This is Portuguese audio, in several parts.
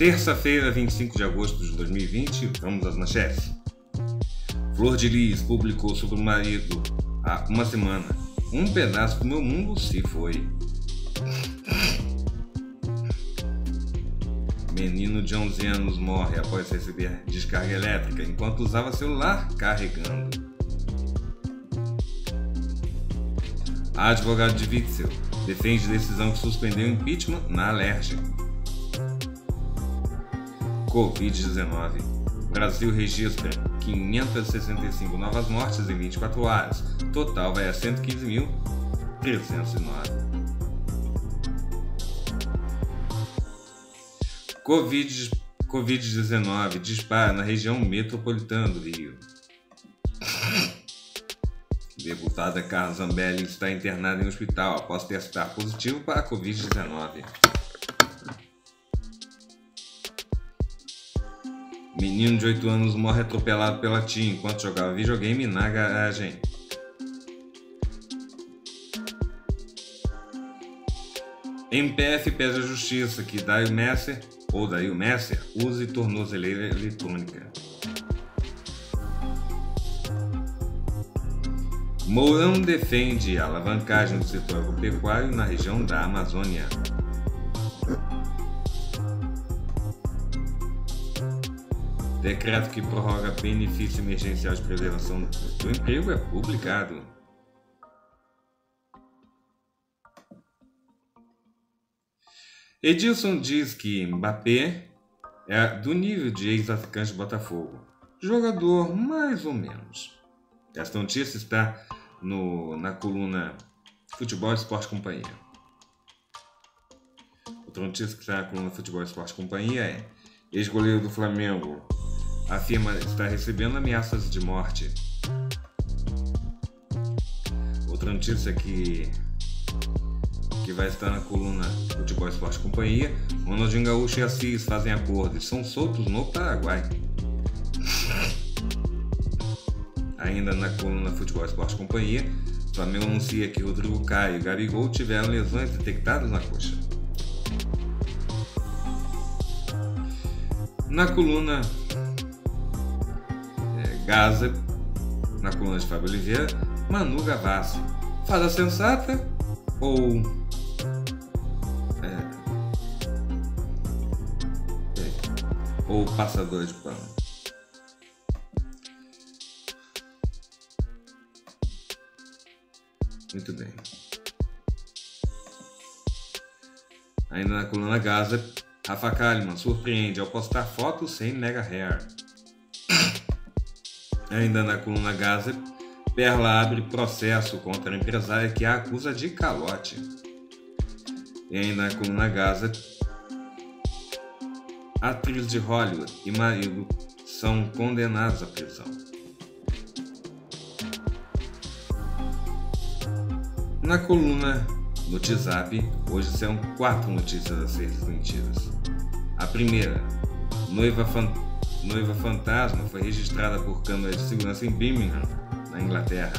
Terça-feira, 25 de agosto de 2020, vamos às manchetes. Flor de Lis publicou sobre o marido há uma semana. Um pedaço do meu mundo se foi. Menino de 11 anos morre após receber descarga elétrica enquanto usava celular carregando. advogado de Witzel defende decisão que suspendeu o impeachment na Alérgica. Covid-19. Brasil registra 565 novas mortes em 24 horas. Total vai a 115.309. Covid-19 COVID dispara na região metropolitana do Rio. Deputada Carla Zambelli está internada em um hospital após testar positivo para a Covid-19. Menino de 8 anos morre atropelado pela tia enquanto jogava videogame na garagem. MPF pede à justiça que Dario Messer ou Dario Messer use tornozeleira eletrônica. Mourão defende a alavancagem do setor agropecuário na região da Amazônia. Decreto que prorroga benefício emergencial de preservação do emprego é publicado. Edilson diz que Mbappé é do nível de ex-atacante do Botafogo. Jogador mais ou menos. Esta notícia está no, na coluna Futebol Esporte Companhia. Outra notícia que está na coluna Futebol Esporte Companhia é ex-goleiro do Flamengo afirma estar recebendo ameaças de morte. Outra notícia que que vai estar na coluna Futebol Esporte Companhia, Ronaldinho Gaúcho e Assis fazem acordo e são soltos no Paraguai. Ainda na coluna Futebol Esporte Companhia, Flamengo anuncia que Rodrigo Caio e Gabigol tiveram lesões detectadas na coxa. Na coluna Gaza, na coluna de Fábio Oliveira, Manu Gavassi. Faz a sensata ou. É, é, ou passador de pano. Muito bem. Ainda na coluna Gaza, Rafa Kalimann surpreende ao postar fotos sem Mega Hair. Ainda na coluna Gaza, Perla abre processo contra a empresária que a acusa de calote. E ainda na coluna Gaza, atriz de Hollywood e marido são condenados à prisão. Na coluna no WhatsApp, hoje são quatro notícias a ser desmentidas. A primeira, noiva fantástica Noiva Fantasma foi registrada por câmeras de segurança em Birmingham, na Inglaterra.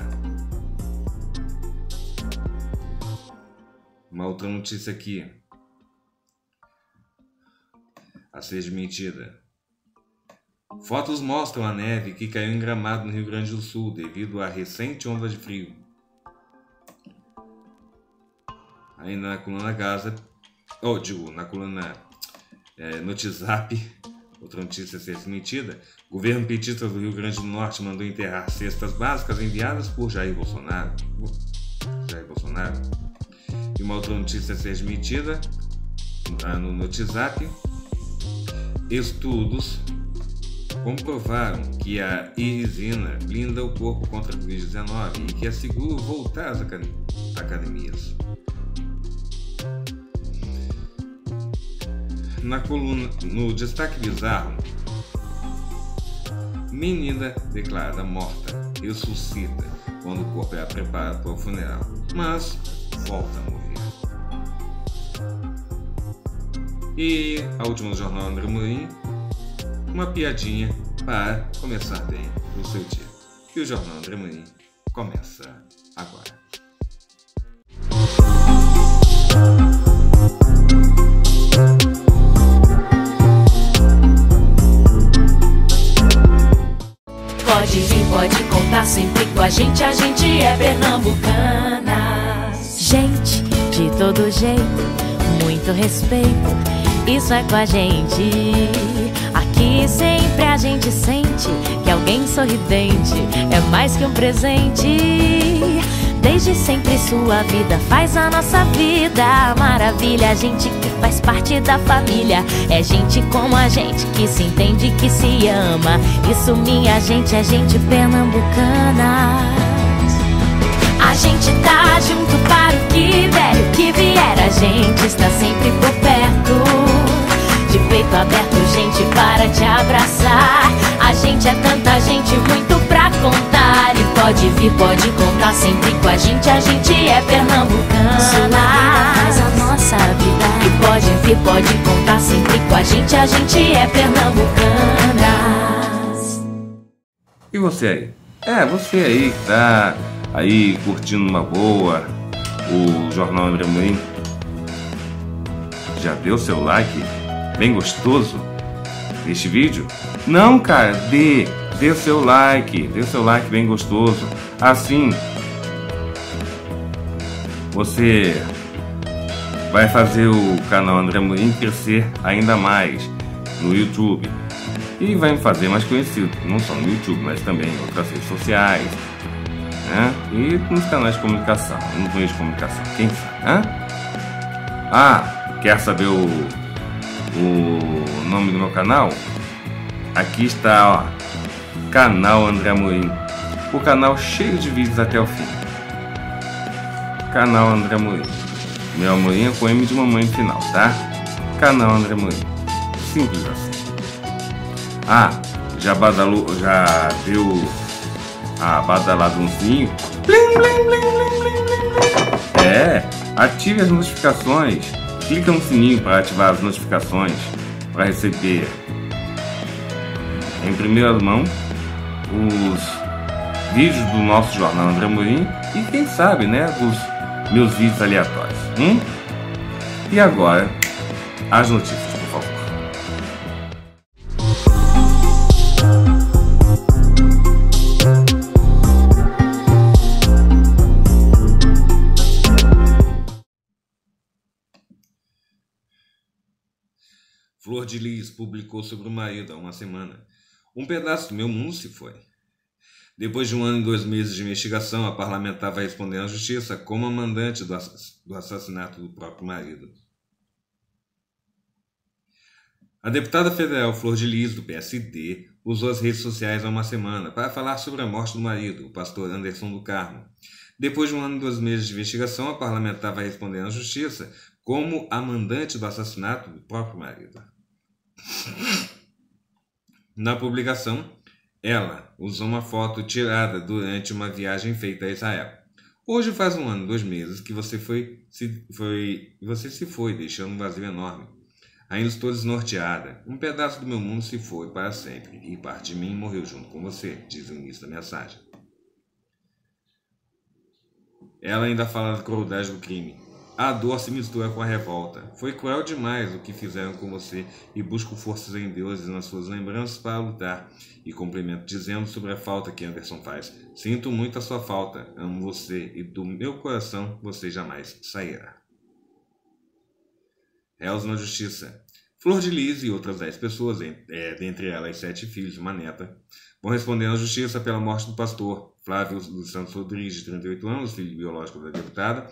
Uma outra notícia aqui. A ser desmentida. Fotos mostram a neve que caiu em gramado no Rio Grande do Sul devido à recente onda de frio. Ainda na coluna Gaza, ou oh, digo, na coluna é, eh, Notizap, Outra notícia a ser desmentida: o governo petista do Rio Grande do Norte mandou enterrar cestas básicas enviadas por Jair Bolsonaro. Jair Bolsonaro. E uma outra notícia a ser desmentida no WhatsApp: estudos comprovaram que a irisina blinda o corpo contra a Covid-19 e que é seguro voltar às academias. na coluna no destaque bizarro. Menina declarada morta ressuscita quando o corpo é preparado para o funeral, mas volta a morrer. E a última do jornal André Morim, uma piadinha para começar bem o seu dia. E o jornal André Morim começa agora. Música Pode contar sempre com a gente, a gente é pernambucana. Gente de todo jeito, muito respeito, isso é com a gente. Aqui sempre a gente sente que alguém sorridente é mais que um presente. Desde sempre sua vida faz a nossa vida maravilha. A Gente que faz parte da família é gente como a gente que se entende, que se ama. Isso minha gente é gente pernambucana. A gente tá junto para o que der, o que vier. A gente está sempre por perto, de peito aberto, gente para te abraçar. A gente é tanta gente, muito pra contar. Pode vir, pode contar sempre com a gente, a gente é pernambucana. Sua vida faz a nossa vida. E pode vir, pode contar sempre com a gente, a gente é pernambucana. E você aí? É, você aí que tá aí curtindo uma boa o Jornal Embremoim. Já deu seu like? Bem gostoso? Este vídeo? Não, cara, dê! De dê seu like, dê seu like bem gostoso. Assim, você vai fazer o canal André Morim crescer ainda mais no YouTube e vai me fazer mais conhecido, não só no YouTube, mas também em outras redes sociais né? e nos canais de comunicação, nos meios de comunicação, quem sabe, né? Ah, quer saber o, o nome do meu canal? Aqui está, ó, Canal André Amorim. O canal cheio de vídeos até o fim. Canal André Amorim. Meu Amorim é com M de mamãe final, tá? Canal André Amorim. Simples assim. Ah, já badalou, já deu a badaladãozinho? Blim, blim, blim, é, ative as notificações. Clica no sininho para ativar as notificações para receber em primeira mão os vídeos do nosso jornal André Mourinho e quem sabe, né, os meus vídeos aleatórios. Hum? E agora, as notícias. por favor Flor de Lis publicou sobre o marido há uma semana um pedaço do meu mundo se foi. Depois de um ano e dois meses de investigação, a parlamentar vai responder à justiça como a mandante do, assassinato do próprio marido. A deputada federal Flor de Lis, do PSD, usou as redes sociais há uma semana para falar sobre a morte do marido, o pastor Anderson do Carmo. Depois de um ano e dois meses de investigação, a parlamentar vai responder à justiça como a mandante do assassinato do próprio marido. Na publicação, ela usou uma foto tirada durante uma viagem feita a Israel. Hoje faz um ano, dois meses que você foi, se foi, você se foi, deixando um vazio enorme. Ainda estou desnorteada. Um pedaço do meu mundo se foi para sempre e parte de mim morreu junto com você, diz o início da mensagem. Ela ainda fala da crueldade do crime. A dor se mistura com a revolta. Foi cruel demais o que fizeram com você e busco forças em Deus e nas suas lembranças para lutar. E cumprimento dizendo sobre a falta que Anderson faz. Sinto muito a sua falta. Amo você e do meu coração você jamais sairá. Réus na Justiça. Flor de Lis e outras dez pessoas, é, dentre elas sete filhos e uma neta, vão responder à justiça pela morte do pastor Flávio dos Santos Rodrigues, de 38 anos, filho biológico da deputada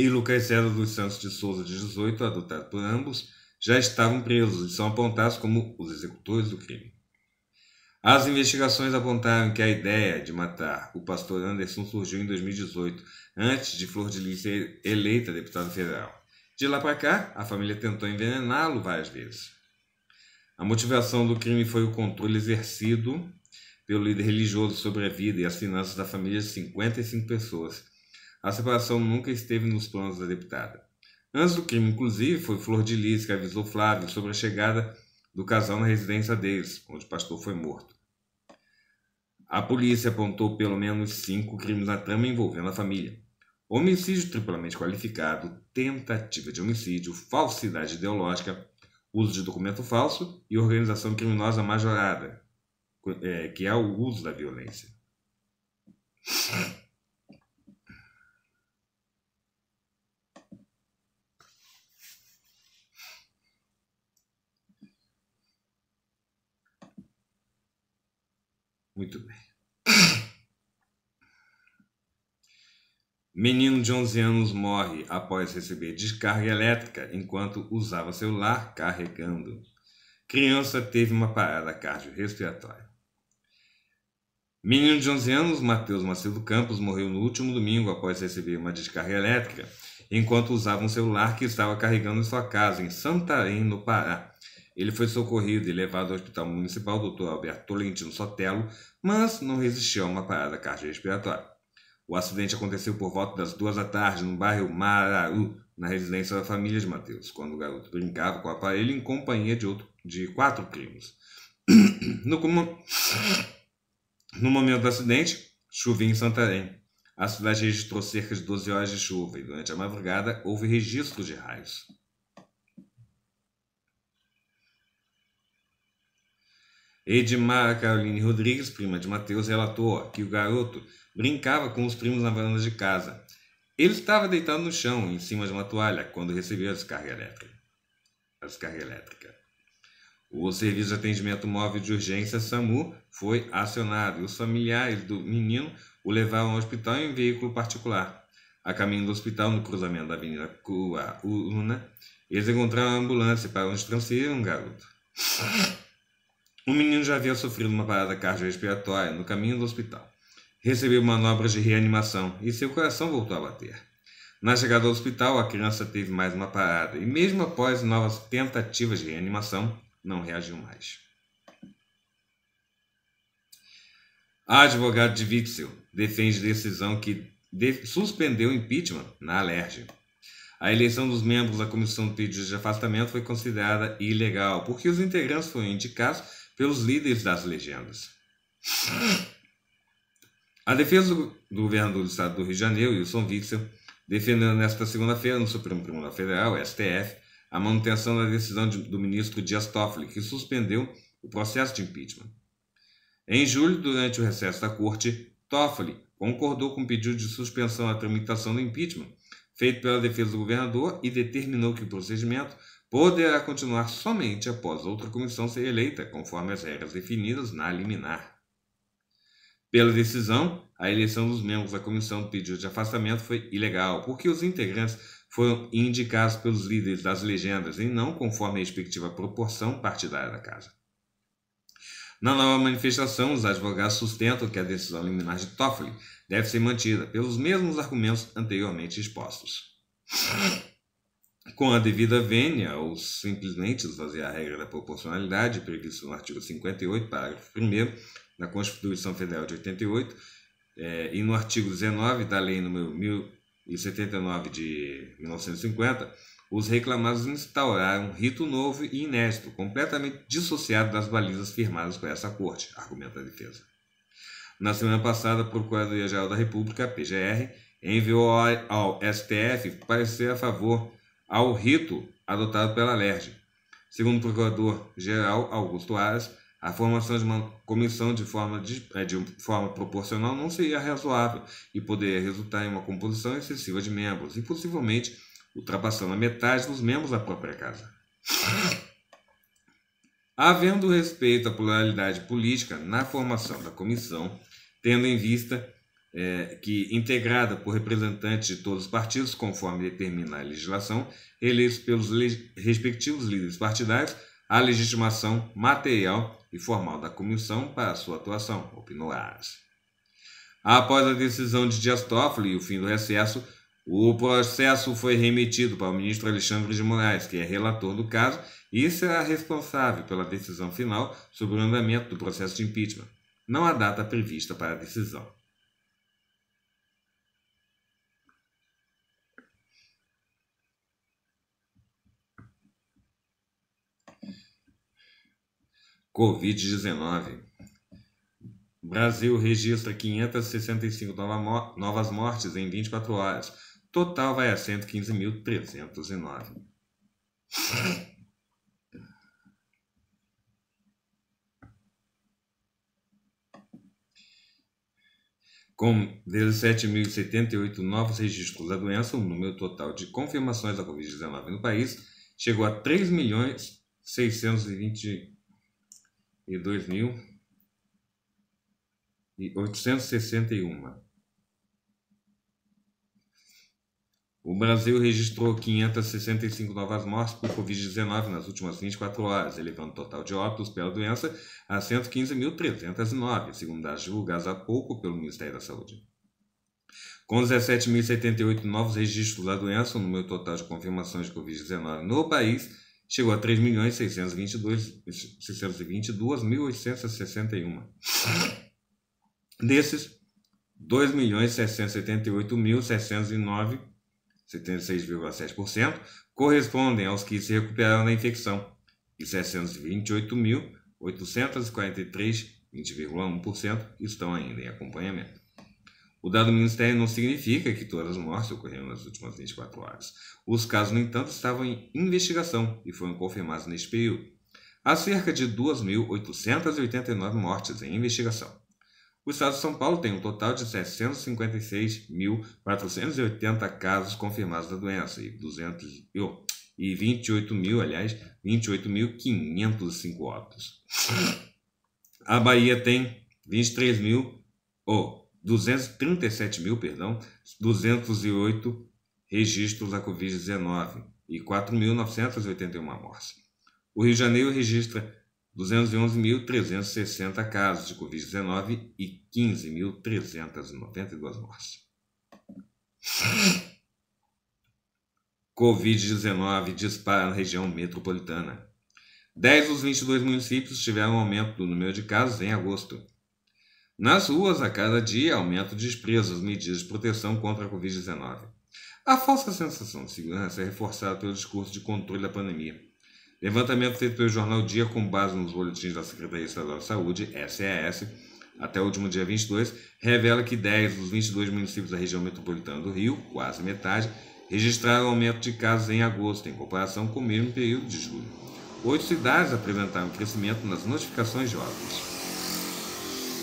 e Lucas César dos Santos de Souza, de 18, adotado por ambos, já estavam presos e são apontados como os executores do crime. As investigações apontaram que a ideia de matar o pastor Anderson surgiu em 2018, antes de Flor de Lis ser eleita deputada federal. De lá para cá, a família tentou envenená-lo várias vezes. A motivação do crime foi o controle exercido pelo líder religioso sobre a vida e as finanças da família de 55 pessoas, a separação nunca esteve nos planos da deputada. Antes do crime, inclusive, foi Flor de Lis que avisou Flávio sobre a chegada do casal na residência deles, onde o pastor foi morto. A polícia apontou pelo menos cinco crimes na trama envolvendo a família. Homicídio triplamente qualificado, tentativa de homicídio, falsidade ideológica, uso de documento falso e organização criminosa majorada, é, que é o uso da violência. Muito bem. Menino de 11 anos morre após receber descarga elétrica enquanto usava celular carregando. Criança teve uma parada cardiorrespiratória. Menino de 11 anos, Matheus Macedo Campos, morreu no último domingo após receber uma descarga elétrica enquanto usava um celular que estava carregando em sua casa em Santarém, no Pará. Ele foi socorrido e levado ao Hospital Municipal Dr. Alberto Tolentino Sotelo, mas não resistiu a uma parada cardiorrespiratória. O acidente aconteceu por volta das duas da tarde no bairro Maraú, na residência da família de Mateus, quando o garoto brincava com o aparelho em companhia de, outro, de quatro primos. No, no momento do acidente, chovia em Santarém. A cidade registrou cerca de 12 horas de chuva e durante a madrugada houve registro de raios. Edmar Caroline Rodrigues, prima de Mateus, relatou que o garoto brincava com os primos na varanda de casa. Ele estava deitado no chão, em cima de uma toalha, quando recebeu a descarga elétrica. A descarga elétrica. O serviço de atendimento móvel de urgência SAMU foi acionado e os familiares do menino o levaram ao hospital em um veículo particular. A caminho do hospital, no cruzamento da Avenida Una, eles encontraram a ambulância para onde transferiram o garoto. O menino já havia sofrido uma parada cardiorrespiratória no caminho do hospital. Recebeu manobras de reanimação e seu coração voltou a bater. Na chegada ao hospital, a criança teve mais uma parada e, mesmo após novas tentativas de reanimação, não reagiu mais. A advogada de Witzel defende decisão que de suspendeu o impeachment na Alerj. A eleição dos membros da comissão de pedidos de afastamento foi considerada ilegal, porque os integrantes foram indicados pelos líderes das legendas. A defesa do governador do estado do Rio de Janeiro, Wilson Witzel, defendeu nesta segunda-feira no Supremo Tribunal Federal, STF, a manutenção da decisão de, do ministro Dias Toffoli, que suspendeu o processo de impeachment. Em julho, durante o recesso da corte, Toffoli concordou com o pedido de suspensão à tramitação do impeachment feito pela defesa do governador e determinou que o procedimento poderá continuar somente após outra comissão ser eleita, conforme as regras definidas na liminar. Pela decisão, a eleição dos membros da comissão do pedido de afastamento foi ilegal, porque os integrantes foram indicados pelos líderes das legendas e não conforme a respectiva proporção partidária da casa. Na nova manifestação, os advogados sustentam que a decisão liminar de Toffoli deve ser mantida pelos mesmos argumentos anteriormente expostos com a devida vênia, ou simplesmente esvaziar a regra da proporcionalidade prevista no artigo 58, parágrafo 1 da Constituição Federal de 88 é, eh, e no artigo 19 da Lei nº 1079 de 1950, os reclamados instauraram um rito novo e inédito, completamente dissociado das balizas firmadas por essa corte, argumenta a defesa. Na semana passada, a Procuradoria-Geral da República, PGR, enviou ao STF parecer a favor ao rito adotado pela LERJ. Segundo o procurador-geral Augusto Aras, a formação de uma comissão de forma, de, eh, de forma proporcional não seria razoável e poderia resultar em uma composição excessiva de membros e possivelmente ultrapassando a metade dos membros da própria casa. Havendo respeito à pluralidade política na formação da comissão, tendo em vista é, que, integrada por representantes de todos os partidos, conforme determina a legislação, eleitos pelos respectivos líderes partidários, a legitimação material e formal da comissão para sua atuação, opinou Aras. Após a decisão de Dias Toffoli e o fim do recesso, o processo foi remetido para o ministro Alexandre de Moraes, que é relator do caso e será responsável pela decisão final sobre o andamento do processo de impeachment. Não há data prevista para a decisão. Covid-19. Brasil registra 565 novas mortes em 24 horas. Total vai a 115.309. Com 17.078 novos registros da doença, o número total de confirmações da Covid-19 no país chegou a 3 e dois mil e oitocentos e e uma. O Brasil registrou 565 novas mortes por Covid-19 nas últimas 24 horas, elevando o total de óbitos pela doença a 115.309, segundo dados divulgados há pouco pelo Ministério da Saúde. Com 17.078 novos registros da doença, o número total de confirmações de Covid-19 no país chegou a 3 milhões Desses, 2 milhões 76,7%, correspondem aos que se recuperaram da infecção, e 628.843, 20,1%, estão ainda em acompanhamento. O dado ministério não significa que todas as mortes ocorreram nas últimas 24 horas. Os casos, no entanto, estavam em investigação e foram confirmados neste período. Há cerca de 2.889 mortes em investigação. O estado de São Paulo tem um total de 756.480 casos confirmados da doença e 200 e 28 mil, aliás, 28.505 óbitos. A Bahia tem 23 mil, oh, 237 mil, perdão, 208 registros da Covid-19 e 4.981 mortes. O Rio de Janeiro registra 211.360 casos de Covid-19 e 15.392 mortes. Covid-19 dispara na região metropolitana. 10 dos 22 municípios tiveram aumento do número de casos em agosto. Nas ruas, a cada dia, aumenta o desprezo às medidas de proteção contra a Covid-19. A falsa sensação de segurança é reforçada pelo discurso de controle da pandemia. Levantamento feito pelo jornal Dia com base nos boletins da Secretaria Estadual de Saúde, SES, até o último dia 22, revela que 10 dos 22 municípios da região metropolitana do Rio, quase metade, registraram aumento de casos em agosto, em comparação com o mesmo período de julho. Oito cidades apresentaram crescimento nas notificações de óbitos.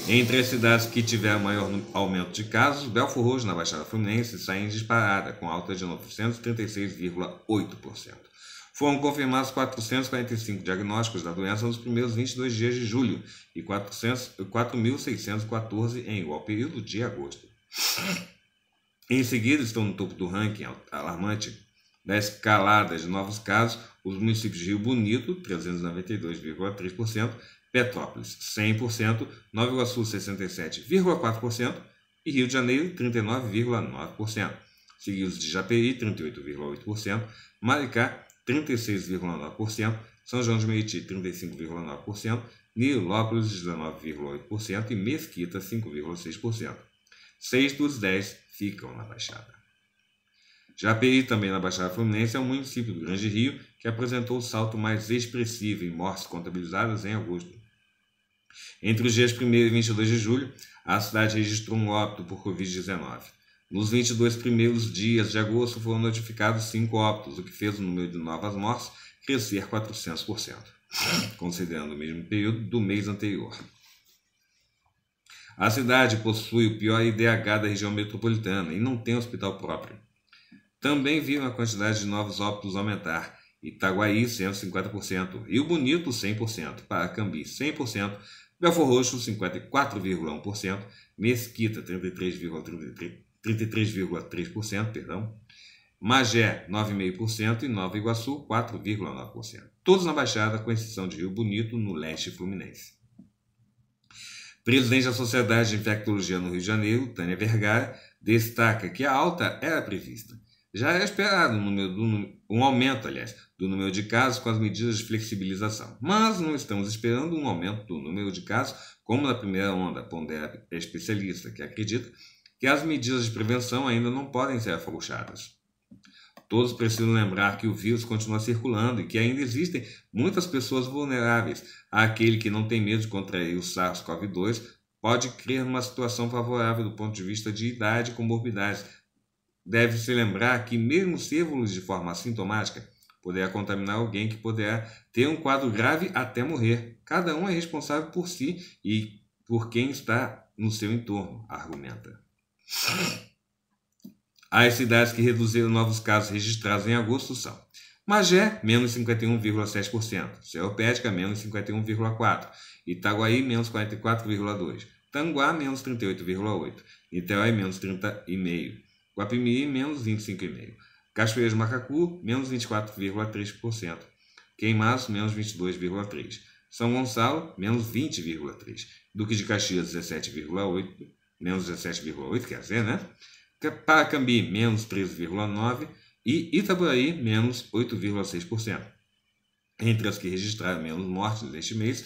Entre as cidades que tiveram maior aumento de casos, Belfort Roxo, na Baixada Fluminense, sai em disparada, com alta de 936,8%. Foram confirmados 445 diagnósticos da doença nos primeiros 22 dias de julho e 4.614 em igual período de agosto. Em seguida, estão no topo do ranking alarmante da escalada de novos casos os municípios de Rio Bonito, 392,3%, Petrópolis 100%, Nova Iguaçu 67,4% e Rio de Janeiro 39,9%. Seguidos de Japeri 38,8%, Maricá 36,9%, São João de Meriti 35,9%, Nilópolis 19,8% e Mesquita 5,6%. Seis dos dez ficam na Baixada. Japeri, também na Baixada Fluminense, é um município do Grande Rio que apresentou o salto mais expressivo em mortes contabilizadas em agosto. Entre os dias 1 e 22 de julho, a cidade registrou um óbito por Covid-19. Nos 22 primeiros dias de agosto foram notificados cinco óbitos, o que fez o número de novas mortes crescer 400%, considerando o mesmo período do mês anterior. A cidade possui o pior IDH da região metropolitana e não tem hospital próprio. Também viram a quantidade de novos óbitos aumentar. Itaguaí, 150%, Rio Bonito, 100%, Paracambi, 100%, Belfort Roxo, 54,1%, Mesquita, 33,3%, perdão, Magé, 9,5% e Nova Iguaçu, 4,9%. Todos na Baixada, com exceção de Rio Bonito, no leste fluminense. Presidente da Sociedade de Infectologia no Rio de Janeiro, Tânia Vergara, destaca que a alta era prevista. Já é esperado um, número um aumento, aliás, do número de casos com as medidas de flexibilização. Mas não estamos esperando um aumento do número de casos, como na primeira onda, pondera a é especialista, que acredita que as medidas de prevenção ainda não podem ser afrouxadas. Todos precisam lembrar que o vírus continua circulando e que ainda existem muitas pessoas vulneráveis. Aquele que não tem medo de contrair o SARS-CoV-2 pode crer uma situação favorável do ponto de vista de idade e comorbidades, Deve-se lembrar que, mesmo se evoluir de forma assintomática, poderá contaminar alguém que poderá ter um quadro grave até morrer. Cada um é responsável por si e por quem está no seu entorno, argumenta. As cidades que reduziram novos casos registrados em agosto são Magé, menos 51,7%, Celpédica, menos 51,4%, Itaguaí, menos 44,2%, Tanguá, menos 38,8%, Niterói, menos 30,5%, Guapimi, menos 25,5%. Cachoeiras do Macacu, menos 24,3%. Queimaço, menos 22,3%. São Gonçalo, menos 20,3%. Duque de Caxias, 17,8%. Menos 17,8%, quer dizer, né? Paracambi, menos 13,9%. E Itaboraí, menos 8,6%. Entre as que registraram menos mortes neste mês,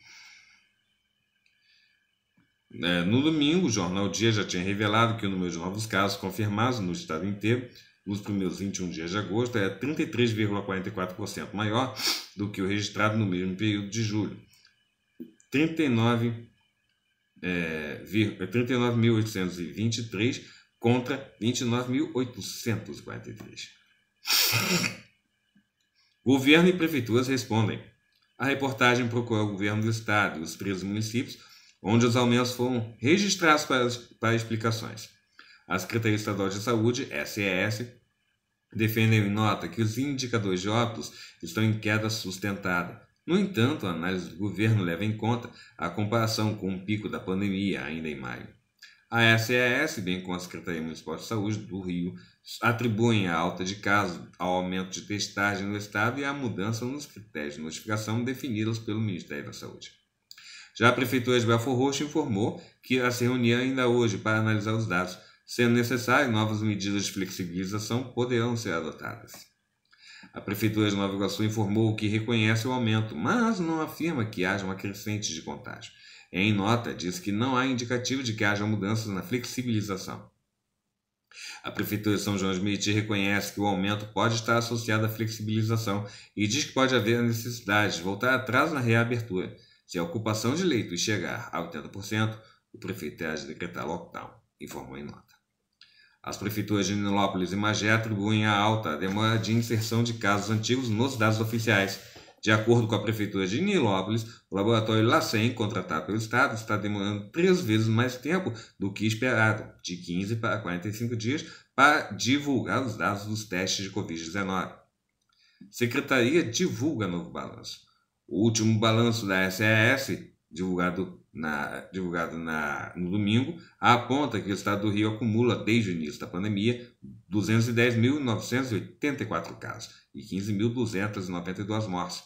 É, no domingo, o jornal Dia já tinha revelado que o número de novos casos confirmados no estado inteiro nos primeiros 21 dias de agosto é 33,44% maior do que o registrado no mesmo período de julho. é, 39.823 é, contra 29.843. Governo e prefeituras respondem. A reportagem procurou o governo do estado e os 13 municípios onde os aumentos foram registrados para, para explicações. A Secretaria Estadual de Saúde, SES, defendeu em nota que os indicadores de óbitos estão em queda sustentada. No entanto, a análise do governo leva em conta a comparação com o pico da pandemia ainda em maio. A SES, bem como a Secretaria Municipal de Saúde do Rio, atribuem a alta de casos ao aumento de testagem no estado e à mudança nos critérios de notificação definidos pelo Ministério da Saúde. Já a Prefeitura de Belfor Roxo informou que irá se reunir ainda hoje para analisar os dados. Sendo necessário, novas medidas de flexibilização poderão ser adotadas. A Prefeitura de Nova Iguaçu informou que reconhece o aumento, mas não afirma que haja uma crescente de contágio. Em nota, diz que não há indicativo de que haja mudanças na flexibilização. A Prefeitura de São João de Meriti reconhece que o aumento pode estar associado à flexibilização e diz que pode haver a necessidade de voltar atrás na reabertura. Se a ocupação de leitos chegar a 80%, o prefeito terá de decretar lockdown, informou em nota. As prefeituras de Nilópolis e Magé atribuem a alta a demora de inserção de casos antigos nos dados oficiais. De acordo com a prefeitura de Nilópolis, o laboratório LACEN, contratado pelo Estado, está demorando três vezes mais tempo do que esperado, de 15 para 45 dias, para divulgar os dados dos testes de Covid-19. Secretaria divulga novo balanço. O último balanço da SES, divulgado, na, divulgado na, no domingo, aponta que o estado do Rio acumula, desde o início da pandemia, 210.984 casos e 15.292 mortes.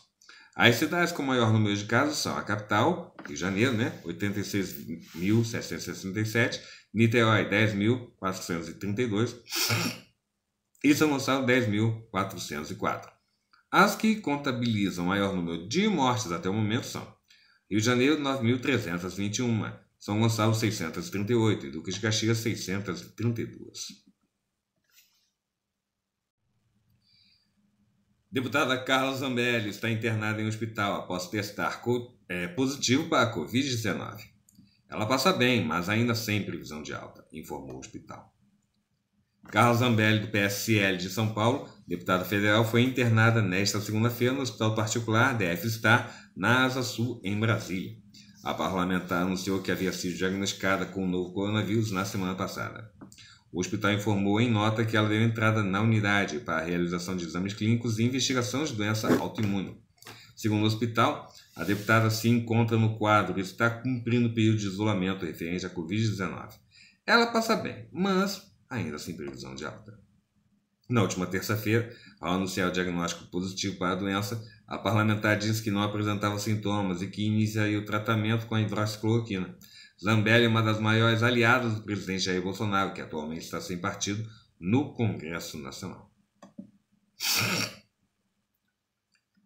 As cidades com maior número de casos são a capital, Rio de Janeiro, né? 86.767, Niterói, 10.432 e São Gonçalo, 10.404. As que contabilizam maior número de mortes até o momento são Rio de Janeiro, 9.321, São Gonçalo, 638 e Duque de Caxias, 632. Deputada Carla Zambelli está internada em um hospital após testar é, positivo para a Covid-19. Ela passa bem, mas ainda sem previsão de alta, informou o hospital. Carla Zambelli, do PSL de São Paulo, deputada federal, foi internada nesta segunda-feira no Hospital Particular DF-STAR, na Asa Sul, em Brasília. A parlamentar anunciou que havia sido diagnosticada com o novo coronavírus na semana passada. O hospital informou em nota que ela deu entrada na unidade para a realização de exames clínicos e investigação de doença autoimune. Segundo o hospital, a deputada se encontra no quadro e está cumprindo o período de isolamento referente à Covid-19. Ela passa bem, mas ainda sem previsão de alta. Na última terça-feira, ao anunciar o diagnóstico positivo para a doença, a parlamentar disse que não apresentava sintomas e que iniciaria o tratamento com a hidroxicloroquina. Zambelli é uma das maiores aliadas do presidente Jair Bolsonaro, que atualmente está sem partido, no Congresso Nacional.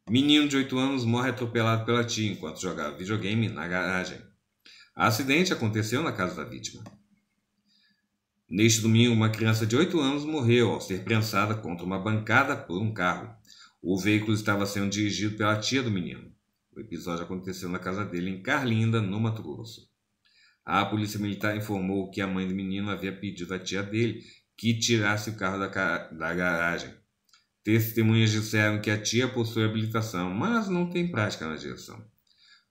Menino de 8 anos morre atropelado pela tia enquanto jogava videogame na garagem. O acidente aconteceu na casa da vítima. Neste domingo, uma criança de 8 anos morreu ao ser prensada contra uma bancada por um carro. O veículo estava sendo dirigido pela tia do menino. O episódio aconteceu na casa dele em Carlinda, no Mato Grosso. A polícia militar informou que a mãe do menino havia pedido à tia dele que tirasse o carro da, da garagem. Testemunhas disseram que a tia possui habilitação, mas não tem prática na direção.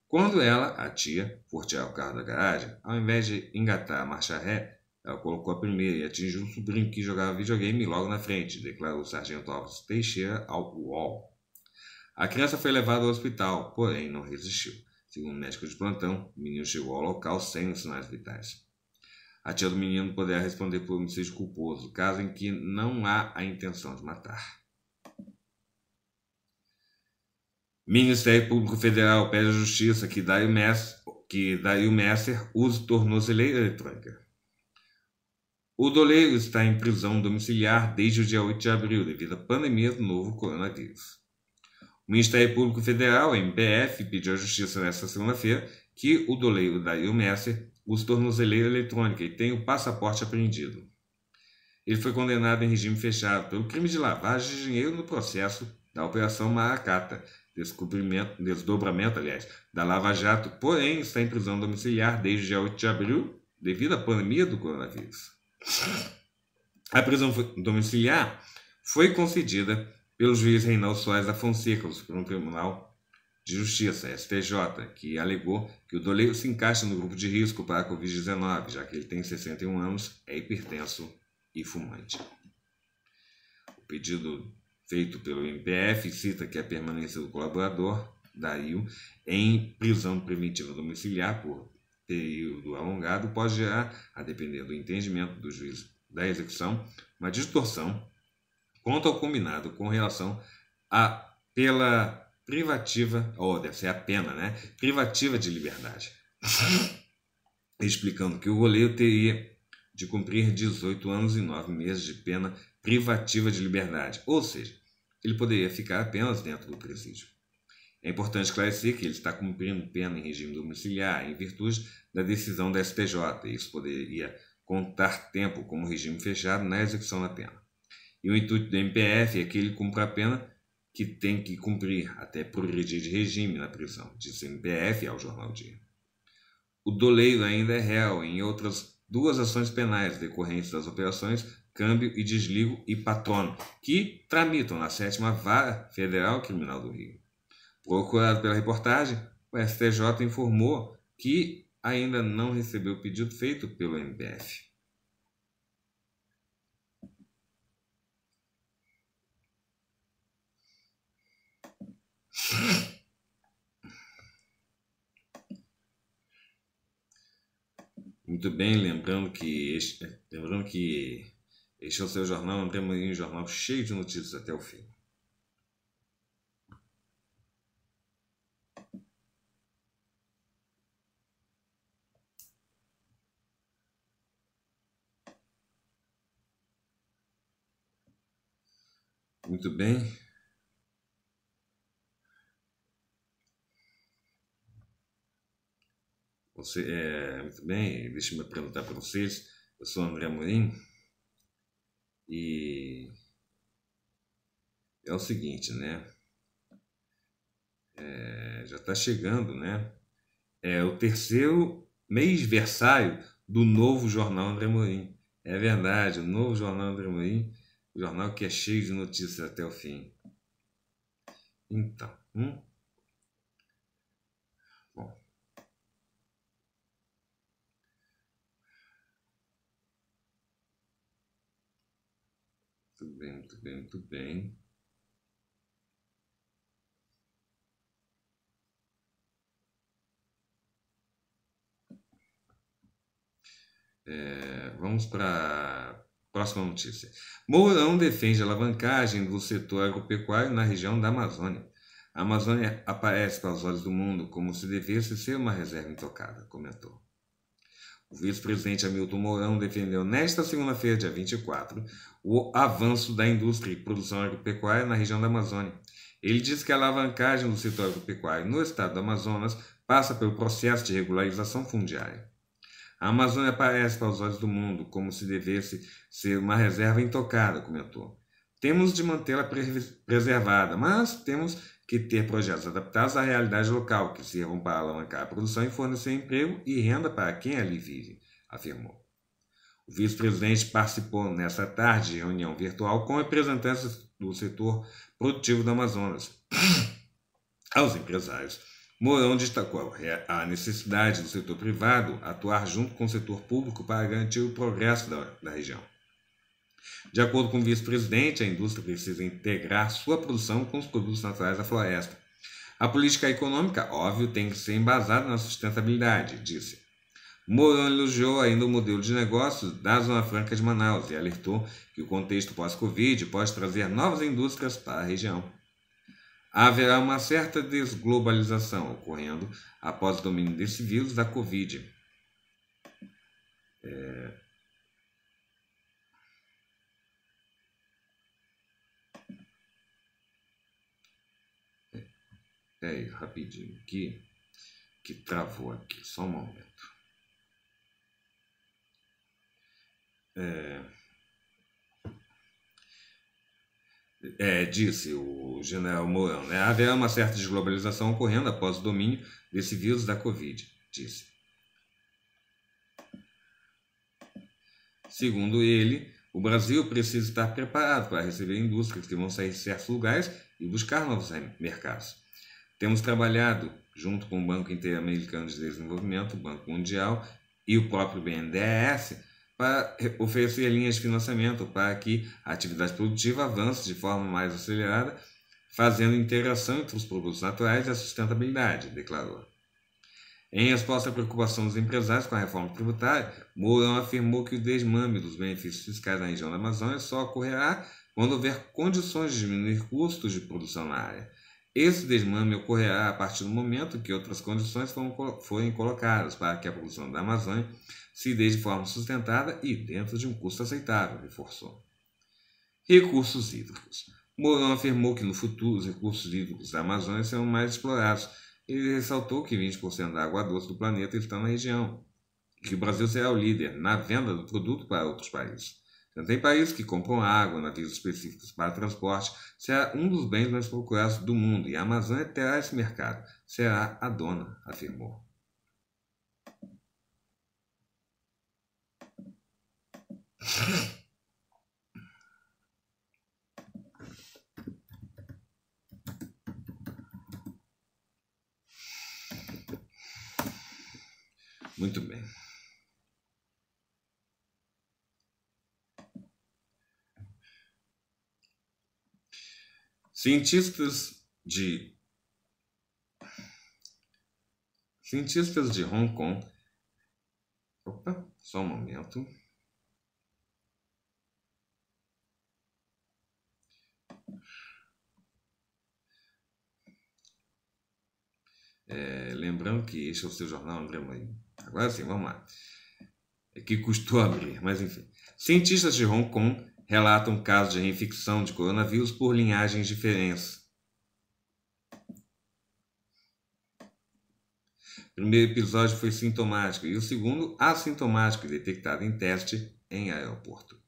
Quando ela, a tia, for tirar o carro da garagem, ao invés de engatar a marcha ré, ela colocou a primeira e atingiu o sobrinho que jogava videogame logo na frente, declarou o sargento Alves Teixeira ao UOL. A criança foi levada ao hospital, porém não resistiu. Segundo o médico de plantão, o menino chegou ao local sem os sinais vitais. A tia do menino poderá responder por homicídio culposo, caso em que não há a intenção de matar. Ministério Público Federal pede à Justiça que Dario Messer, que Dario Messer use tornozeleira eletrônica. O doleiro está em prisão domiciliar desde o dia 8 de abril, devido à pandemia do novo coronavírus. O Ministério Público Federal, MPF, pediu à Justiça nesta segunda-feira que o doleiro Dario Messer use tornozeleira eletrônica e tenha o passaporte apreendido. Ele foi condenado em regime fechado pelo crime de lavagem de dinheiro no processo da Operação Maracata, descobrimento, desdobramento, aliás, da Lava Jato, porém está em prisão domiciliar desde o dia 8 de abril devido à pandemia do coronavírus. A prisão domiciliar foi concedida pelo juiz Reinaldo Soares da Fonseca, por Supremo Tribunal de Justiça, STJ, que alegou que o doleiro se encaixa no grupo de risco para a Covid-19, já que ele tem 61 anos, é hipertenso e fumante. O pedido feito pelo MPF cita que a permanência do colaborador da IU em prisão preventiva domiciliar por período alongado pode gerar, a depender do entendimento do juiz da execução, uma distorção quanto ao combinado com relação à pela privativa, ou deve ser a pena, né? Privativa de liberdade. Explicando que o goleiro teria de cumprir 18 anos e 9 meses de pena privativa de liberdade, ou seja, ele poderia ficar apenas dentro do presídio. É importante esclarecer que ele está cumprindo pena em regime domiciliar em virtude da decisão da STJ, isso poderia contar tempo como regime fechado na execução da pena. E o intuito do MPF é que ele cumpra a pena que tem que cumprir até progredir de regime na prisão, disse MPF ao Jornal Dia. O doleiro ainda é réu em outras duas ações penais decorrentes das operações Câmbio e Desligo e Patrono, que tramitam na 7 Vara Federal Criminal do Rio. Procurado pela reportagem, o STJ informou que ainda não recebeu o pedido feito pelo MBF. Muito bem, lembrando que este, lembrando que este é o seu jornal, um jornal cheio de notícias até o fim. Muito bem. Você, é, muito bem, deixe-me perguntar para vocês. Eu sou André Mourinho e é o seguinte, né? É, já está chegando, né? É o terceiro mês versário do novo jornal André Mourinho. É verdade, o novo jornal André Mourinho jornal que é cheio de notícias até o fim. Então, hum? Bom. Muito bem, muito bem, muito bem. É, vamos para Próxima notícia. Mourão defende a alavancagem do setor agropecuário na região da Amazônia. A Amazônia aparece para os olhos do mundo como se devesse ser uma reserva intocada, comentou. O vice-presidente Hamilton Mourão defendeu nesta segunda-feira, dia 24, o avanço da indústria e produção agropecuária na região da Amazônia. Ele disse que a alavancagem do setor agropecuário no estado do Amazonas passa pelo processo de regularização fundiária. A Amazônia aparece para os olhos do mundo como se devesse ser uma reserva intocada, comentou. Temos de mantê-la preservada, mas temos que ter projetos adaptados à realidade local, que sirvam para alavancar a produção e fornecer emprego e renda para quem ali vive, afirmou. O vice-presidente participou nessa tarde de reunião virtual com representantes do setor produtivo do Amazonas, aos empresários Mourão destacou é a necessidade do setor privado atuar junto com o setor público para garantir o progresso da, da região. De acordo com o vice-presidente, a indústria precisa integrar sua produção com os produtos naturais da floresta. A política econômica, óbvio, tem que ser embasada na sustentabilidade, disse. Mourão elogiou ainda o modelo de negócios da Zona Franca de Manaus e alertou que o contexto pós-Covid pode trazer novas indústrias para a região haverá uma certa desglobalização ocorrendo após o domínio desse vírus da Covid. É. é... É aí, rapidinho aqui, que travou aqui, só um momento. É... é, disse o general Mourão, né? haverá uma certa desglobalização ocorrendo após o domínio desse vírus da Covid, disse. Segundo ele, o Brasil precisa estar preparado para receber indústrias que vão sair de certos lugares e buscar novos mercados. Temos trabalhado junto com o Banco Interamericano de Desenvolvimento, o Banco Mundial e o próprio BNDES para oferecer linhas de financiamento para que a atividade produtiva avance de forma mais acelerada, fazendo interação entre os produtos naturais e a sustentabilidade, declarou. Em resposta à preocupação dos empresários com a reforma tributária, Mourão afirmou que o desmame dos benefícios fiscais na região da Amazônia só ocorrerá quando houver condições de diminuir custos de produção na área. Esse desmame ocorrerá a partir do momento que outras condições forem colocadas para que a produção da Amazônia se dê de forma sustentada e dentro de um custo aceitável, reforçou. Recursos hídricos. Mourão afirmou que no futuro os recursos hídricos da Amazônia serão mais explorados. Ele ressaltou que 20% da água doce do planeta está na região e que o Brasil será o líder na venda do produto para outros países. Então, tem países que compram água, navios específicos para transporte, será um dos bens mais procurados do mundo e a Amazônia terá esse mercado. Será a dona, afirmou. Muito bem. Cientistas de cientistas de Hong Kong. Opa, só um momento. É, lembrando que este é o seu jornal André Marinho. Agora sim, vamos lá. É que custou abrir, mas enfim. Cientistas de Hong Kong relatam casos de reinfecção de coronavírus por linhagens diferentes. O primeiro episódio foi sintomático e o segundo assintomático, detectado em teste em aeroporto.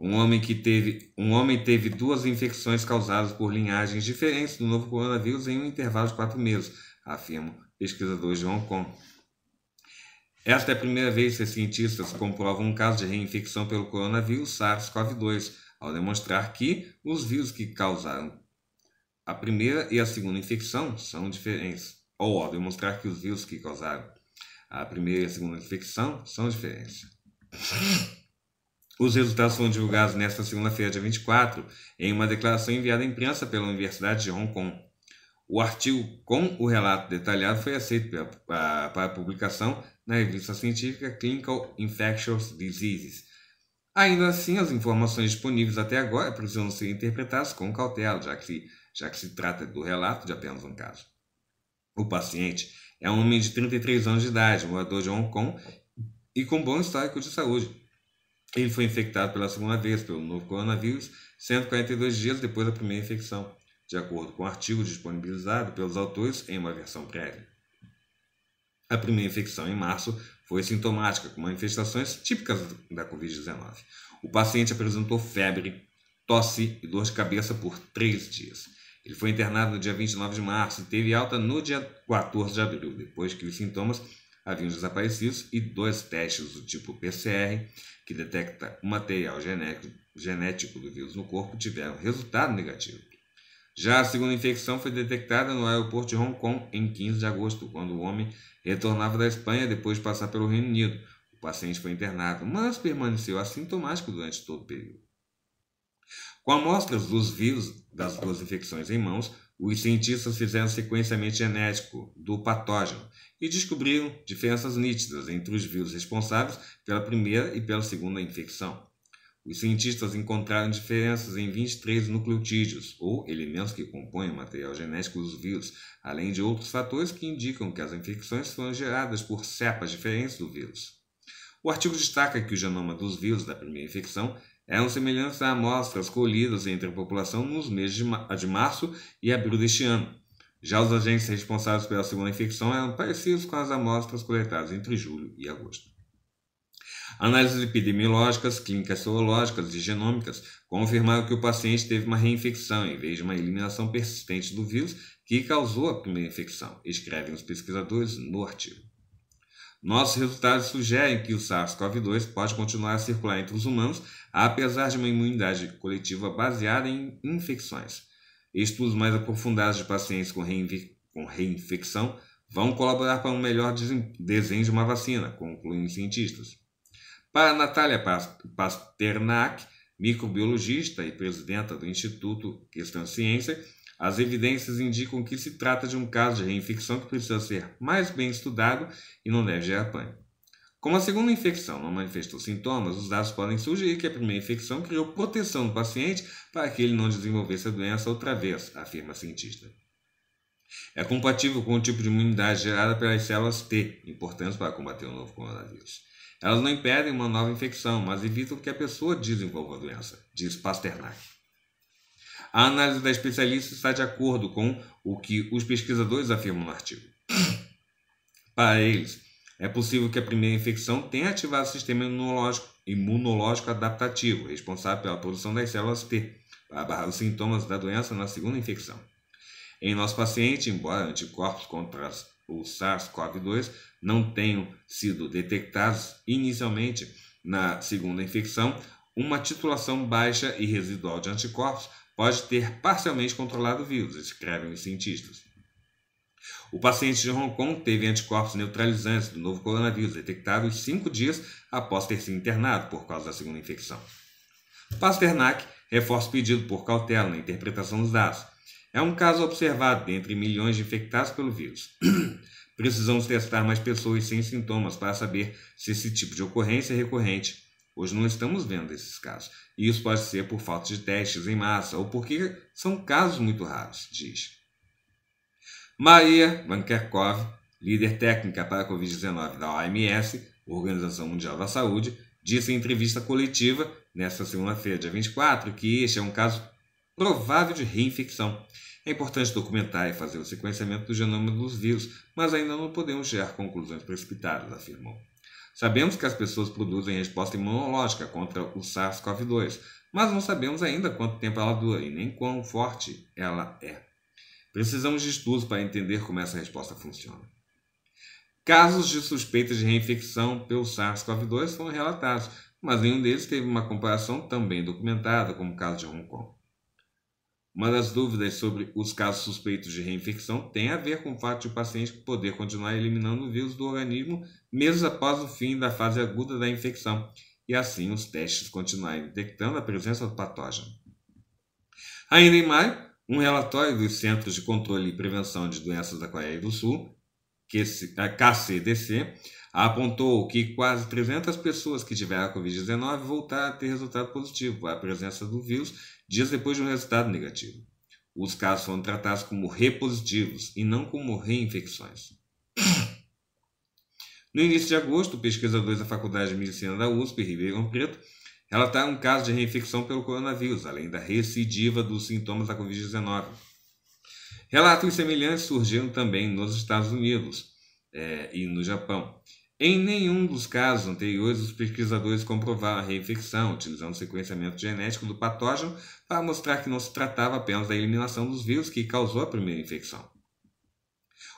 Um homem, que teve, um homem teve duas infecções causadas por linhagens diferentes do novo coronavírus em um intervalo de quatro meses, afirmam pesquisadores de Hong Kong. Esta é a primeira vez que cientistas comprovam um caso de reinfecção pelo coronavírus SARS-CoV-2, ao demonstrar que os vírus que causaram a primeira e a segunda infecção são diferentes, ou ao demonstrar que os vírus que causaram a primeira e a segunda infecção são diferentes. Os resultados foram divulgados nesta segunda-feira, dia 24, em uma declaração enviada à imprensa pela Universidade de Hong Kong. O artigo com o relato detalhado foi aceito para publicação na revista científica Clinical Infectious Diseases. Ainda assim, as informações disponíveis até agora precisam ser interpretadas com cautela, já que, já que se trata do relato de apenas um caso. O paciente é um homem de 33 anos de idade, morador de Hong Kong e com bom histórico de saúde. Ele foi infectado pela segunda vez pelo novo coronavírus 142 dias depois da primeira infecção, de acordo com o um artigo disponibilizado pelos autores em uma versão prévia. A primeira infecção em março foi sintomática, com manifestações típicas da Covid-19. O paciente apresentou febre, tosse e dor de cabeça por três dias. Ele foi internado no dia 29 de março e teve alta no dia 14 de abril, depois que os sintomas haviam desaparecido e dois testes do tipo PCR, que detecta o material genético do vírus no corpo, tiveram resultado negativo. Já a segunda infecção foi detectada no aeroporto de Hong Kong em 15 de agosto, quando o homem retornava da Espanha depois de passar pelo Reino Unido. O paciente foi internado, mas permaneceu assintomático durante todo o período. Com amostras dos vírus das duas infecções em mãos, os cientistas fizeram sequenciamento genético do patógeno e descobriram diferenças nítidas entre os vírus responsáveis pela primeira e pela segunda infecção. Os cientistas encontraram diferenças em 23 nucleotídeos, ou elementos que compõem o material genético dos vírus, além de outros fatores que indicam que as infecções foram geradas por cepas diferentes do vírus. O artigo destaca que o genoma dos vírus da primeira infecção eram semelhantes a amostras colhidas entre a população nos meses de março e abril deste ano, já os agentes responsáveis pela segunda infecção eram parecidos com as amostras coletadas entre julho e agosto. Análises epidemiológicas, clínicas sorológicas e genômicas confirmaram que o paciente teve uma reinfecção em vez de uma eliminação persistente do vírus que causou a primeira infecção, escrevem os pesquisadores no artigo. Nossos resultados sugerem que o SARS-CoV-2 pode continuar a circular entre os humanos, apesar de uma imunidade coletiva baseada em infecções. Estudos mais aprofundados de pacientes com, com reinfecção vão colaborar para um melhor desenho de uma vacina, concluem os cientistas. Para Natália Pasternak, microbiologista e presidenta do Instituto Questão Ciência, as evidências indicam que se trata de um caso de reinfecção que precisa ser mais bem estudado e não deve gerar pânico. Como a segunda infecção não manifestou sintomas, os dados podem sugerir que a primeira infecção criou proteção no paciente para que ele não desenvolvesse a doença outra vez, afirma a cientista. É compatível com o tipo de imunidade gerada pelas células T, importantes para combater o novo coronavírus. Elas não impedem uma nova infecção, mas evitam que a pessoa desenvolva a doença, diz Pasternak. A análise da especialista está de acordo com o que os pesquisadores afirmam no artigo. Para eles, é possível que a primeira infecção tenha ativado o sistema imunológico, imunológico adaptativo, responsável pela produção das células T, para barrar os sintomas da doença na segunda infecção. Em nosso paciente, embora anticorpos contra o SARS-CoV-2 não tenham sido detectados inicialmente na segunda infecção, uma titulação baixa e residual de anticorpos pode ter parcialmente controlado o vírus, escrevem os cientistas. O paciente de Hong Kong teve anticorpos neutralizantes do novo coronavírus detectados cinco dias após ter sido internado por causa da segunda infecção. Pasternak reforça pedido por cautela na interpretação dos dados. É um caso observado dentre milhões de infectados pelo vírus. Precisamos testar mais pessoas sem sintomas para saber se esse tipo de ocorrência é recorrente. Hoje não estamos vendo esses casos. E isso pode ser por falta de testes em massa ou porque são casos muito raros, diz. Maria Van Kerkhove, líder técnica para a Covid-19 da OMS, Organização Mundial da Saúde, disse em entrevista coletiva nesta segunda-feira, dia 24, que este é um caso provável de reinfecção. É importante documentar e fazer o sequenciamento do genoma dos vírus, mas ainda não podemos a conclusões precipitadas, afirmou. Sabemos que as pessoas produzem resposta imunológica contra o SARS-CoV-2, mas não sabemos ainda quanto tempo ela dura e nem quão forte ela é. Precisamos de estudos para entender como essa resposta funciona. Casos de suspeitas de reinfecção pelo SARS-CoV-2 foram relatados, mas nenhum deles teve uma comparação também documentada como o caso de Hong Kong. Uma das dúvidas sobre os casos suspeitos de reinfecção tem a ver com o fato de o paciente poder continuar eliminando o vírus do organismo meses após o fim da fase aguda da infecção, e assim os testes continuarem detectando a presença do patógeno. Ainda em maio, um relatório dos Centros de Controle e Prevenção de Doenças da Coreia do Sul, KCDC, apontou que quase 300 pessoas que tiveram a Covid-19 voltaram a ter resultado positivo à presença do vírus dias depois de um resultado negativo. Os casos foram tratados como repositivos e não como reinfecções. No início de agosto, pesquisadores da Faculdade de Medicina da USP, Ribeirão Preto, relatar tá um caso de reinfecção pelo coronavírus, além da recidiva dos sintomas da Covid-19. Relatos semelhantes surgiram também nos Estados Unidos é, e no Japão. Em nenhum dos casos anteriores, os pesquisadores comprovaram a reinfecção, utilizando o sequenciamento genético do patógeno para mostrar que não se tratava apenas da eliminação dos vírus que causou a primeira infecção.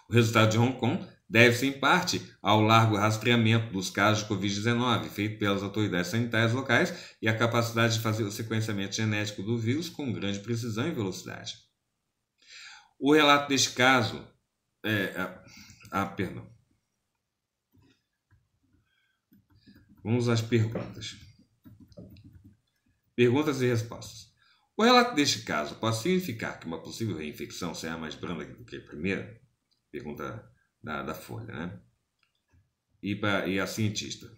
O resultado de Hong Kong deve-se, em parte, ao largo rastreamento dos casos de Covid-19 feito pelas autoridades sanitárias locais e à capacidade de fazer o sequenciamento genético do vírus com grande precisão e velocidade. O relato deste caso. É, ah, ah perdão. Vamos às perguntas. Perguntas e respostas. O relato deste caso pode significar que uma possível reinfecção será mais branda do que a primeira? Pergunta da, da Folha, né? E, pra, e a cientista.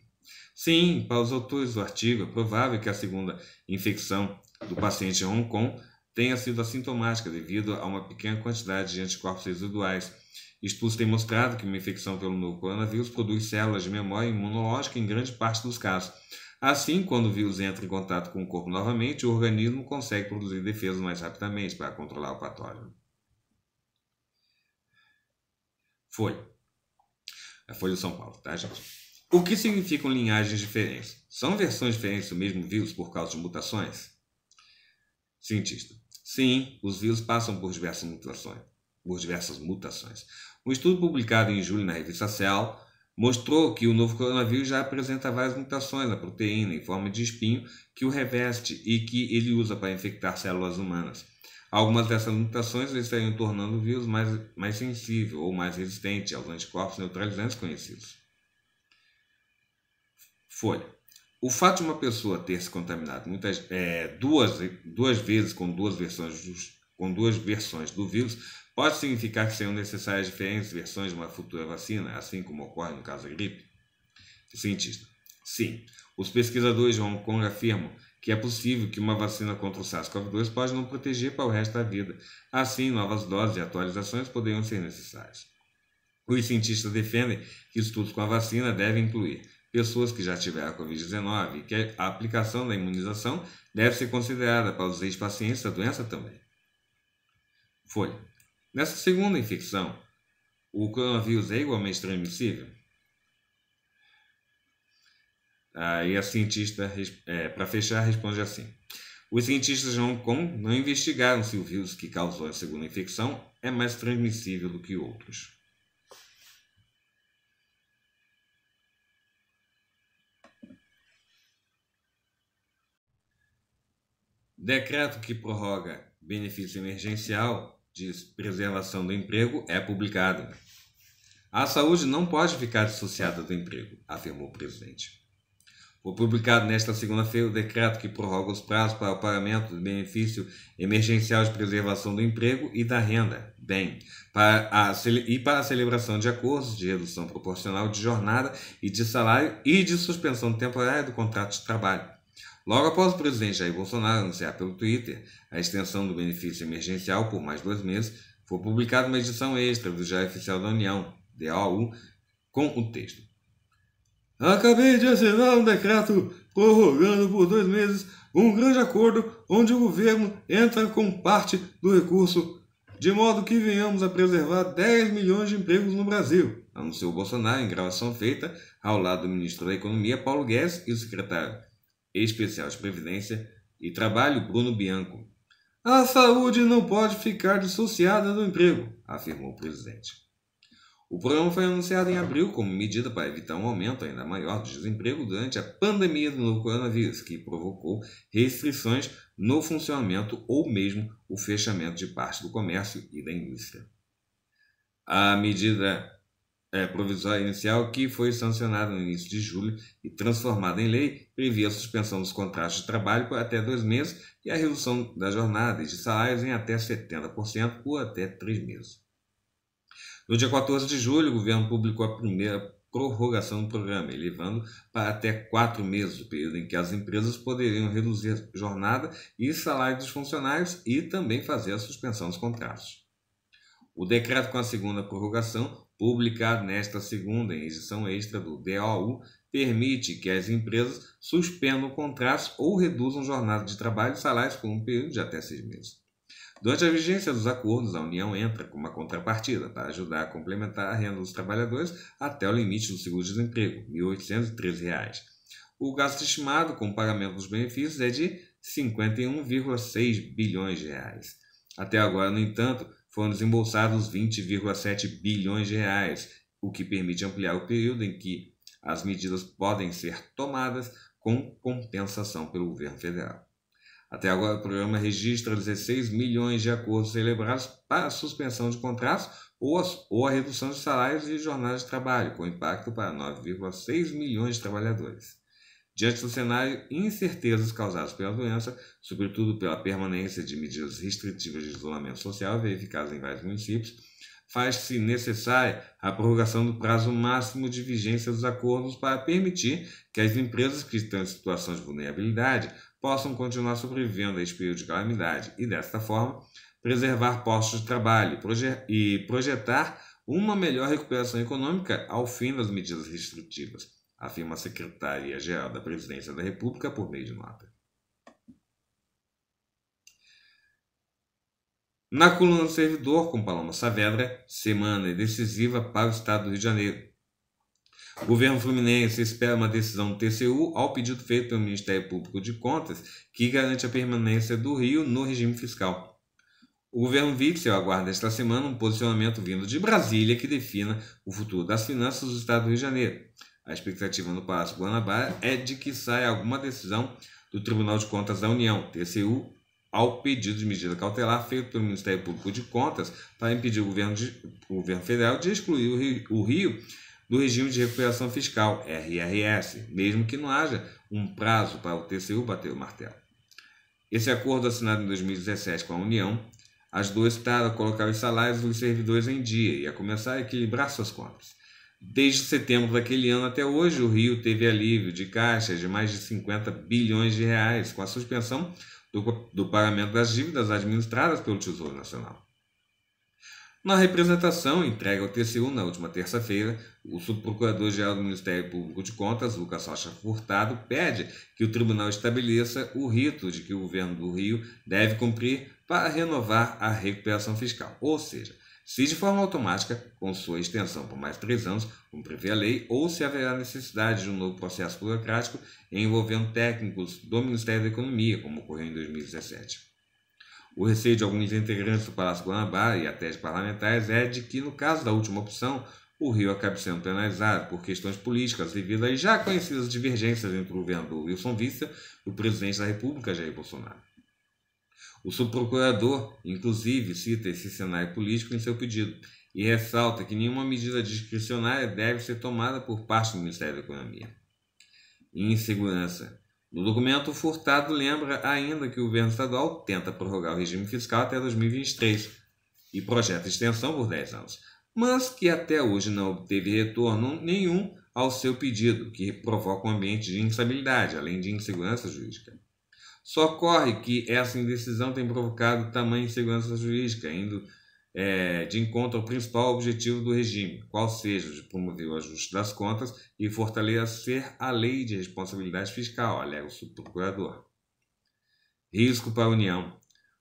Sim, para os autores do artigo, é provável que a segunda infecção do paciente em Hong Kong tenha sido assintomática devido a uma pequena quantidade de anticorpos residuais. Estudos têm mostrado que uma infecção pelo novo coronavírus produz células de memória imunológica em grande parte dos casos. Assim, quando o vírus entra em contato com o corpo novamente, o organismo consegue produzir defesas mais rapidamente para controlar o patógeno. Folha. A Folha de São Paulo, tá, gente? O que significam linhagens diferentes? São versões diferentes do mesmo vírus por causa de mutações? Cientista. Sim, os vírus passam por diversas mutações. Por diversas mutações. Um estudo publicado em julho na revista Cell mostrou que o novo coronavírus já apresenta várias mutações na proteína em forma de espinho que o reveste e que ele usa para infectar células humanas. Algumas dessas mutações estariam tornando o vírus mais, mais sensível ou mais resistente aos anticorpos neutralizantes conhecidos. Folha. O fato de uma pessoa ter se contaminado muitas, é, duas, duas vezes com duas, versões dos, com duas versões do vírus pode significar que serão necessárias diferentes versões de uma futura vacina, assim como ocorre no caso da gripe? Cientista. Sim, os pesquisadores de Hong Kong afirmam que é possível que uma vacina contra o SARS-CoV-2 pode não proteger para o resto da vida. Assim, novas doses e atualizações poderiam ser necessárias. Os cientistas defendem que estudos com a vacina devem incluir pessoas que já tiveram a Covid-19 e que a aplicação da imunização deve ser considerada para os ex-pacientes da doença também. Foi Nessa segunda infecção, o coronavírus é igualmente transmissível? Aí a cientista, é, para fechar, responde assim: Os cientistas Kong não investigaram se o vírus que causou a segunda infecção é mais transmissível do que outros. Decreto que prorroga benefício emergencial de preservação do emprego é publicado. A saúde não pode ficar dissociada do emprego, afirmou o presidente. O publicado nesta segunda-feira, o decreto que prorroga os prazos para o pagamento do benefício emergencial de preservação do emprego e da renda, bem, para a, e para a celebração de acordos de redução proporcional de jornada e de salário e de suspensão temporária do contrato de trabalho. Logo após o presidente Jair Bolsonaro anunciar pelo Twitter a extensão do benefício emergencial por mais dois meses, foi publicada uma edição extra do Diário Oficial da União, DAU, com o texto Acabei de assinar um decreto prorrogando por dois meses um grande acordo onde o governo entra com parte do recurso, de modo que venhamos a preservar 10 milhões de empregos no Brasil, anunciou Bolsonaro em gravação feita ao lado do ministro da Economia Paulo Guedes e o secretário especial de Previdência e Trabalho Bruno Bianco. A saúde não pode ficar dissociada do emprego, afirmou o presidente. O programa foi anunciado em abril como medida para evitar um aumento ainda maior do desemprego durante a pandemia do novo coronavírus, que provocou restrições no funcionamento ou mesmo o fechamento de parte do comércio e da indústria. A medida é, provisória inicial, que foi sancionada no início de julho e transformada em lei, previa a suspensão dos contratos de trabalho por até dois meses e a redução da jornada e de salários em até 70% por até três meses. No dia 14 de julho, o governo publicou a primeira prorrogação do programa, elevando para até quatro meses o período em que as empresas poderiam reduzir jornada e salário dos funcionários e também fazer a suspensão dos contratos. O decreto com a segunda prorrogação, publicado nesta segunda em edição extra do DOU, permite que as empresas suspendam contratos ou reduzam jornada de trabalho e salários por um período de até seis meses. Durante a vigência dos acordos, a União entra com uma contrapartida para ajudar a complementar a renda dos trabalhadores até o limite do seguro-desemprego, R$ 1.813. O gasto estimado com o pagamento dos benefícios é de 51,6 bilhões de reais. Até agora, no entanto, foram desembolsados 20,7 bilhões de reais, o que permite ampliar o período em que as medidas podem ser tomadas com compensação pelo governo federal. Até agora, o programa registra 16 milhões de acordos celebrados para a suspensão de contratos ou a, redução de salários e jornadas de trabalho, com impacto para 9,6 milhões de trabalhadores. Diante do cenário, incertezas causadas pela doença, sobretudo pela permanência de medidas restritivas de isolamento social verificadas em vários municípios, faz-se necessária a prorrogação do prazo máximo de vigência dos acordos para permitir que as empresas que estão em situação de vulnerabilidade possam continuar sobrevivendo a esse período de calamidade e, desta forma, preservar postos de trabalho e projetar uma melhor recuperação econômica ao fim das medidas restritivas, afirma a Secretaria-Geral da Presidência da República por meio de nota. Na coluna do servidor, com Paloma Saavedra, semana decisiva para o Estado do Rio de Janeiro. O governo fluminense espera uma decisão do TCU ao pedido feito pelo Ministério Público de Contas, que garante a permanência do Rio no regime fiscal. O governo Witzel aguarda esta semana um posicionamento vindo de Brasília que defina o futuro das finanças do Estado do Rio de Janeiro. A expectativa no Palácio Guanabara é de que saia alguma decisão do Tribunal de Contas da União, TCU, ao pedido de medida cautelar feito pelo Ministério Público de Contas para impedir o governo, de, o governo federal de excluir o Rio, o Rio do Regime de Recuperação Fiscal, RRS, mesmo que não haja um prazo para o TCU bater o martelo. Esse acordo assinado em 2017 com a União ajudou o Estado a colocar os salários dos servidores em dia e a começar a equilibrar suas contas. Desde setembro daquele ano até hoje, o Rio teve alívio de caixas de mais de 50 bilhões de reais com a suspensão do, do pagamento das dívidas administradas pelo Tesouro Nacional. Na representação entregue ao TCU na última terça-feira, o subprocurador-geral do Ministério Público de Contas, Lucas Rocha Furtado, pede que o tribunal estabeleça o rito de que o governo do Rio deve cumprir para renovar a recuperação fiscal, ou seja, se de forma automática, com sua extensão por mais três anos, como prevê a lei, ou se haverá necessidade de um novo processo burocrático envolvendo técnicos do Ministério da Economia, como ocorreu em 2017. O receio de alguns integrantes do Palácio Guanabara e até de parlamentares é de que, no caso da última opção, o Rio acabe sendo penalizado por questões políticas devido às já conhecidas divergências entre o governo do Wilson Vista e o presidente da República, Jair Bolsonaro. O subprocurador, inclusive, cita esse cenário político em seu pedido e ressalta que nenhuma medida discricionária deve ser tomada por parte do Ministério da Economia. Insegurança. No documento, o Furtado lembra ainda que o governo estadual tenta prorrogar o regime fiscal até 2023 e projeta extensão por 10 anos, mas que até hoje não obteve retorno nenhum ao seu pedido, que provoca um ambiente de instabilidade, além de insegurança jurídica. Só ocorre que essa indecisão tem provocado tamanha insegurança jurídica, indo é, de encontro ao principal objetivo do regime, qual seja de promover o ajuste das contas e fortalecer a lei de responsabilidade fiscal, alega o subprocurador. Risco para a União.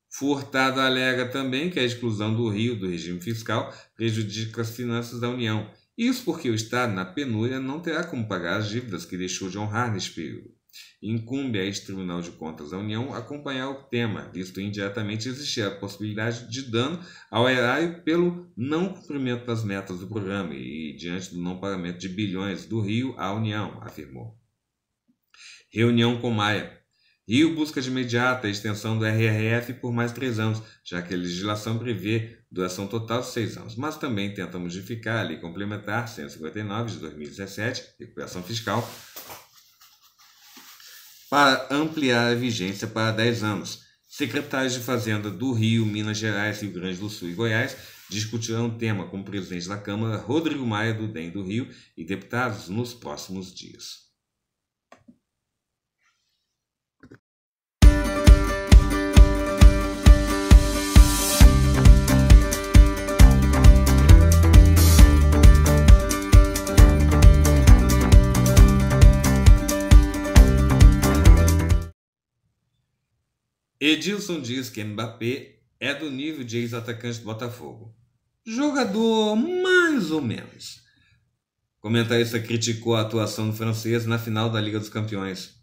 Furtado alega também que a exclusão do Rio do regime fiscal prejudica as finanças da União. Isso porque o Estado, na penúria, não terá como pagar as dívidas que deixou de honrar nesse período. Incumbe a este Tribunal de Contas da União acompanhar o tema, visto indiretamente existir a possibilidade de dano ao erário pelo não cumprimento das metas do programa e diante do não pagamento de bilhões do Rio à União, afirmou. Reunião com Maia. Rio busca de imediato a extensão do RRF por mais três anos, já que a legislação prevê doação total de seis anos, mas também tenta modificar a lei complementar 159 de 2017, recuperação fiscal, para ampliar a vigência para 10 anos. Secretários de Fazenda do Rio, Minas Gerais, Rio Grande do Sul e Goiás discutirão o tema com o presidente da Câmara, Rodrigo Maia, do DEM do Rio, e deputados nos próximos dias. Edilson diz que Mbappé é do nível de ex-atacante do Botafogo. Jogador mais ou menos. Comentarista criticou a atuação do francês na final da Liga dos Campeões.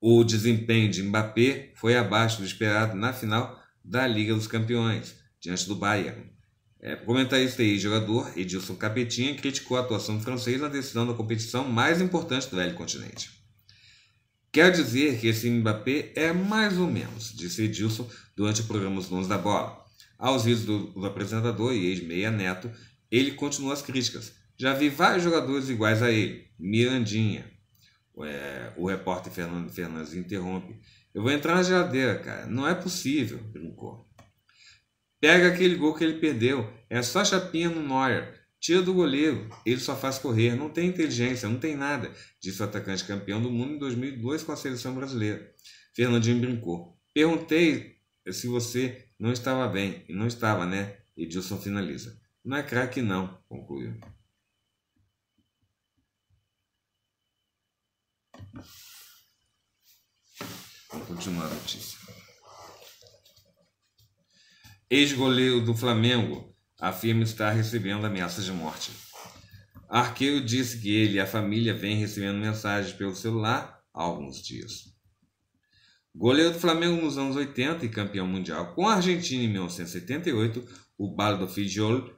O desempenho de Mbappé foi abaixo do esperado na final da Liga dos Campeões, diante do Bayern. É, comentarista e jogador Edilson Capetinha criticou a atuação do francês na decisão da competição mais importante do velho continente. Quer dizer que esse Mbappé é mais ou menos, disse Edilson durante o programa Os Donos da Bola. Aos vídeos do, do apresentador e ex-meia neto, ele continua as críticas. Já vi vários jogadores iguais a ele. Mirandinha. É, o repórter Fernando Fernandes interrompe. Eu vou entrar na geladeira, cara. Não é possível, brincou. Pega aquele gol que ele perdeu. É só chapinha no Neuer. Tira do goleiro, ele só faz correr, não tem inteligência, não tem nada, disse o atacante campeão do mundo em 2002 com a seleção brasileira. Fernandinho brincou. Perguntei se você não estava bem, e não estava, né? Edilson finaliza. Não é craque, não, concluiu. Continuar a notícia. Ex-goleiro do Flamengo afirma estar recebendo ameaças de morte. Arqueiro disse que ele e a família vêm recebendo mensagens pelo celular há alguns dias. Goleiro do Flamengo nos anos 80 e campeão mundial com a Argentina em 1978, o Baldo Figliol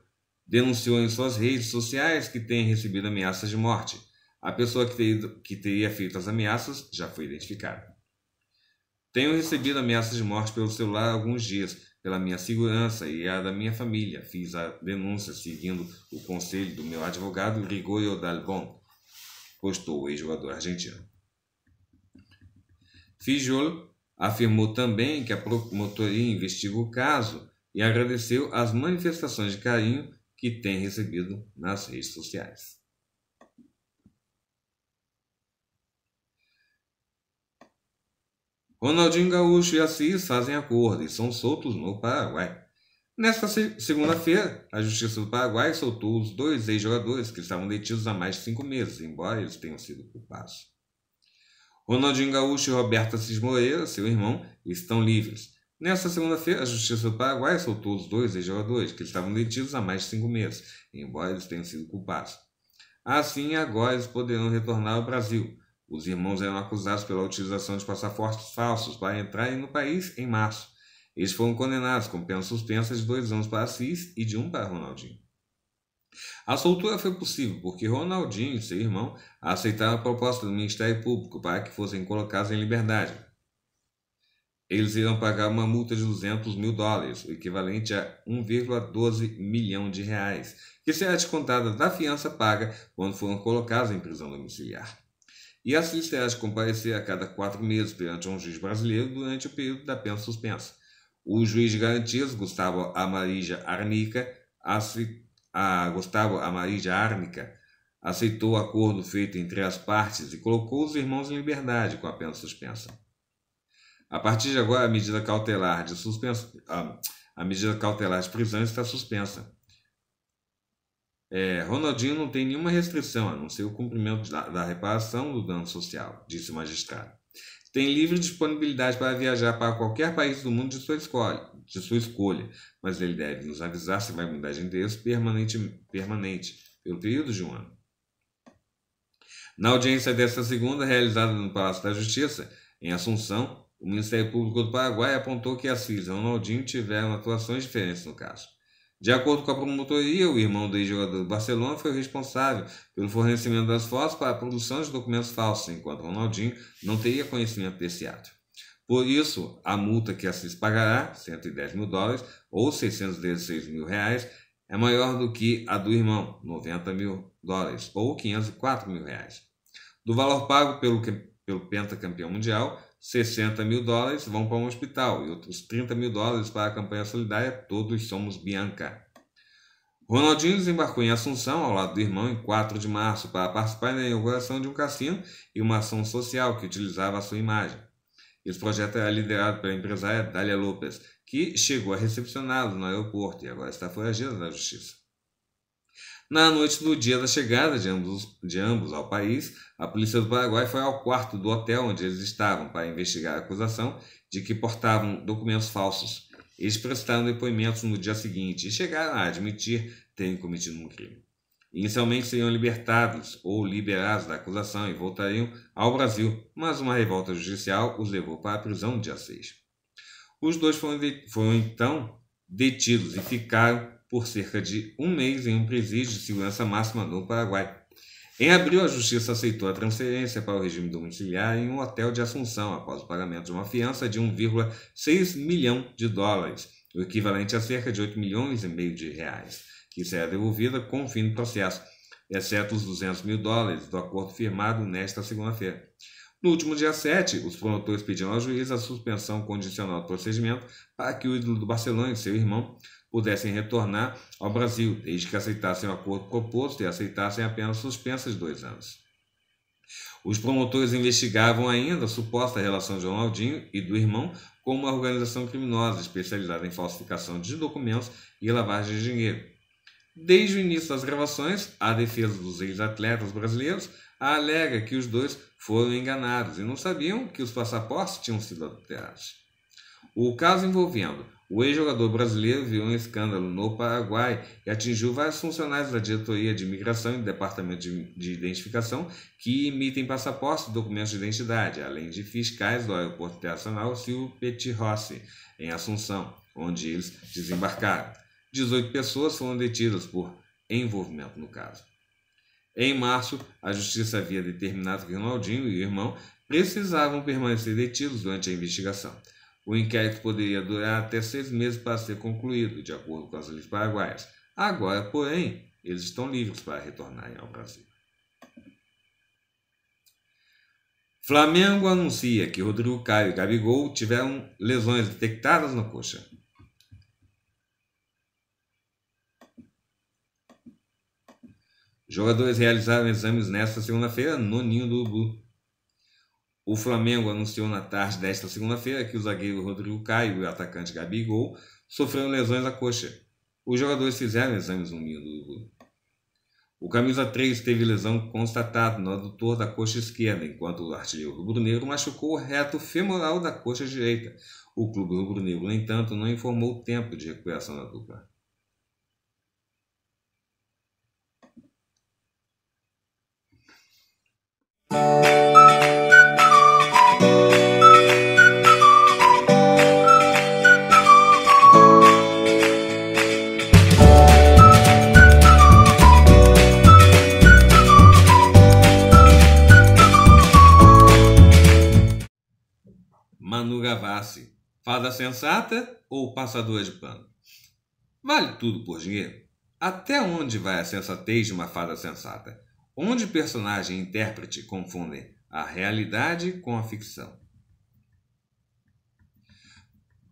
denunciou em suas redes sociais que tem recebido ameaças de morte. A pessoa que, ter, que teria feito as ameaças já foi identificada. Tenho recebido ameaças de morte pelo celular há alguns dias pela minha segurança e a da minha família. Fiz a denúncia seguindo o conselho do meu advogado Rigorio Dalbon, postou o ex-jogador argentino. Fijol afirmou também que a promotoria investiga o caso e agradeceu as manifestações de carinho que tem recebido nas redes sociais. Ronaldinho Gaúcho e Assis fazem acordo e são soltos no Paraguai. Nesta segunda-feira, a Justiça do Paraguai soltou os dois ex-jogadores que estavam detidos há mais de cinco meses, embora eles tenham sido culpados. Ronaldinho Gaúcho e Roberto Assis Moreira, seu irmão, estão livres. Nesta segunda-feira, a Justiça do Paraguai soltou os dois ex-jogadores que estavam detidos há mais de cinco meses, embora eles tenham sido culpados. Assim, agora eles poderão retornar ao Brasil. Os irmãos eram acusados pela utilização de passaportes falsos para entrarem no país em março. Eles foram condenados com pena suspensa de dois anos para Assis e de um para Ronaldinho. A soltura foi possível porque Ronaldinho e seu irmão aceitaram a proposta do Ministério Público para que fossem colocados em liberdade. Eles irão pagar uma multa de 200 mil dólares, o equivalente a 1,12 milhão de reais, que será descontada da fiança paga quando foram colocados em prisão domiciliar e as filiais comparecer a cada quatro meses perante um juiz brasileiro durante o período da pena suspensa. O juiz de garantias, Gustavo Amarija Arnica, a Gustavo Amarija Arnica, aceitou o acordo feito entre as partes e colocou os irmãos em liberdade com a pena suspensa. A partir de agora, a medida cautelar de, suspensa, a medida cautelar de prisão está suspensa. É, Ronaldinho não tem nenhuma restrição a não ser o cumprimento da, da reparação do dano social, disse o magistrado. Tem livre disponibilidade para viajar para qualquer país do mundo de sua escolha, de sua escolha mas ele deve nos avisar se vai mudar de endereço permanente, permanente pelo período de um ano. Na audiência desta segunda, realizada no Palácio da Justiça, em Assunção, o Ministério Público do Paraguai apontou que CIS e Ronaldinho tiveram atuações diferentes no caso. De acordo com a promotoria, o irmão do ex-jogador do Barcelona foi o responsável pelo fornecimento das fotos para a produção de documentos falsos, enquanto Ronaldinho não teria conhecimento desse ato. Por isso, a multa que a CIS pagará, 110 mil dólares ou 616 mil reais, é maior do que a do irmão, 90 mil dólares ou 504 mil reais. Do valor pago pelo, pelo pentacampeão mundial, 60 mil dólares vão para um hospital e outros 30 mil dólares para a campanha solidária Todos Somos Bianca. Ronaldinho desembarcou em Assunção, ao lado do irmão, em 4 de março, para participar da inauguração de um cassino e uma ação social que utilizava a sua imagem. Esse projeto era liderado pela empresária Dália Lopes, que chegou a recepcioná-lo no aeroporto e agora está foragida da justiça. Na noite do dia da chegada de ambos, de ambos ao país, a polícia do Paraguai foi ao quarto do hotel onde eles estavam para investigar a acusação de que portavam documentos falsos. Eles prestaram depoimentos no dia seguinte e chegaram a admitir terem cometido um crime. Inicialmente seriam libertados ou liberados da acusação e voltariam ao Brasil, mas uma revolta judicial os levou para a prisão no dia 6. Os dois foram, foram então detidos e ficaram por cerca de um mês em um presídio de segurança máxima no Paraguai. Em abril, a justiça aceitou a transferência para o regime domiciliar em um hotel de Assunção, após o pagamento de uma fiança de 1,6 milhão de dólares, o equivalente a cerca de 8 milhões e meio de reais, que será devolvida com o fim do processo, exceto os 200 mil dólares do acordo firmado nesta segunda-feira. No último dia 7, os promotores pediram ao juiz a suspensão condicional do procedimento para que o ídolo do Barcelona e seu irmão pudessem retornar ao Brasil, desde que aceitassem o acordo proposto e aceitassem apenas suspensas dois anos. Os promotores investigavam ainda a suposta relação de Ronaldinho e do irmão com uma organização criminosa especializada em falsificação de documentos e lavagem de dinheiro. Desde o início das gravações, a defesa dos ex-atletas brasileiros alega que os dois foram enganados e não sabiam que os passaportes tinham sido adulterados. O caso envolvendo o ex-jogador brasileiro viu um escândalo no Paraguai e atingiu vários funcionários da diretoria de imigração e do departamento de identificação que emitem passaportes e documentos de identidade, além de fiscais do aeroporto internacional Silvio Petit Rossi, em Assunção, onde eles desembarcaram. 18 pessoas foram detidas por envolvimento no caso. Em março, a justiça havia determinado que Ronaldinho e o irmão precisavam permanecer detidos durante a investigação. O inquérito poderia durar até seis meses para ser concluído, de acordo com as leis paraguaias. Agora, porém, eles estão livres para retornarem ao Brasil. Flamengo anuncia que Rodrigo Caio e Gabigol tiveram lesões detectadas na coxa. Jogadores realizaram exames nesta segunda-feira no Ninho do Urubu. O Flamengo anunciou na tarde desta segunda-feira que o zagueiro Rodrigo Caio e o atacante Gabigol sofreram lesões à coxa. Os jogadores fizeram exames no do grupo. O camisa 3 teve lesão constatada no adutor da coxa esquerda, enquanto o artilheiro rubro-negro machucou o reto femoral da coxa direita. O clube rubro-negro, no entanto, não informou o tempo de recuperação da dupla. Manu Gavassi, fada sensata ou passador de pano? Vale tudo por dinheiro? Até onde vai a sensatez de uma fada sensata? Onde personagem e intérprete confundem a realidade com a ficção?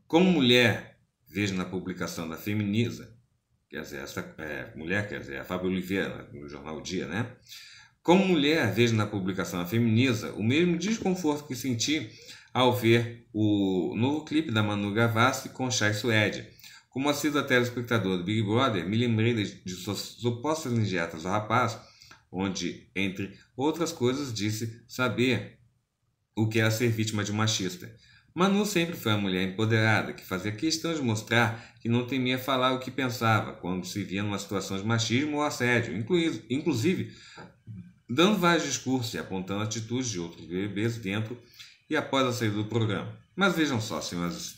Como mulher, vejo na publicação da Feminiza, quer dizer, essa é, mulher, quer dizer, a Fábio Oliveira, no jornal Dia, né? Como mulher, vejo na publicação da Feminiza o mesmo desconforto que senti ao ver o novo clipe da Manu Gavassi com Chay Suede. Como o telespectador do Big Brother, me lembrei de, de suas supostas injetas ao rapaz, onde, entre outras coisas, disse saber o que era ser vítima de um machista. Manu sempre foi uma mulher empoderada, que fazia questão de mostrar que não temia falar o que pensava quando se via numa situação de machismo ou assédio, incluído, inclusive dando vários discursos e apontando atitudes de outros bebês dentro e após a saída do programa. Mas vejam só, senhoras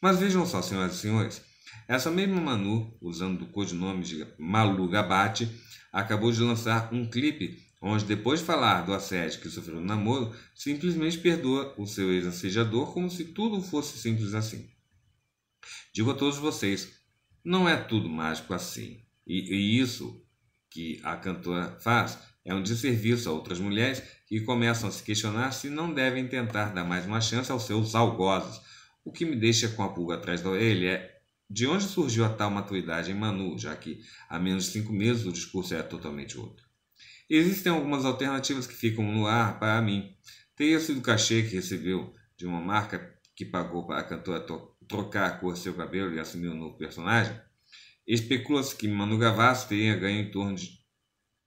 Mas vejam só, senhoras e senhores, essa mesma Manu, usando o codinome de Malu Gabate, acabou de lançar um clipe onde, depois de falar do assédio que sofreu no namoro, simplesmente perdoa o seu ex-assediador como se tudo fosse simples assim. Digo a todos vocês, não é tudo mágico assim. E, e isso que a cantora faz é um desserviço a outras mulheres e começam a se questionar se não devem tentar dar mais uma chance aos seus algozes. O que me deixa com a pulga atrás da orelha é de onde surgiu a tal maturidade em Manu, já que há menos de cinco meses o discurso é totalmente outro. Existem algumas alternativas que ficam no ar para mim. Teria sido o cachê que recebeu de uma marca que pagou para a cantora trocar a cor do seu cabelo e assumir um novo personagem? Especula-se que Manu Gavassi teria ganho, em torno de,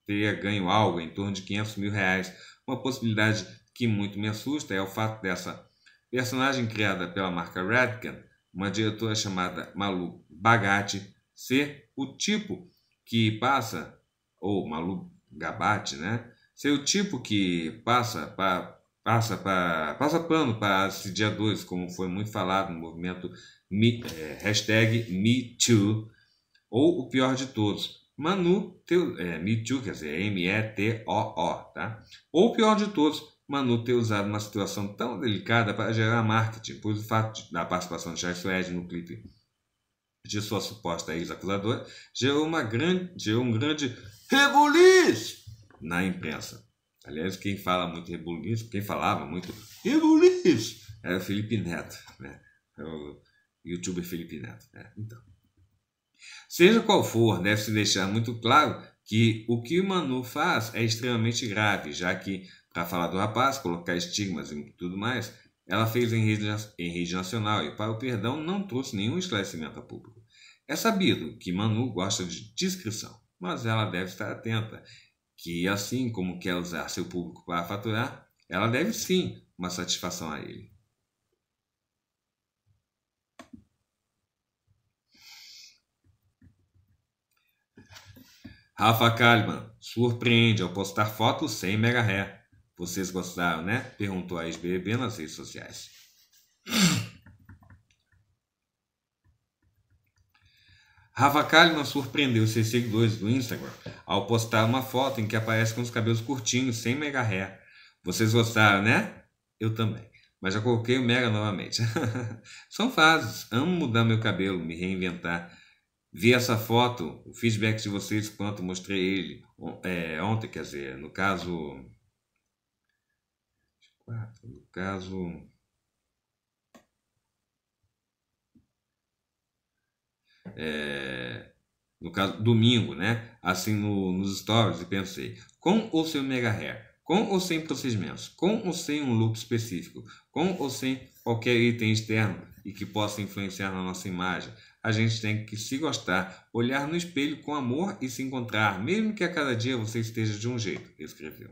teria ganho algo em torno de 500 mil reais uma possibilidade que muito me assusta é o fato dessa personagem criada pela marca Redken, uma diretora chamada Malu Bagatti, ser o tipo que passa, ou Malu Gabate, né? Ser o tipo que passa para passa para passa pano para assediadores, como foi muito falado no movimento me, é, hashtag MeToo, ou o pior de todos, Manu Teu, é, Me Too, quer dizer, M-E-T-O-O, tá? Ou pior de todos, Manu ter usado uma situação tão delicada para gerar marketing, pois o fato de, da participação de Charles Suede no clipe de sua suposta ex-acusadora gerou, uma grande, gerou um grande rebuliço na imprensa. Aliás, quem fala muito rebuliço, quem falava muito rebuliço era o Felipe Neto, né? É o youtuber Felipe Neto. Né? Então. Seja qual for, deve-se deixar muito claro que o que Manu faz é extremamente grave, já que, para falar do rapaz, colocar estigmas e tudo mais, ela fez em rede, em rede nacional e, para o perdão, não trouxe nenhum esclarecimento ao público. É sabido que Manu gosta de discrição, mas ela deve estar atenta que, assim como quer usar seu público para faturar, ela deve sim uma satisfação a ele. Rafa Kalman surpreende ao postar fotos sem mega ré. Vocês gostaram, né? Perguntou a ex nas redes sociais. Rafa Kalman surpreendeu seus seguidores do Instagram ao postar uma foto em que aparece com os cabelos curtinhos, sem mega ré. Vocês gostaram, né? Eu também. Mas já coloquei o mega novamente. São fases. Amo mudar meu cabelo, me reinventar. Vi essa foto, o feedback de vocês quanto mostrei ele é, ontem, quer dizer, no caso. No caso. É, no caso, domingo, né? Assim no, nos stories, e pensei: com ou sem mega hair? Com ou sem procedimentos? Com ou sem um look específico? Com ou sem qualquer item externo e que possa influenciar na nossa imagem? A gente tem que se gostar, olhar no espelho com amor e se encontrar, mesmo que a cada dia você esteja de um jeito, escreveu.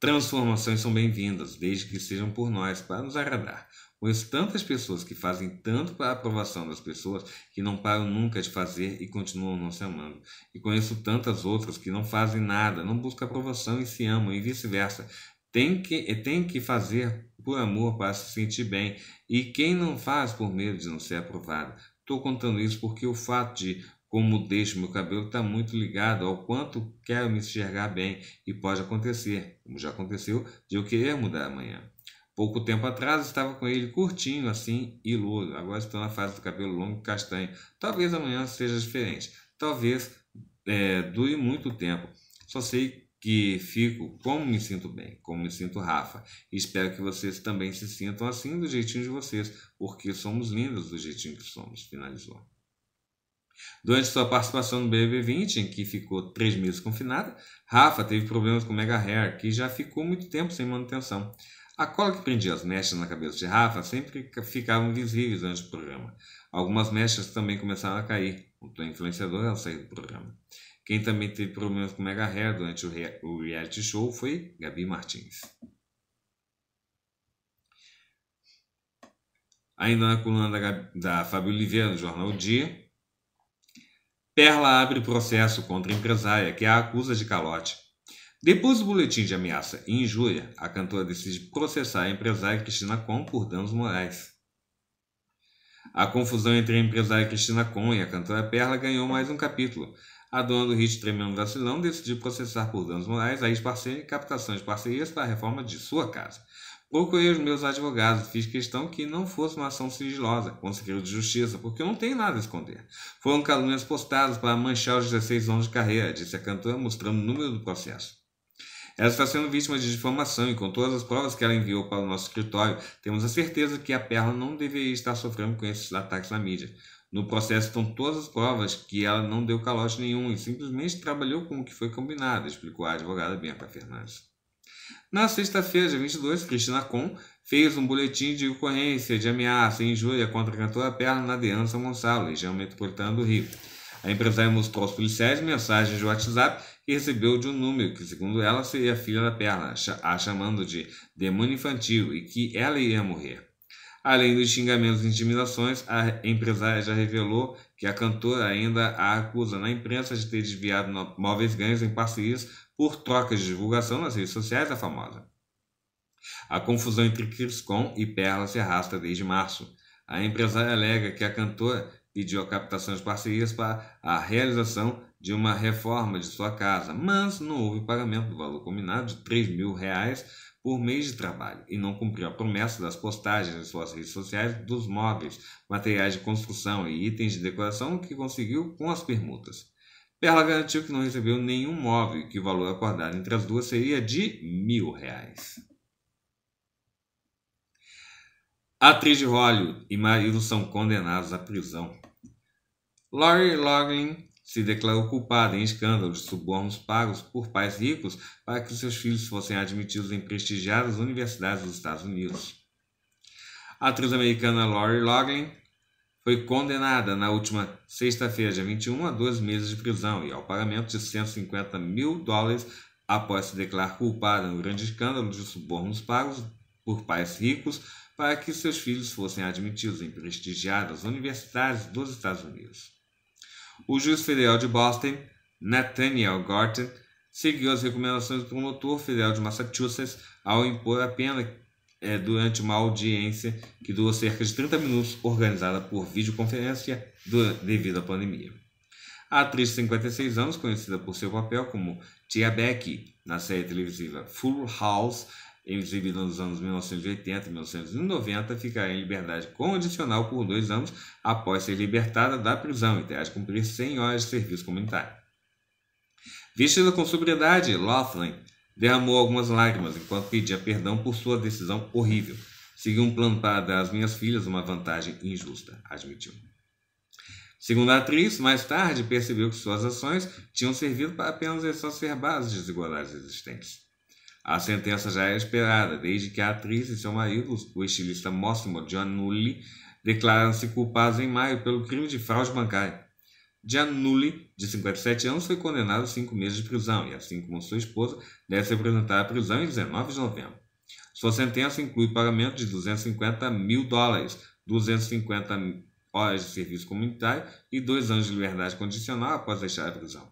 Transformações são bem-vindas, desde que sejam por nós, para nos agradar. Conheço tantas pessoas que fazem tanto para a aprovação das pessoas que não param nunca de fazer e continuam não se amando. E conheço tantas outras que não fazem nada, não buscam aprovação e se amam, e vice-versa. Tem que, tem que fazer por amor para se sentir bem. E quem não faz por medo de não ser aprovado. Estou contando isso porque o fato de como deixo meu cabelo está muito ligado ao quanto quero me enxergar bem e pode acontecer, como já aconteceu, de eu querer mudar amanhã. Pouco tempo atrás estava com ele curtinho assim e louro, agora estou na fase do cabelo longo e castanho. Talvez amanhã seja diferente, talvez é, dure muito tempo. Só sei que fico, como me sinto bem, como me sinto Rafa. Espero que vocês também se sintam assim do jeitinho de vocês, porque somos lindos do jeitinho que somos. Finalizou. Durante sua participação no BB20, em que ficou três meses confinada, Rafa teve problemas com Mega Hair, que já ficou muito tempo sem manutenção. A cola que prendia as mechas na cabeça de Rafa sempre ficavam visíveis antes do programa. Algumas mechas também começaram a cair, o influenciador ao é sair do programa. Quem também teve problemas com Mega Hair durante o reality show foi Gabi Martins. Ainda na coluna da, da Fábio Oliveira, no jornal o Dia, Perla abre processo contra a empresária que a acusa de calote. Depois do boletim de ameaça e injúria, a cantora decide processar a empresária Cristina Com por danos morais. A confusão entre a empresária Cristina Com e a cantora Perla ganhou mais um capítulo a dona do Hit tremendo vacilão, decidiu processar por danos morais a ex-parceira e captação de parcerias para a reforma de sua casa. Procurei os meus advogados, fiz questão que não fosse uma ação sigilosa, conselheiro de justiça, porque eu não tenho nada a esconder. Foram calúnias postadas para manchar os 16 anos de carreira, disse a cantora, mostrando o número do processo. Ela está sendo vítima de difamação e com todas as provas que ela enviou para o nosso escritório, temos a certeza que a Perla não deveria estar sofrendo com esses ataques na mídia. No processo estão todas as provas que ela não deu calote nenhum e simplesmente trabalhou com o que foi combinado, explicou a advogada Bianca Fernandes. Na sexta-feira, dia 22, Cristina Com fez um boletim de ocorrência de ameaça e injúria contra a cantora Perna na São Gonçalo, região metropolitana do Rio. A empresária mostrou aos policiais mensagens de WhatsApp que recebeu de um número que, segundo ela, seria a filha da Perna, a chamando de demônio infantil e que ela iria morrer. Além dos xingamentos e intimidações, a empresária já revelou que a cantora ainda a acusa na imprensa de ter desviado móveis ganhos em parcerias por trocas de divulgação nas redes sociais da famosa. A confusão entre Criscom e Perla se arrasta desde março. A empresária alega que a cantora pediu a captação de parcerias para a realização de uma reforma de sua casa, mas não houve pagamento do valor combinado de 3 mil reais por mês de trabalho e não cumpriu a promessa das postagens em suas redes sociais dos móveis, materiais de construção e itens de decoração que conseguiu com as permutas. Perla garantiu que não recebeu nenhum móvel e que o valor acordado entre as duas seria de mil reais. atriz de Hollywood e marido são condenados à prisão. Lori Loughlin se declarou culpada em escândalos, subornos pagos por pais ricos para que seus filhos fossem admitidos em prestigiadas universidades dos Estados Unidos. A atriz americana Lori Loughlin foi condenada na última sexta-feira, dia 21, a dois meses de prisão e ao pagamento de 150 mil dólares após se declarar culpada no grande escândalo de subornos pagos por pais ricos para que seus filhos fossem admitidos em prestigiadas universidades dos Estados Unidos. O juiz federal de Boston, Nathaniel Gorton, seguiu as recomendações do promotor federal de Massachusetts ao impor a pena é, durante uma audiência que durou cerca de 30 minutos, organizada por videoconferência durante, devido à pandemia. A atriz de 56 anos, conhecida por seu papel como Tia Becky na série televisiva Full House, exibido nos anos 1980 e 1990, ficará em liberdade condicional por dois anos após ser libertada da prisão e terá de cumprir 100 horas de serviço comunitário. Vestida com sobriedade, Laughlin derramou algumas lágrimas enquanto pedia perdão por sua decisão horrível. Seguiu um plano para dar às minhas filhas uma vantagem injusta, admitiu. Segundo a atriz, mais tarde percebeu que suas ações tinham servido para apenas exacerbar as desigualdades existentes. A sentença já era esperada, desde que a atriz e seu marido, o estilista Massimo Giannulli, declararam-se culpados em maio pelo crime de fraude bancária. Giannulli, de 57 anos, foi condenado a cinco meses de prisão e, assim como sua esposa, deve se apresentar à prisão em 19 de novembro. Sua sentença inclui pagamento de 250 mil dólares, 250 horas de serviço comunitário e dois anos de liberdade condicional após deixar a prisão.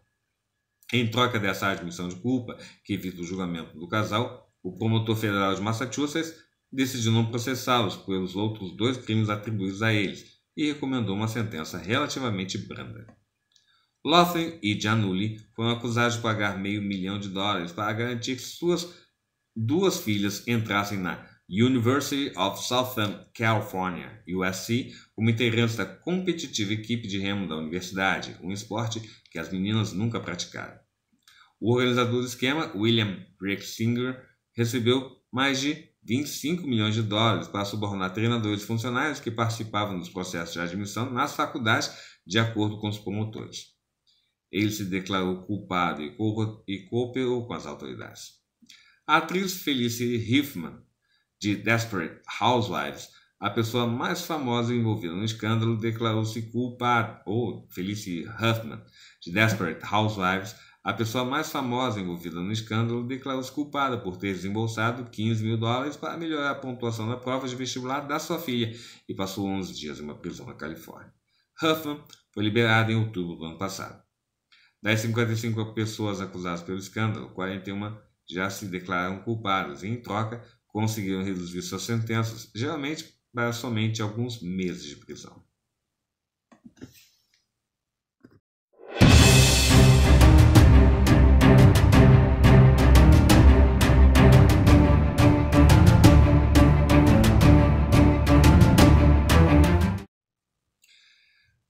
Em troca dessa admissão de culpa, que evita o julgamento do casal, o promotor federal de Massachusetts decidiu não processá-los pelos outros dois crimes atribuídos a eles e recomendou uma sentença relativamente branda. Laughlin e Gianulli foram acusados de pagar meio milhão de dólares para garantir que suas duas filhas entrassem na University of Southern California, USC, como integrantes da competitiva equipe de remo da universidade, um esporte que as meninas nunca praticaram. O organizador do esquema, William Rexinger, recebeu mais de 25 milhões de dólares para subornar treinadores e funcionários que participavam dos processos de admissão nas faculdades, de acordo com os promotores. Ele se declarou culpado e, e cooperou com as autoridades. A atriz Felice Hiffman, de Desperate Housewives, a pessoa mais famosa envolvida no escândalo declarou-se culpada, ou Felice Huffman, de Desperate Housewives, a pessoa mais famosa envolvida no escândalo declarou-se culpada por ter desembolsado 15 mil dólares para melhorar a pontuação da prova de vestibular da sua filha e passou 11 dias em uma prisão na Califórnia. Huffman foi liberada em outubro do ano passado. Das 55 pessoas acusadas pelo escândalo, 41 já se declararam culpadas e, em troca, conseguiram reduzir suas sentenças, geralmente para somente alguns meses de prisão.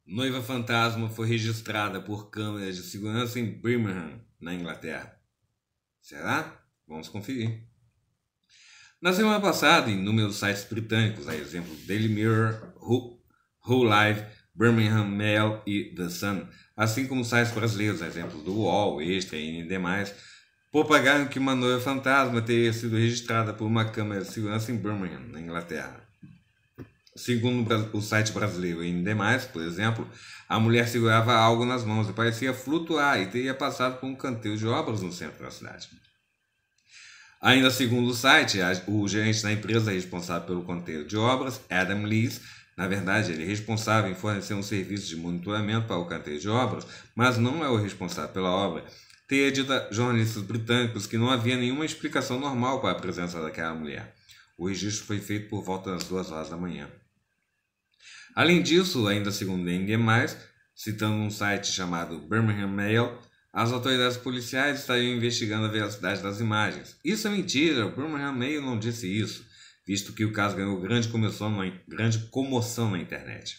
Noiva Fantasma foi registrada por câmeras de segurança em Birmingham, na Inglaterra. Será? Vamos conferir. Na semana passada, em inúmeros sites britânicos, a exemplo Daily Mirror, Who, Who Live, Birmingham Mail e The Sun, assim como sites brasileiros, a exemplo do UOL, Extra e demais, propagaram que uma noiva fantasma teria sido registrada por uma câmera de segurança em Birmingham, na Inglaterra. Segundo o site brasileiro e demais, por exemplo, a mulher segurava algo nas mãos e parecia flutuar e teria passado por um canteiro de obras no centro da cidade. Ainda segundo o site, o gerente da empresa responsável pelo conteúdo de obras, Adam Lees, na verdade, ele é responsável em fornecer um serviço de monitoramento para o canteiro de obras, mas não é o responsável pela obra. Teria dito a jornalistas britânicos que não havia nenhuma explicação normal para a presença daquela mulher. O registro foi feito por volta das duas horas da manhã. Além disso, ainda segundo ninguém mais, citando um site chamado Birmingham Mail, as autoridades policiais estariam investigando a veracidade das imagens. Isso é mentira, o Bruno meio não disse isso, visto que o caso ganhou grande comoção, na, grande comoção na internet.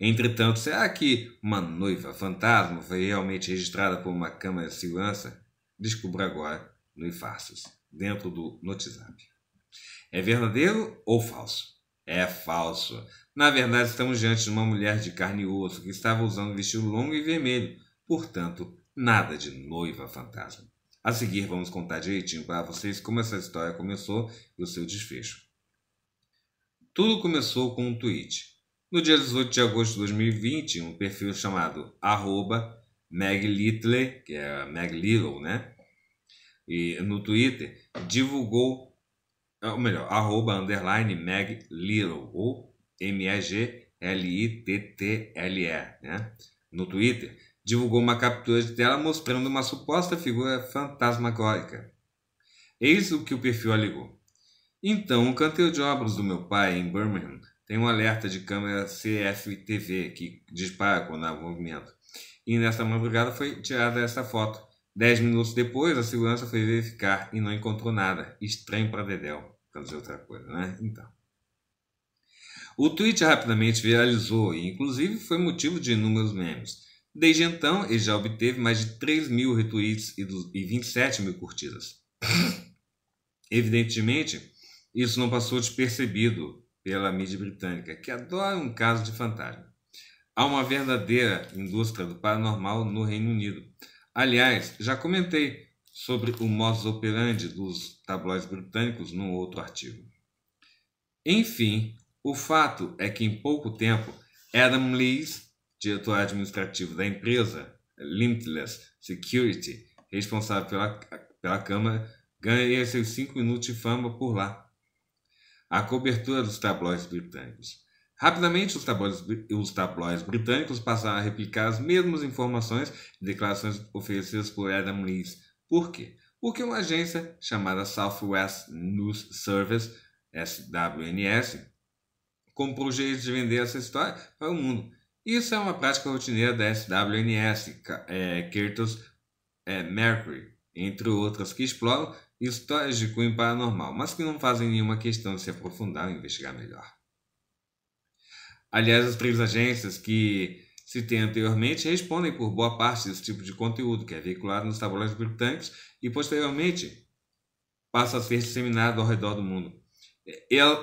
Entretanto, será que uma noiva fantasma foi realmente registrada por uma câmera de segurança? Descubra agora no Ifacios, dentro do Notizap. É verdadeiro ou falso? É falso. Na verdade, estamos diante de uma mulher de carne e osso que estava usando um vestido longo e vermelho, portanto, Nada de noiva fantasma. A seguir, vamos contar direitinho para vocês como essa história começou e o seu desfecho. Tudo começou com um tweet. No dia 18 de agosto de 2020, um perfil chamado arroba Little, que é Meg Little, né? E no Twitter, divulgou, é, ou melhor, arroba underline Meg Little, ou M-E-G-L-I-T-T-L-E, né? No Twitter, divulgou uma captura de tela mostrando uma suposta figura fantasmagórica. Eis o que o perfil alegou. Então, o canteiro de obras do meu pai, em Birmingham, tem um alerta de câmera CFTV que dispara quando há movimento. E nesta madrugada foi tirada essa foto. Dez minutos depois, a segurança foi verificar e não encontrou nada. Estranho para Dedel. Para dizer outra coisa, né? Então. O tweet rapidamente viralizou e, inclusive, foi motivo de inúmeros memes. Desde então, ele já obteve mais de 3 mil retweets e 27 mil curtidas. Evidentemente, isso não passou despercebido pela mídia britânica, que adora um caso de fantasma. Há uma verdadeira indústria do paranormal no Reino Unido. Aliás, já comentei sobre o modus operandi dos tabloides britânicos num outro artigo. Enfim, o fato é que em pouco tempo, Adam Lees diretor administrativo da empresa Limitless Security, responsável pela, pela Câmara, ganha seus cinco minutos de fama por lá. A cobertura dos tabloides britânicos. Rapidamente, os tabloides, os tabloides britânicos passaram a replicar as mesmas informações e declarações oferecidas por Adam Lees. Por quê? Porque uma agência chamada Southwest News Service, SWNS, comprou o jeito de vender essa história para o mundo. Isso é uma prática rotineira da SWNS, é, é, Mercury, entre outras que exploram histórias de cunho paranormal, mas que não fazem nenhuma questão de se aprofundar e investigar melhor. Aliás, as três agências que citei anteriormente respondem por boa parte desse tipo de conteúdo que é veiculado nos tabuleiros britânicos e posteriormente passa a ser disseminado ao redor do mundo.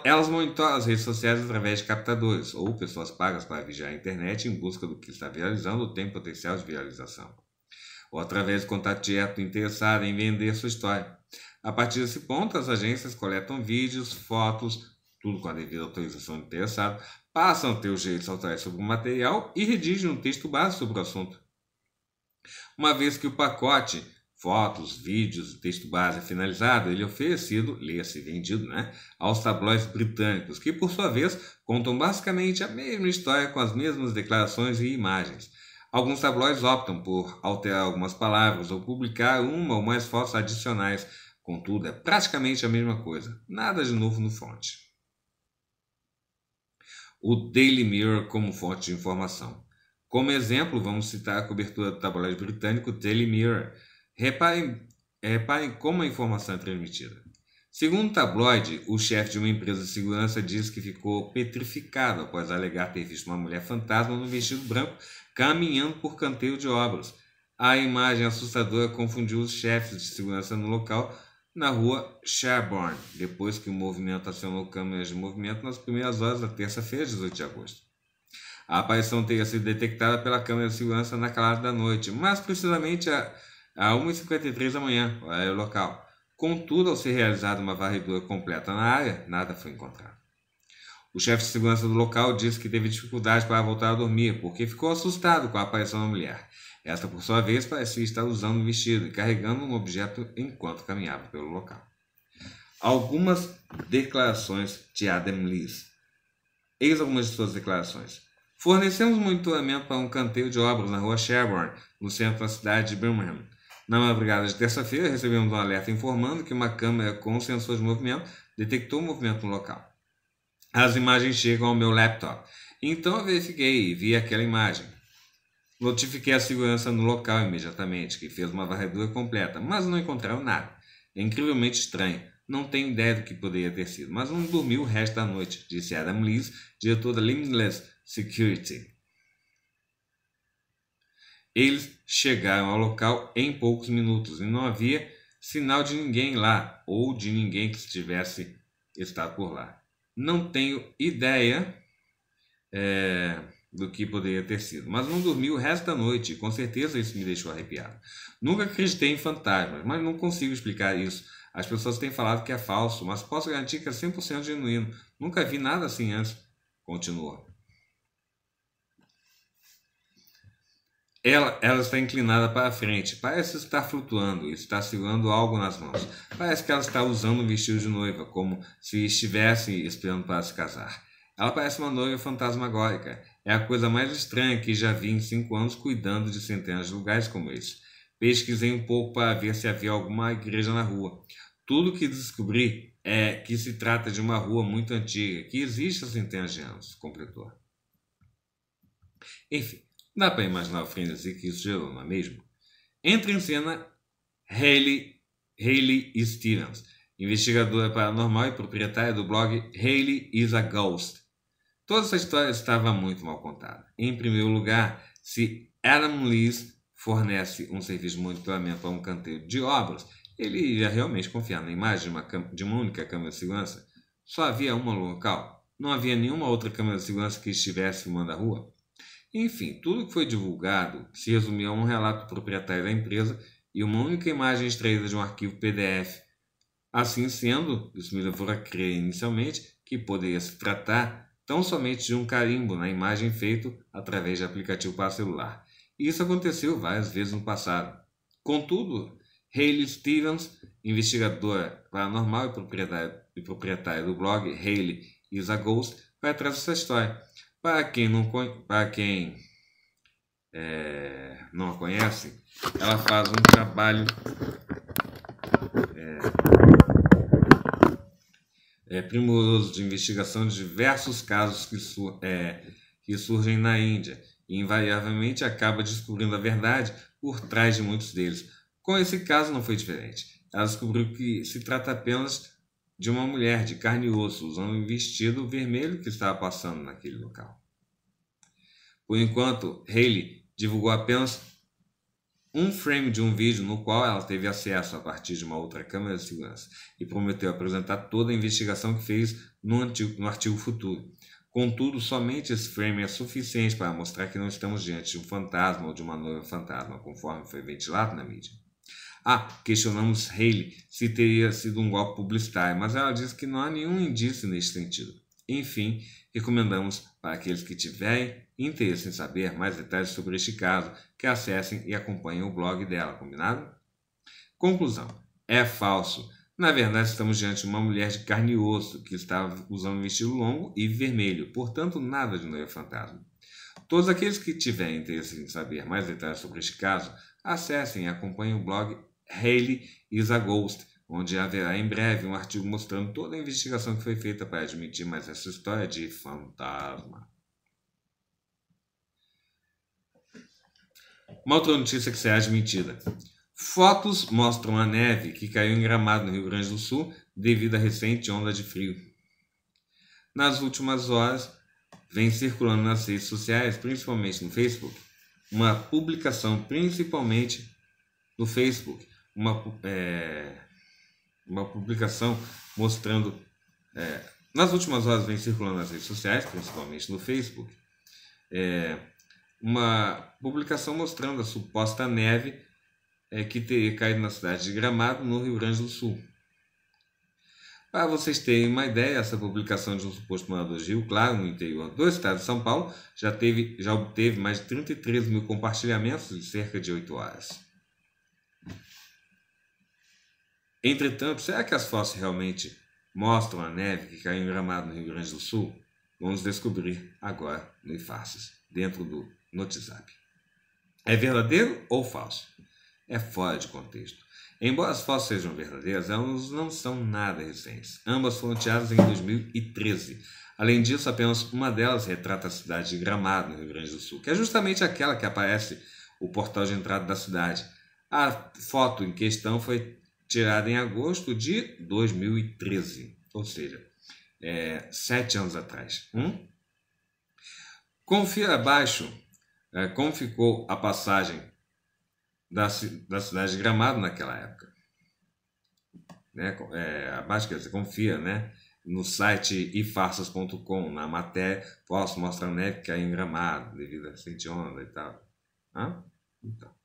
Elas monitoram as redes sociais através de captadores ou pessoas pagas para vigiar a internet em busca do que está viralizando ou tem potencial de viralização, ou através de contato direto interessado em vender sua história. A partir desse ponto, as agências coletam vídeos, fotos, tudo com a devida autorização do interessado, passam a ter os direitos autorais sobre o material e redigem um texto base sobre o assunto. Uma vez que o pacote fotos, vídeos, texto base finalizado, ele é oferecido, leia-se vendido, né, aos tabloides britânicos, que por sua vez contam basicamente a mesma história com as mesmas declarações e imagens. Alguns tabloides optam por alterar algumas palavras ou publicar uma ou mais fotos adicionais, contudo, é praticamente a mesma coisa, nada de novo no fonte. O Daily Mirror como fonte de informação. Como exemplo, vamos citar a cobertura do tabloide britânico Daily Mirror, Reparem, reparem como a informação é transmitida. Segundo o tabloide, o chefe de uma empresa de segurança disse que ficou petrificado após alegar ter visto uma mulher fantasma no vestido branco caminhando por canteiro de obras. A imagem assustadora confundiu os chefes de segurança no local na rua Sherborne, depois que o movimento acionou câmeras de movimento nas primeiras horas da terça-feira, 18 de agosto. A aparição teria sido detectada pela câmera de segurança na calada da noite, mas precisamente a a 1h53 da manhã, horário local. Contudo, ao ser realizada uma varredura completa na área, nada foi encontrado. O chefe de segurança do local disse que teve dificuldade para voltar a dormir, porque ficou assustado com a aparição da mulher. Esta, por sua vez, parecia estar usando um vestido e carregando um objeto enquanto caminhava pelo local. Algumas declarações de Adam Lees. Eis algumas de suas declarações. Fornecemos monitoramento para um canteiro de obras na rua Sherborne, no centro da cidade de Birmingham. Na madrugada de terça-feira, recebemos um alerta informando que uma câmera com sensor de movimento detectou movimento no local. As imagens chegam ao meu laptop. Então eu verifiquei e vi aquela imagem. Notifiquei a segurança no local imediatamente, que fez uma varredura completa, mas não encontraram nada. É incrivelmente estranho. Não tenho ideia do que poderia ter sido, mas não dormi o resto da noite, disse Adam Lees, diretor da Limitless Security. Eles chegaram ao local em poucos minutos e não havia sinal de ninguém lá ou de ninguém que estivesse estado por lá. Não tenho ideia é, do que poderia ter sido, mas não dormi o resto da noite e com certeza isso me deixou arrepiado. Nunca acreditei em fantasmas, mas não consigo explicar isso. As pessoas têm falado que é falso, mas posso garantir que é 100% genuíno. Nunca vi nada assim antes. Continua. ela, ela está inclinada para frente, parece estar flutuando, está segurando algo nas mãos. Parece que ela está usando um vestido de noiva, como se estivesse esperando para se casar. Ela parece uma noiva fantasmagórica. É a coisa mais estranha que já vi em cinco anos cuidando de centenas de lugares como esse. Pesquisei um pouco para ver se havia alguma igreja na rua. Tudo que descobri é que se trata de uma rua muito antiga, que existe há centenas de anos, completou. Enfim, Dá para imaginar o frenesi que isso gerou, não é mesmo? Entra em cena Hayley, Hayley Stevens, investigadora paranormal e proprietária do blog Hayley is a Ghost. Toda essa história estava muito mal contada. Em primeiro lugar, se Adam Lees fornece um serviço de monitoramento a um canteiro de obras, ele iria realmente confiar na imagem de uma, de uma única câmera de segurança? Só havia uma no local. Não havia nenhuma outra câmera de segurança que estivesse filmando a rua. Enfim, tudo que foi divulgado se resumiu a um relato proprietário da empresa e uma única imagem extraída de um arquivo PDF. Assim sendo, isso me levou a crer inicialmente que poderia se tratar tão somente de um carimbo na imagem feito através de aplicativo para celular. E isso aconteceu várias vezes no passado. Contudo, Hayley Stevens, investigadora paranormal e proprietária, do blog Hayley Is a Ghost, vai atrás dessa história para quem não para quem é, não a conhece, ela faz um trabalho é, é, primoroso de investigação de diversos casos que, su, é, que surgem na Índia e invariavelmente acaba descobrindo a verdade por trás de muitos deles. Com esse caso não foi diferente. Ela descobriu que se trata apenas de uma mulher de carne e osso usando um vestido vermelho que estava passando naquele local. Por enquanto, Haley divulgou apenas um frame de um vídeo no qual ela teve acesso a partir de uma outra câmera de segurança e prometeu apresentar toda a investigação que fez no, antigo, no artigo futuro. Contudo, somente esse frame é suficiente para mostrar que não estamos diante de um fantasma ou de uma noiva fantasma, conforme foi ventilado na mídia. Ah, questionamos Haley se teria sido um golpe publicitário, mas ela diz que não há nenhum indício nesse sentido. Enfim, recomendamos para aqueles que tiverem interesse em saber mais detalhes sobre este caso que acessem e acompanhem o blog dela, combinado? Conclusão: é falso. Na verdade, estamos diante de uma mulher de carne e osso que estava usando um vestido longo e vermelho, portanto, nada de noiva fantasma. Todos aqueles que tiverem interesse em saber mais detalhes sobre este caso, acessem e acompanhem o blog Haley is a Ghost, onde haverá em breve um artigo mostrando toda a investigação que foi feita para admitir mais essa história de fantasma. Uma outra notícia que será admitida: Fotos mostram a neve que caiu em Gramado, no Rio Grande do Sul, devido à recente onda de frio. Nas últimas horas, vem circulando nas redes sociais, principalmente no Facebook, uma publicação, principalmente no Facebook, uma, é, uma publicação mostrando. É, nas últimas horas vem circulando nas redes sociais, principalmente no Facebook, é, uma publicação mostrando a suposta neve é, que teria caído na cidade de Gramado, no Rio Grande do Sul. Para vocês terem uma ideia, essa publicação de um suposto morador de Rio Claro, no interior do estado de São Paulo, já, teve, já obteve mais de 33 mil compartilhamentos em cerca de 8 horas. Entretanto, será que as fósseis realmente mostram a neve que caiu em Gramado, no Rio Grande do Sul? Vamos descobrir agora no Ifaces, dentro do Notizap. É verdadeiro ou falso? É fora de contexto. Embora as fotos sejam verdadeiras, elas não são nada recentes. Ambas foram tiradas em 2013. Além disso, apenas uma delas retrata a cidade de Gramado, no Rio Grande do Sul, que é justamente aquela que aparece o portal de entrada da cidade. A foto em questão foi tirada em agosto de 2013, ou seja, é, sete anos atrás. Hum? Confira abaixo é, como ficou a passagem da, da cidade de Gramado naquela época. Né? É, abaixo, quer dizer, confia, né? No site ifarsas.com, na matéria, posso mostrar a né, neve que caiu é em Gramado devido a de onda e tal. Hã? Então.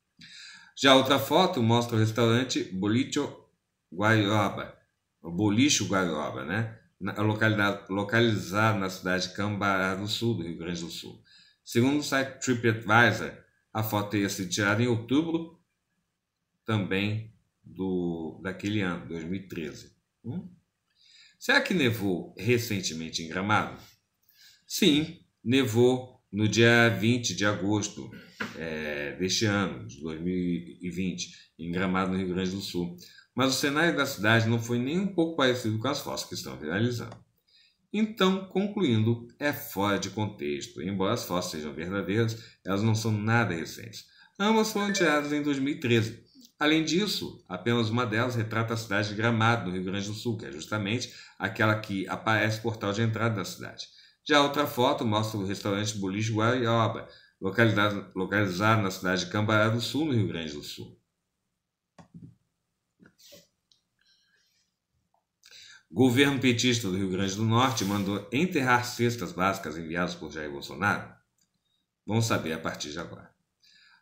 Já outra foto mostra o restaurante Bolicho Guaioba, Bolicho Guaioba, né? É localizado, localizado na cidade de Cambará do Sul, do Rio Grande do Sul. Segundo o site TripAdvisor, a foto teria sido tirada em outubro também do daquele ano, 2013. Hum? Será que nevou recentemente em Gramado? Sim, nevou no dia 20 de agosto é, deste ano, de 2020, em Gramado, no Rio Grande do Sul. Mas o cenário da cidade não foi nem um pouco parecido com as fotos que estão viralizando. Então, concluindo, é fora de contexto. Embora as fotos sejam verdadeiras, elas não são nada recentes. Ambas foram tiradas em 2013. Além disso, apenas uma delas retrata a cidade de Gramado, no Rio Grande do Sul, que é justamente aquela que aparece o portal de entrada da cidade. Já outra foto mostra o restaurante Boliche Guarioba, localizado, na cidade de Cambará do Sul, no Rio Grande do Sul. O Governo petista do Rio Grande do Norte mandou enterrar cestas básicas enviadas por Jair Bolsonaro? Vamos saber a partir de agora.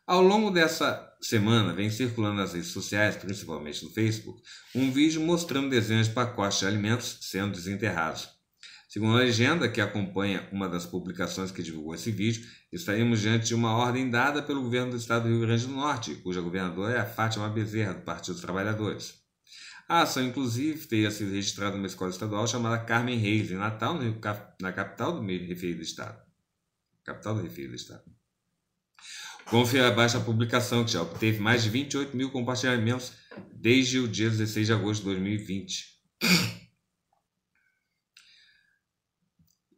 Ao longo dessa semana, vem circulando nas redes sociais, principalmente no Facebook, um vídeo mostrando dezenas de pacotes de alimentos sendo desenterrados Segundo a legenda que acompanha uma das publicações que divulgou esse vídeo, estaríamos diante de uma ordem dada pelo governo do estado do Rio Grande do Norte, cuja governadora é a Fátima Bezerra, do Partido dos Trabalhadores. A ação, inclusive, teria sido registrada numa escola estadual chamada Carmen Reis, em Natal, na capital do referido estado. Capital do referido estado. Confira abaixo a publicação, que já obteve mais de 28 mil compartilhamentos desde o dia 16 de agosto de 2020.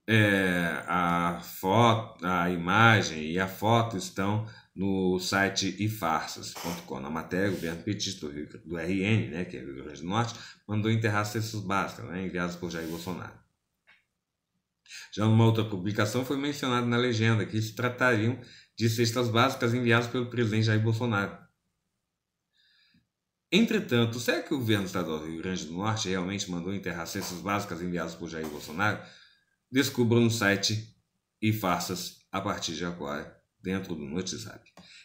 é, a foto, a imagem e a foto estão no site ifarsas.com. Na matéria, o governo petista do, do RN, né, que é Rio Grande do Norte, mandou enterrar cestas básicas, né, enviadas por Jair Bolsonaro. Já numa outra publicação foi mencionado na legenda que se tratariam de cestas básicas enviadas pelo presidente Jair Bolsonaro. Entretanto, será que o governo estadual do Rio Grande do Norte realmente mandou enterrar cestas básicas enviadas por Jair Bolsonaro? Descubra no site e faça-se a partir de agora dentro do WhatsApp.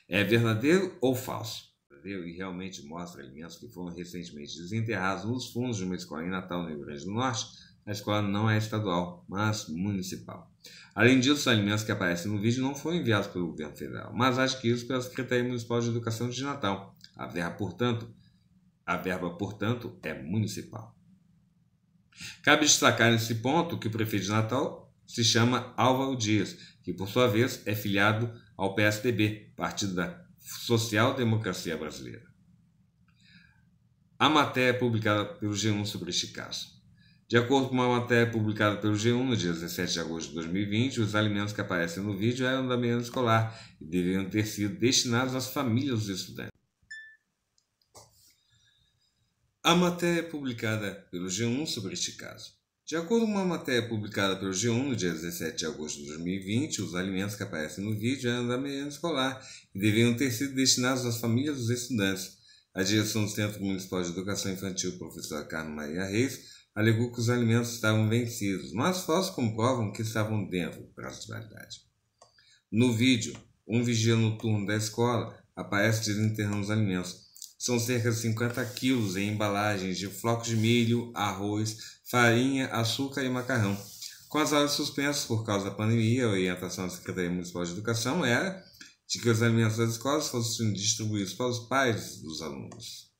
É verdadeiro ou falso? Verdadeiro e realmente mostra alimentos que foram recentemente desenterrados nos fundos de uma escola em Natal, no Rio Grande do Norte. A escola não é estadual, mas municipal. Além disso, os alimentos que aparecem no vídeo não foram enviados pelo governo federal, mas adquiridos pela Secretaria Municipal de Educação de Natal. A verba, portanto, a verba, portanto, é municipal. Cabe destacar nesse ponto que o prefeito de Natal se chama Álvaro Dias, que por sua vez é filiado ao PSDB, partido da Social Democracia Brasileira. A matéria é publicada pelo G1 sobre este caso. De acordo com uma matéria publicada pelo G1 no dia 17 de agosto de 2020, os alimentos que aparecem no vídeo eram da merenda escolar e deveriam ter sido destinados às famílias dos estudantes. Há matéria é publicada pelo G1 sobre este caso. De acordo com uma matéria publicada pelo G1 no dia 17 de agosto de 2020, os alimentos que aparecem no vídeo eram é da merenda escolar e deveriam ter sido destinados às famílias dos estudantes. A direção do Centro Municipal de Educação Infantil, professora Carmen Maria Reis, alegou que os alimentos estavam vencidos, mas fotos comprovam que estavam dentro do prazo de validade. No vídeo, um vigia noturno da escola aparece desenterrando os alimentos. São cerca de 50 quilos em embalagens de flocos de milho, arroz, farinha, açúcar e macarrão. Com as aulas suspensas por causa da pandemia, a orientação da Secretaria Municipal de Educação era de que os alimentos das escolas fossem distribuídos para os pais dos alunos.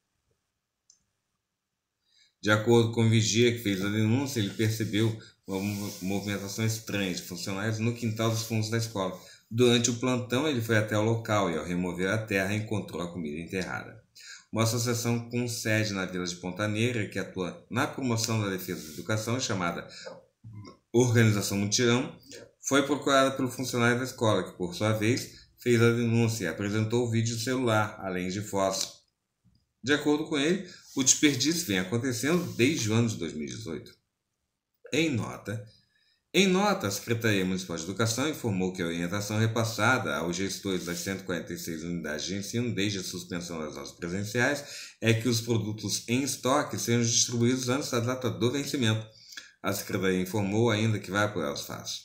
De acordo com o vigia que fez a denúncia, ele percebeu uma movimentação estranha de funcionários no quintal dos fundos da escola. Durante o plantão, ele foi até o local e, ao remover a terra, encontrou a comida enterrada uma associação com sede na Vila de Negra, que atua na promoção da defesa da educação, chamada Organização Mutirão, foi procurada pelo funcionário da escola, que, por sua vez, fez a denúncia e apresentou o vídeo celular, além de fotos. De acordo com ele, o desperdício vem acontecendo desde o ano de 2018. Em nota, em nota, a Secretaria Municipal de Educação informou que a orientação é repassada aos gestores das 146 unidades de ensino desde a suspensão das aulas presenciais é que os produtos em estoque sejam distribuídos antes da data do vencimento. A Secretaria informou ainda que vai apoiar os fatos.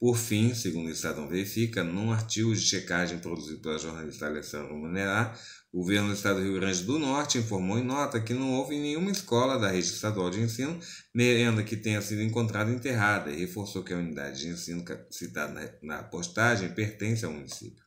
Por fim, segundo o Estadão Verifica, num artigo de checagem produzido pela jornalista Alessandra Munerá, o governo do estado do Rio Grande do Norte informou em nota que não houve nenhuma escola da rede estadual de ensino merenda que tenha sido encontrada enterrada e reforçou que a unidade de ensino citada na postagem pertence ao município.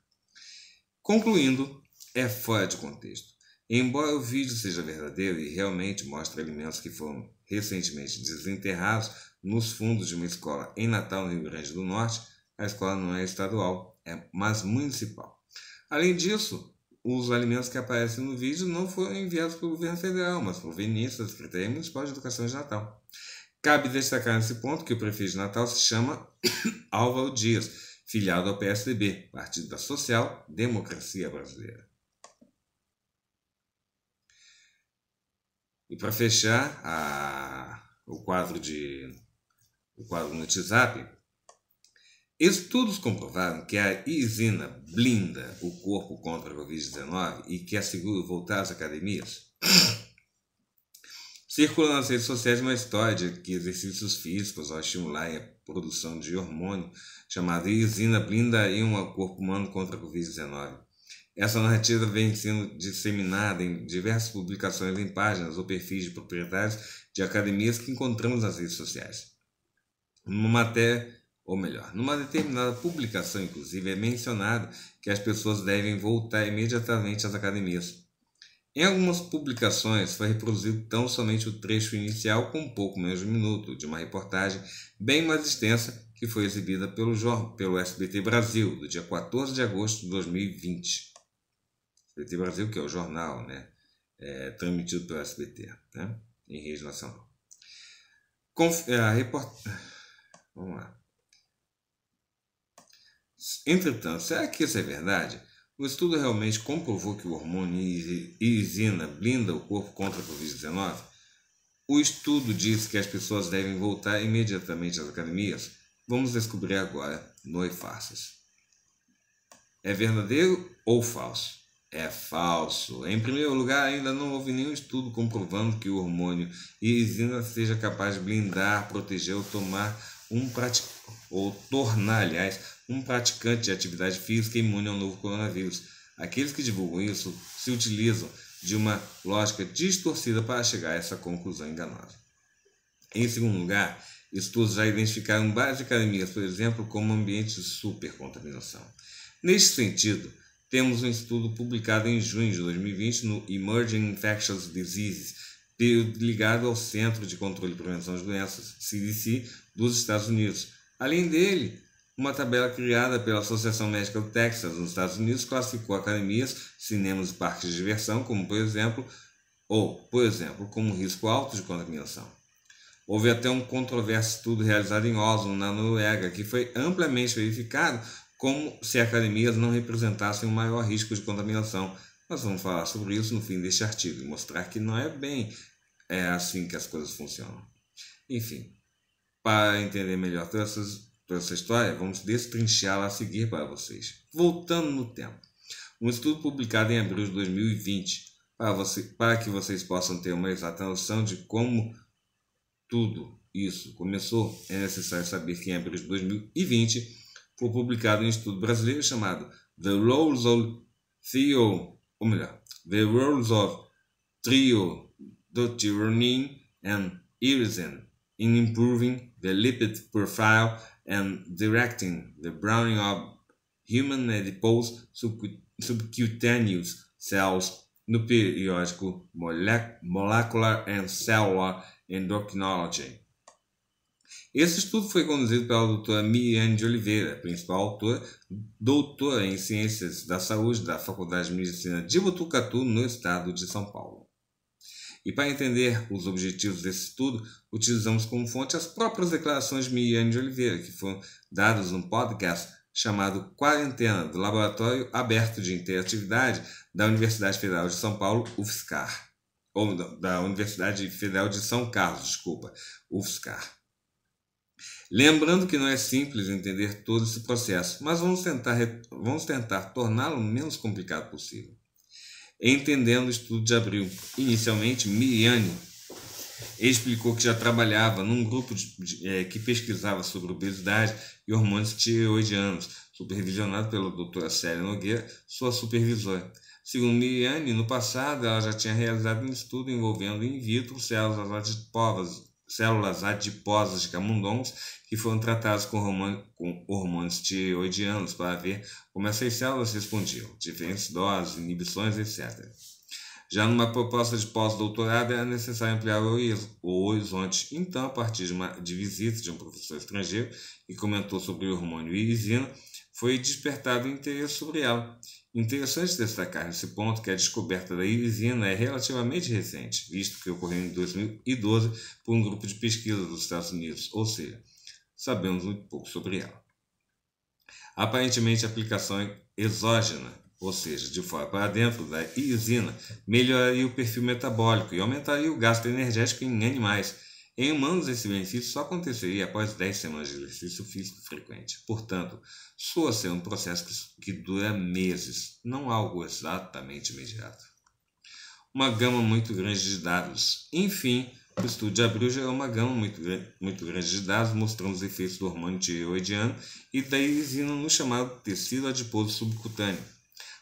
Concluindo, é fora de contexto. Embora o vídeo seja verdadeiro e realmente mostre alimentos que foram recentemente desenterrados nos fundos de uma escola em Natal, no Rio Grande do Norte, a escola não é estadual, é, mas municipal. Além disso, os alimentos que aparecem no vídeo não foram enviados pelo governo federal, mas provenientes da Secretaria Municipal de Educação de Natal. Cabe destacar nesse ponto que o prefeito de Natal se chama Álvaro Dias, filiado ao PSDB, Partido da Social Democracia Brasileira. E para fechar a, o quadro de o quadro no WhatsApp, Estudos comprovaram que a isina blinda o corpo contra a Covid-19 e que é seguro voltar às academias. Circula nas redes sociais uma história de que exercícios físicos ao estimularem a produção de hormônio chamado irisina blindariam o corpo humano contra a Covid-19. Essa narrativa vem sendo disseminada em diversas publicações em páginas ou perfis de proprietários de academias que encontramos nas redes sociais. Numa matéria ou melhor, numa determinada publicação, inclusive, é mencionado que as pessoas devem voltar imediatamente às academias. Em algumas publicações foi reproduzido tão somente o trecho inicial com um pouco menos de um minuto de uma reportagem bem mais extensa que foi exibida pelo, pelo SBT Brasil, do dia 14 de agosto de 2020. SBT Brasil, que é o jornal né, é, transmitido pelo SBT né, em rede nacional. Conf a report... Vamos lá. Entretanto, será que isso é verdade? O estudo realmente comprovou que o hormônio irisina blinda o corpo contra a Covid-19? O estudo diz que as pessoas devem voltar imediatamente às academias? Vamos descobrir agora no E-Farsas. É verdadeiro ou falso? É falso. Em primeiro lugar, ainda não houve nenhum estudo comprovando que o hormônio irisina seja capaz de blindar, proteger ou tomar um praticante, ou tornar, aliás, um praticante de atividade física imune ao novo coronavírus. Aqueles que divulgam isso se utilizam de uma lógica distorcida para chegar a essa conclusão enganosa. Em segundo lugar, estudos já identificaram bares academias, por exemplo, como ambientes de supercontaminação. Neste sentido, temos um estudo publicado em junho de 2020 no Emerging Infectious Diseases, ligado ao Centro de Controle e Prevenção de Doenças, CDC, dos Estados Unidos. Além dele, uma tabela criada pela Associação Médica do Texas, nos Estados Unidos, classificou academias, cinemas e parques de diversão como, por exemplo, ou, por exemplo, como risco alto de contaminação. Houve até um controverso estudo realizado em Oslo, na Noruega, que foi amplamente verificado como se academias não representassem o maior risco de contaminação. Nós vamos falar sobre isso no fim deste artigo e mostrar que não é bem é assim que as coisas funcionam. Enfim, para entender melhor todas essas para então, essa história vamos destrinchá-la a seguir para vocês. Voltando no tempo. Um estudo publicado em abril de 2020, para, você, para que vocês possam ter uma exata noção de como tudo isso começou, é necessário saber que em abril de 2020 foi publicado um estudo brasileiro chamado The Roles of Theo, ou melhor, The Roles of Trio Deuteronin and Irisen in Improving the Lipid Profile and directing the browning of human adipose subcutaneous cells no periódico Molecular and Cellular Endocrinology. Esse estudo foi conduzido pela doutora Miriam de Oliveira, principal autora, doutora em Ciências da Saúde da Faculdade de Medicina de Botucatu, no estado de São Paulo. E para entender os objetivos desse estudo, utilizamos como fonte as próprias declarações de Miriane de Oliveira, que foram dadas num podcast chamado Quarentena, do Laboratório Aberto de Interatividade da Universidade Federal de São Paulo, UFSCar. Ou da Universidade Federal de São Carlos, desculpa, UFSCar. Lembrando que não é simples entender todo esse processo, mas vamos tentar, vamos tentar torná-lo o menos complicado possível entendendo o estudo de Abril, inicialmente Miriane, explicou que já trabalhava num grupo de, é, que pesquisava sobre obesidade e hormônios tireoidianos, supervisionado pela doutora Célia Nogueira, sua supervisora. Segundo Miriane, no passado ela já tinha realizado um estudo envolvendo in vitro células adiposas células adiposas de camundongos que foram tratadas com, com hormônios tiroidianos para ver como essas células respondiam, diferentes doses, inibições, etc. Já numa proposta de pós-doutorado era necessário ampliar o horizonte. Então, a partir de, uma, de visita de um professor estrangeiro que comentou sobre o hormônio irisina, foi despertado o interesse sobre ela. Interessante destacar nesse ponto que a descoberta da irisina é relativamente recente, visto que ocorreu em 2012 por um grupo de pesquisa dos Estados Unidos, ou seja, sabemos muito pouco sobre ela. Aparentemente, a aplicação é exógena, ou seja, de fora para dentro, da irisina melhoraria o perfil metabólico e aumentaria o gasto energético em animais em humanos, esse benefício só aconteceria após 10 semanas de exercício físico frequente. Portanto, sua ser um processo que dura meses, não algo exatamente imediato. Uma gama muito grande de dados. Enfim, o estudo de abril gerou uma gama muito, muito grande de dados, mostrando os efeitos do hormônio tireoidiano e da irisina no chamado tecido adiposo subcutâneo.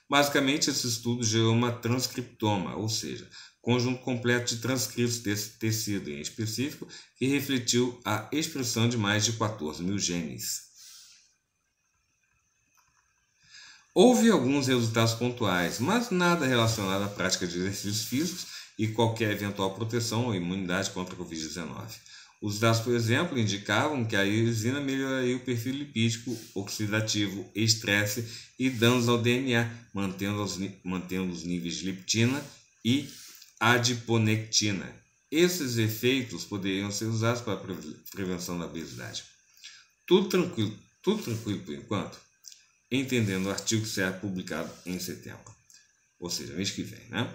Basicamente, esse estudo gerou uma transcriptoma, ou seja, conjunto completo de transcritos desse tecido em específico, que refletiu a expressão de mais de 14 mil genes. Houve alguns resultados pontuais, mas nada relacionado à prática de exercícios físicos e qualquer eventual proteção ou imunidade contra a Covid-19. Os dados, por exemplo, indicavam que a irisina melhoraria o perfil lipídico, oxidativo, estresse e danos ao DNA, mantendo os, mantendo os níveis de leptina e adiponectina. Esses efeitos poderiam ser usados para a prevenção da obesidade. Tudo tranquilo, tudo tranquilo por enquanto, entendendo o artigo que será publicado em setembro, ou seja, mês que vem, né?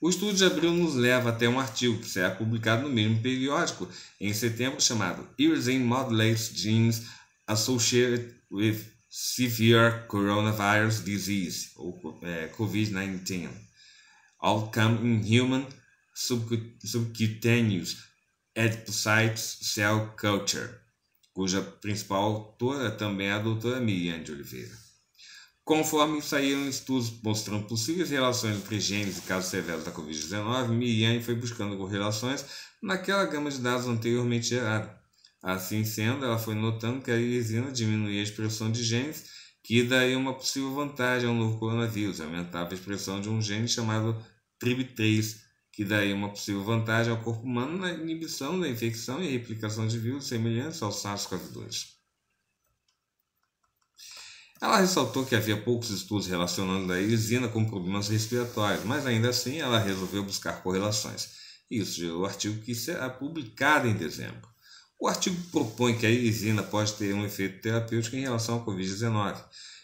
O estudo de abril nos leva até um artigo que será publicado no mesmo periódico em setembro, chamado Irisine Modulates Genes Associated with Severe Coronavirus Disease, ou é, Covid-19. Outcome human Subcutaneous Adipocytes Cell Culture, cuja principal autora também é a doutora Miriam de Oliveira. Conforme saíram estudos mostrando possíveis relações entre genes e casos severos da Covid-19, Miriam foi buscando correlações naquela gama de dados anteriormente gerada. Assim sendo, ela foi notando que a irisina diminuía a expressão de genes que daria uma possível vantagem ao novo coronavírus, aumentava a expressão de um gene chamado TRIB3, que daria uma possível vantagem ao corpo humano na inibição da infecção e replicação de vírus semelhantes ao SARS-CoV-2. Ela ressaltou que havia poucos estudos relacionando a erisina com problemas respiratórios, mas ainda assim ela resolveu buscar correlações. Isso gerou o artigo que será publicado em dezembro. O artigo propõe que a irisina pode ter um efeito terapêutico em relação ao Covid-19.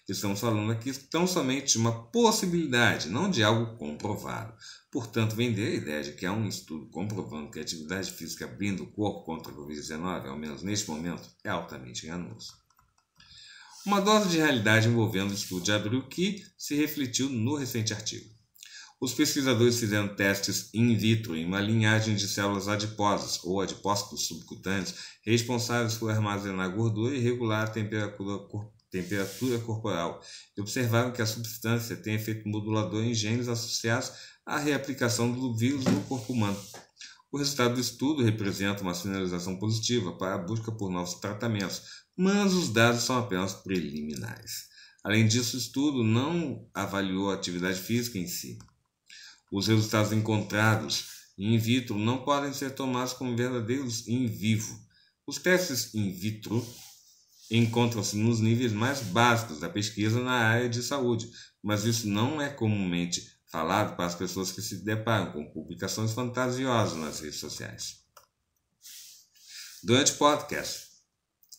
Estamos falando aqui tão somente de uma possibilidade, não de algo comprovado. Portanto, vender a ideia de que há um estudo comprovando que a atividade física abrindo o corpo contra a Covid-19, ao menos neste momento, é altamente enganoso. Uma dose de realidade envolvendo o estudo de abril que se refletiu no recente artigo. Os pesquisadores fizeram testes in vitro em uma linhagem de células adiposas ou adipócitos subcutâneos responsáveis por armazenar gordura e regular a temperatura, cor temperatura corporal e observaram que a substância tem efeito modulador em genes associados à reaplicação do vírus no corpo humano. O resultado do estudo representa uma sinalização positiva para a busca por novos tratamentos, mas os dados são apenas preliminares. Além disso, o estudo não avaliou a atividade física em si. Os resultados encontrados in vitro não podem ser tomados como verdadeiros em vivo. Os testes in vitro encontram-se nos níveis mais básicos da pesquisa na área de saúde, mas isso não é comumente falado para as pessoas que se deparam com publicações fantasiosas nas redes sociais. Durante o podcast,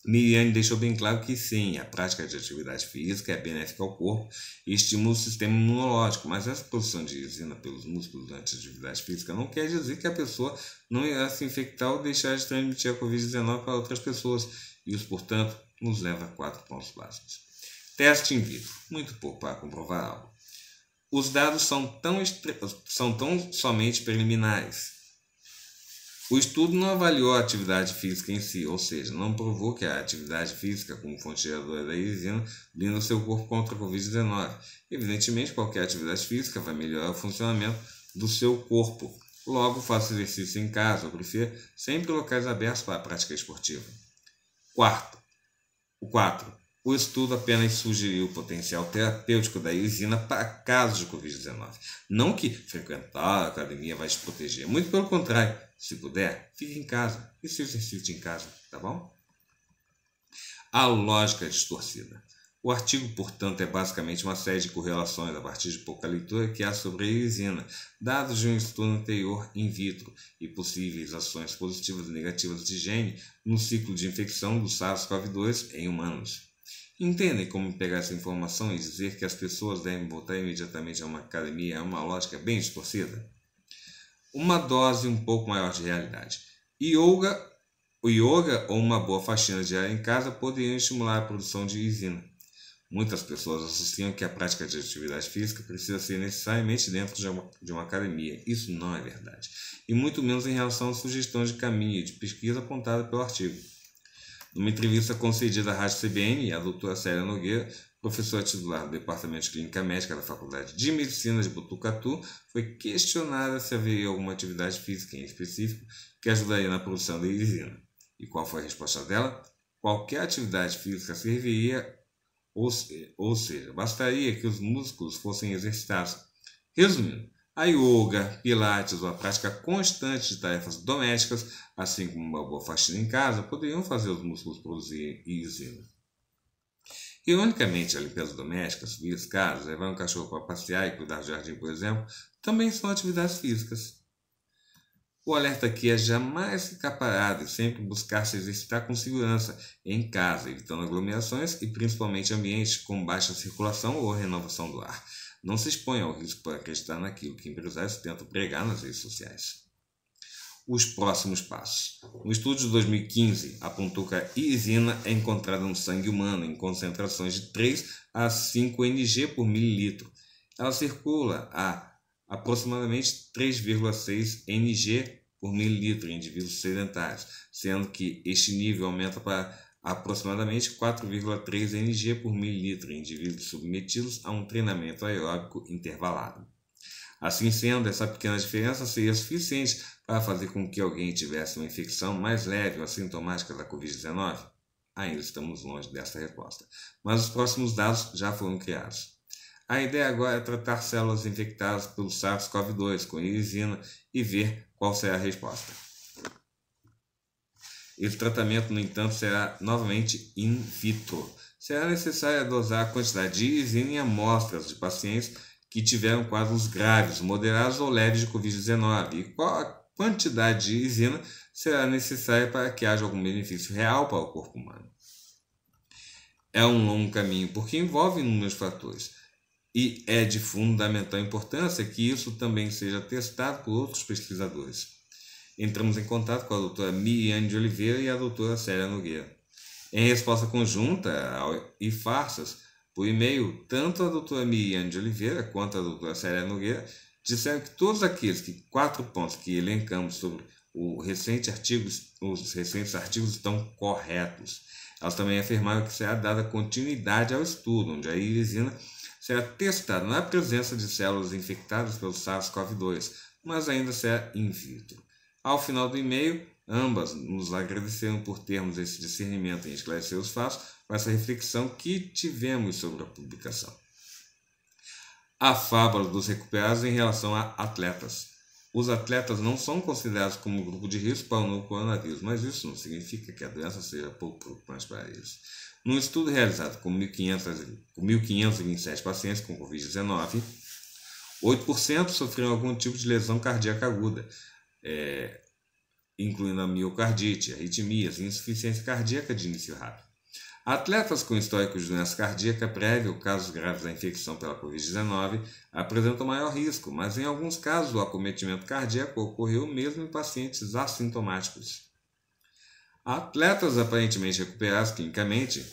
Miriane deixou bem claro que sim, a prática de atividade física é benéfica ao corpo e estimula o sistema imunológico, mas essa posição de resina pelos músculos durante a atividade física não quer dizer que a pessoa não irá se infectar ou deixar de transmitir a Covid-19 para outras pessoas. Isso, portanto, nos leva a quatro pontos básicos. Teste in vivo, Muito pouco para comprovar algo. Os dados são tão, são tão somente preliminares o estudo não avaliou a atividade física em si, ou seja, não provou que a atividade física, como fonte geradora da erisina, blinda o seu corpo contra a Covid-19. Evidentemente, qualquer atividade física vai melhorar o funcionamento do seu corpo. Logo, faça exercício em casa, ou prefira sempre locais abertos para a prática esportiva. Quarto, o quatro. O estudo apenas sugeriu o potencial terapêutico da erisina para casos de Covid-19. Não que frequentar a academia vai te proteger, muito pelo contrário se puder, fique em casa e se exercite em casa, tá bom? A lógica é distorcida. O artigo, portanto, é basicamente uma série de correlações a partir de pouca leitura que há sobre a erisina, dados de um estudo anterior in vitro e possíveis ações positivas e negativas de gene no ciclo de infecção do SARS-CoV-2 em humanos. Entendem como pegar essa informação e dizer que as pessoas devem voltar imediatamente a uma academia é uma lógica bem distorcida? uma dose um pouco maior de realidade. Yoga, o yoga ou uma boa faxina diária em casa poderiam estimular a produção de isina. Muitas pessoas associam que a prática de atividade física precisa ser necessariamente dentro de uma, de uma academia. Isso não é verdade. E muito menos em relação à sugestão de caminho e de pesquisa apontada pelo artigo. Numa entrevista concedida à Rádio CBN, a doutora Célia Nogueira professor titular do Departamento de Clínica Médica da Faculdade de Medicina de Botucatu, foi questionada se haveria alguma atividade física em específico que ajudaria na produção de lisina. E qual foi a resposta dela? Qualquer atividade física serviria, ou, se, ou seja, bastaria que os músculos fossem exercitados. Resumindo, a yoga, pilates ou a prática constante de tarefas domésticas, assim como uma boa faxina em casa, poderiam fazer os músculos produzirem lisina. Ironicamente, a limpeza doméstica, subir casas, levar um cachorro para passear e cuidar do jardim, por exemplo, também são atividades físicas. O alerta aqui é jamais ficar parado e sempre buscar se exercitar com segurança em casa, evitando aglomerações e principalmente ambientes com baixa circulação ou renovação do ar. Não se exponha ao risco por acreditar naquilo que empresários tentam pregar nas redes sociais os próximos passos. Um estudo de 2015 apontou que a isina é encontrada no sangue humano em concentrações de 3 a 5 ng por mililitro. Ela circula a aproximadamente 3,6 ng por mililitro em indivíduos sedentários, sendo que este nível aumenta para aproximadamente 4,3 ng por mililitro em indivíduos submetidos a um treinamento aeróbico intervalado. Assim sendo, essa pequena diferença seria suficiente para fazer com que alguém tivesse uma infecção mais leve ou assintomática da Covid-19? Ainda estamos longe dessa resposta, mas os próximos dados já foram criados. A ideia agora é tratar células infectadas pelo SARS-CoV-2 com irisina e ver qual será a resposta. Esse tratamento, no entanto, será novamente in vitro. Será necessário dosar a quantidade de irisina em amostras de pacientes que tiveram quadros graves, moderados ou leves de Covid-19 e qual quantidade de isina será necessária para que haja algum benefício real para o corpo humano. É um longo caminho porque envolve inúmeros fatores e é de fundamental importância que isso também seja testado por outros pesquisadores. Entramos em contato com a doutora Miriam de Oliveira e a doutora Célia Nogueira. Em resposta conjunta ao e farsas, por e-mail, tanto a doutora Miriam de Oliveira quanto a doutora Célia Nogueira disseram que todos aqueles que quatro pontos que elencamos sobre o recente artigo, os recentes artigos estão corretos. Elas também afirmaram que será dada continuidade ao estudo, onde a irisina será testada na presença de células infectadas pelo SARS-CoV-2, mas ainda será in vitro. Ao final do e-mail, ambas nos agradeceram por termos esse discernimento em esclarecer os fatos com essa reflexão que tivemos sobre a publicação a fábula dos recuperados em relação a atletas. Os atletas não são considerados como grupo de risco para o novo coronavírus, mas isso não significa que a doença seja pouco preocupante para eles. Num estudo realizado com 1.527 pacientes com Covid-19, 8% sofreram algum tipo de lesão cardíaca aguda, é, incluindo a miocardite, arritmias e insuficiência cardíaca de início rápido. Atletas com histórico de doença cardíaca prévia ou casos graves da infecção pela Covid-19 apresentam maior risco, mas em alguns casos o acometimento cardíaco ocorreu mesmo em pacientes assintomáticos. Atletas aparentemente recuperados clinicamente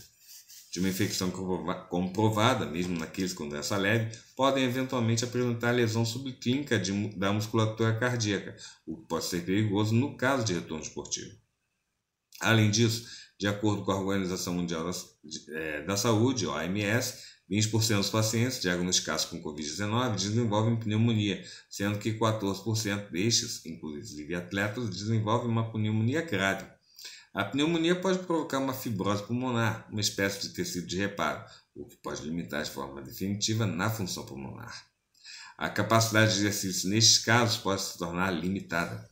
de uma infecção comprovada, mesmo naqueles com doença leve, podem eventualmente apresentar lesão subclínica de, da musculatura cardíaca, o que pode ser perigoso no caso de retorno esportivo. Além disso, de acordo com a Organização Mundial da é, Saúde, OMS, 20% dos pacientes diagnosticados com Covid-19 desenvolvem pneumonia, sendo que 14% destes, inclusive atletas, desenvolvem uma pneumonia grave. A pneumonia pode provocar uma fibrose pulmonar, uma espécie de tecido de reparo, o que pode limitar de forma definitiva na função pulmonar. A capacidade de exercício nestes casos pode se tornar limitada.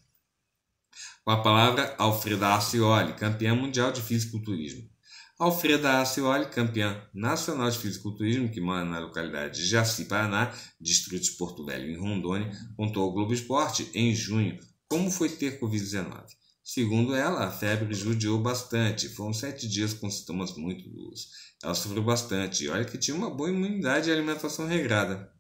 Com a palavra Alfreda Acioli, campeã mundial de fisiculturismo. Alfreda Acioli, campeã nacional de fisiculturismo, que mora na localidade de Jaci, Paraná, distrito de Porto Velho, em Rondônia, contou ao Globo Esporte, em junho, como foi ter Covid-19. Segundo ela, a febre judiou bastante, foram sete dias com sintomas muito duros. Ela sofreu bastante e olha que tinha uma boa imunidade e alimentação regrada.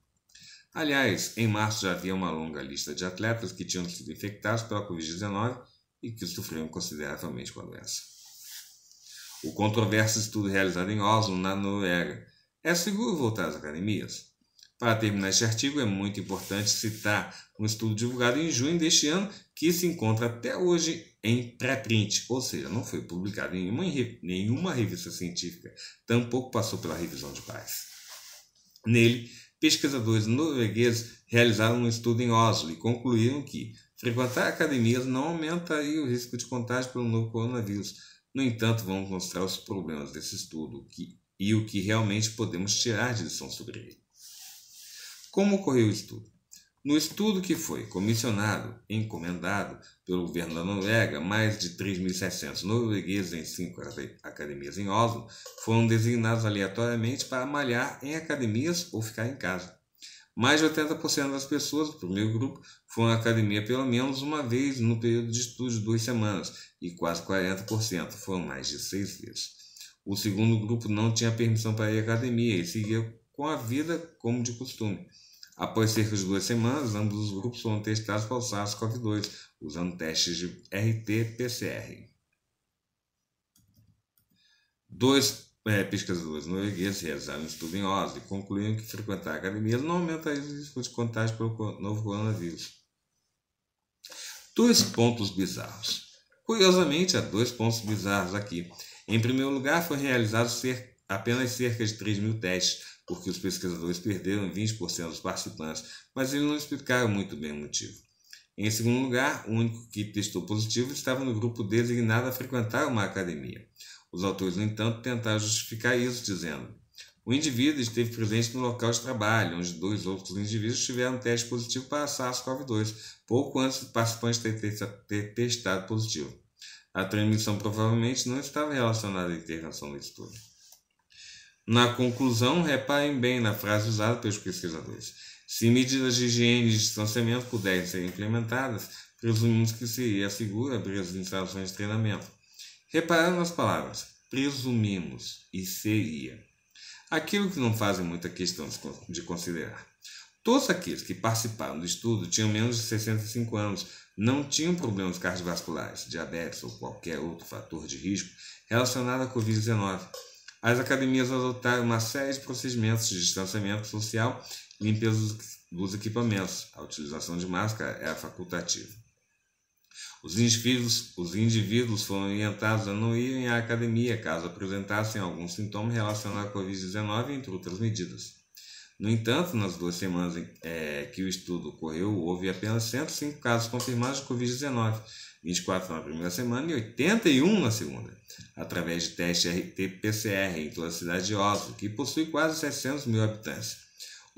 Aliás, em março já havia uma longa lista de atletas que tinham sido infectados pela Covid-19 e que sofreram é consideravelmente com a doença. O controverso estudo realizado em Oslo, na Noruega, é seguro voltar às academias? Para terminar este artigo, é muito importante citar um estudo divulgado em junho deste ano que se encontra até hoje em pré-print, ou seja, não foi publicado em nenhuma, nenhuma revista científica, tampouco passou pela revisão de paz. Nele, pesquisadores noruegueses realizaram um estudo em Oslo e concluíram que Frequentar tá, academias não aumenta o risco de contágio pelo novo coronavírus. No entanto, vamos mostrar os problemas desse estudo que, e o que realmente podemos tirar de lição sobre ele. Como ocorreu o estudo? No estudo que foi comissionado, encomendado pelo governo da Noruega, mais de 3.700 noruegueses em cinco academias em Oslo foram designados aleatoriamente para malhar em academias ou ficar em casa. Mais de 80% das pessoas do primeiro grupo foram à academia pelo menos uma vez no período de estudo de duas semanas, e quase 40% foram mais de seis vezes. O segundo grupo não tinha permissão para ir à academia e seguia com a vida como de costume. Após cerca de duas semanas, ambos os grupos foram testados para o SARS-CoV-2, usando testes de RT-PCR. 2 é, pesquisadores noruegueses realizaram um estudo em Oz e concluíram que frequentar academias não aumenta o risco de contágio pelo novo coronavírus. Dois pontos bizarros. Curiosamente, há dois pontos bizarros aqui. Em primeiro lugar, foi realizado apenas cerca de 3 mil testes, porque os pesquisadores perderam 20% dos participantes, mas eles não explicaram muito bem o motivo. Em segundo lugar, o único que testou positivo estava no grupo designado a frequentar uma academia. Os autores, no entanto, tentaram justificar isso, dizendo: o indivíduo esteve presente no local de trabalho, onde dois outros indivíduos tiveram teste positivo para SARS-CoV-2, pouco antes do participante ter testado positivo. A transmissão provavelmente não estava relacionada à intervenção do estudo. Na conclusão, reparem bem na frase usada pelos pesquisadores. Se medidas de higiene e distanciamento pudessem ser implementadas, presumimos que seria seguro abrir as instalações de treinamento Reparando nas palavras presumimos e seria, aquilo que não fazem muita questão de considerar. Todos aqueles que participaram do estudo tinham menos de 65 anos, não tinham problemas cardiovasculares, diabetes ou qualquer outro fator de risco relacionado à Covid-19. As academias adotaram uma série de procedimentos de distanciamento social e limpeza dos equipamentos. A utilização de máscara era facultativa. Os indivíduos, os indivíduos foram orientados a não irem à academia caso apresentassem algum sintoma relacionado à Covid-19, entre outras medidas. No entanto, nas duas semanas em, é, que o estudo ocorreu, houve apenas 105 casos confirmados de Covid-19, 24 na primeira semana e 81 na segunda, através de teste RT-PCR em toda a cidade de Oslo, que possui quase 700 mil habitantes.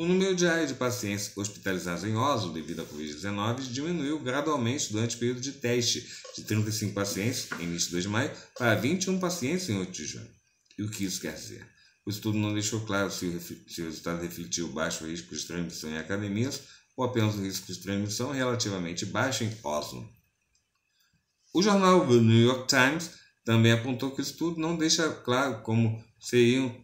O número diário de pacientes hospitalizados em Oslo devido à Covid-19 diminuiu gradualmente durante o período de teste, de 35 pacientes em 22 de maio para 21 pacientes em 8 de junho. E o que isso quer dizer? O estudo não deixou claro se o, se o resultado refletiu baixo risco de transmissão em academias ou apenas um risco de transmissão relativamente baixo em Oslo. O jornal The New York Times também apontou que o estudo não deixa claro como seriam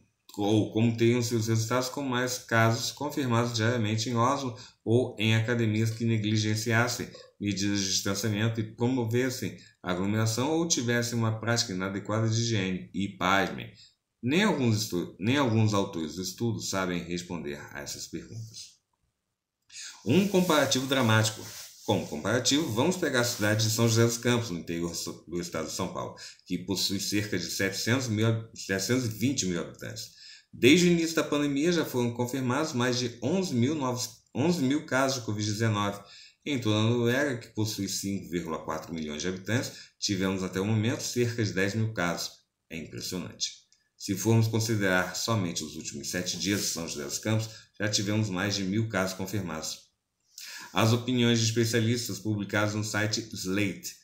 ou como teriam seus resultados com mais casos confirmados diariamente em Oslo ou em academias que negligenciassem medidas de distanciamento e promovessem aglomeração ou tivessem uma prática inadequada de higiene e pasmem. Nem alguns, nem alguns autores do estudo sabem responder a essas perguntas. Um comparativo dramático. Como comparativo, vamos pegar a cidade de São José dos Campos, no interior do estado de São Paulo, que possui cerca de 700 mil, 720 mil habitantes. Desde o início da pandemia, já foram confirmados mais de 11 mil, novos, 11 mil casos de Covid-19. Em toda a Noruega, que possui 5,4 milhões de habitantes, tivemos até o momento cerca de 10 mil casos. É impressionante. Se formos considerar somente os últimos sete dias de São José dos Campos, já tivemos mais de mil casos confirmados. As opiniões de especialistas publicadas no site Slate.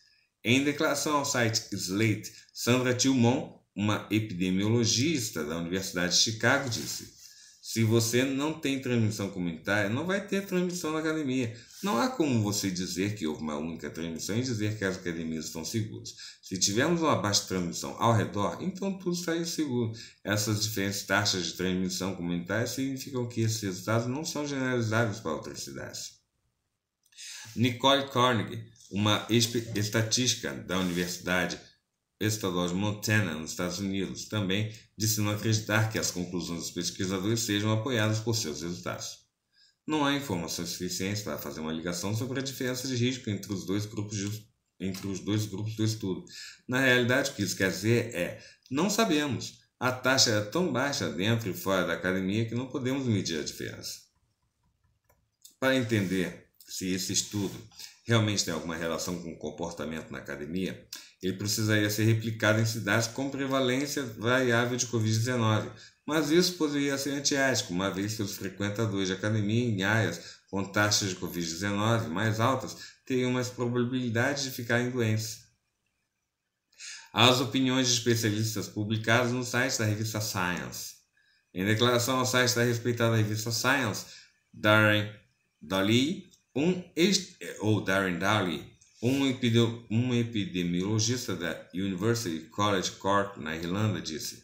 Em declaração ao site Slate, Sandra Tilmon, uma epidemiologista da Universidade de Chicago disse: se você não tem transmissão comunitária, não vai ter transmissão na academia. Não há como você dizer que houve uma única transmissão e dizer que as academias estão seguras. Se tivermos uma baixa transmissão ao redor, então tudo está seguro. Essas diferentes taxas de transmissão comunitária significam que esses resultados não são generalizáveis para outras cidades. Nicole Carnegie, uma estatística da Universidade estadual de Montana, nos Estados Unidos, também disse não acreditar que as conclusões dos pesquisadores sejam apoiadas por seus resultados. Não há informações suficientes para fazer uma ligação sobre a diferença de risco entre os dois grupos, de, entre os dois grupos do estudo. Na realidade, o que isso quer dizer é: não sabemos. A taxa era é tão baixa dentro e fora da academia que não podemos medir a diferença. Para entender se esse estudo realmente tem alguma relação com o comportamento na academia, ele precisaria ser replicado em cidades com prevalência variável de Covid-19, mas isso poderia ser antiético, uma vez que os frequentadores de academia em áreas com taxas de Covid-19 mais altas teriam mais probabilidade de ficarem doentes. As opiniões de especialistas publicadas no site da revista Science. Em declaração ao site da respeitada revista Science, Darren Daly, um ou Darren Daly, um, um epidemiologista da University College Cork, na Irlanda, disse: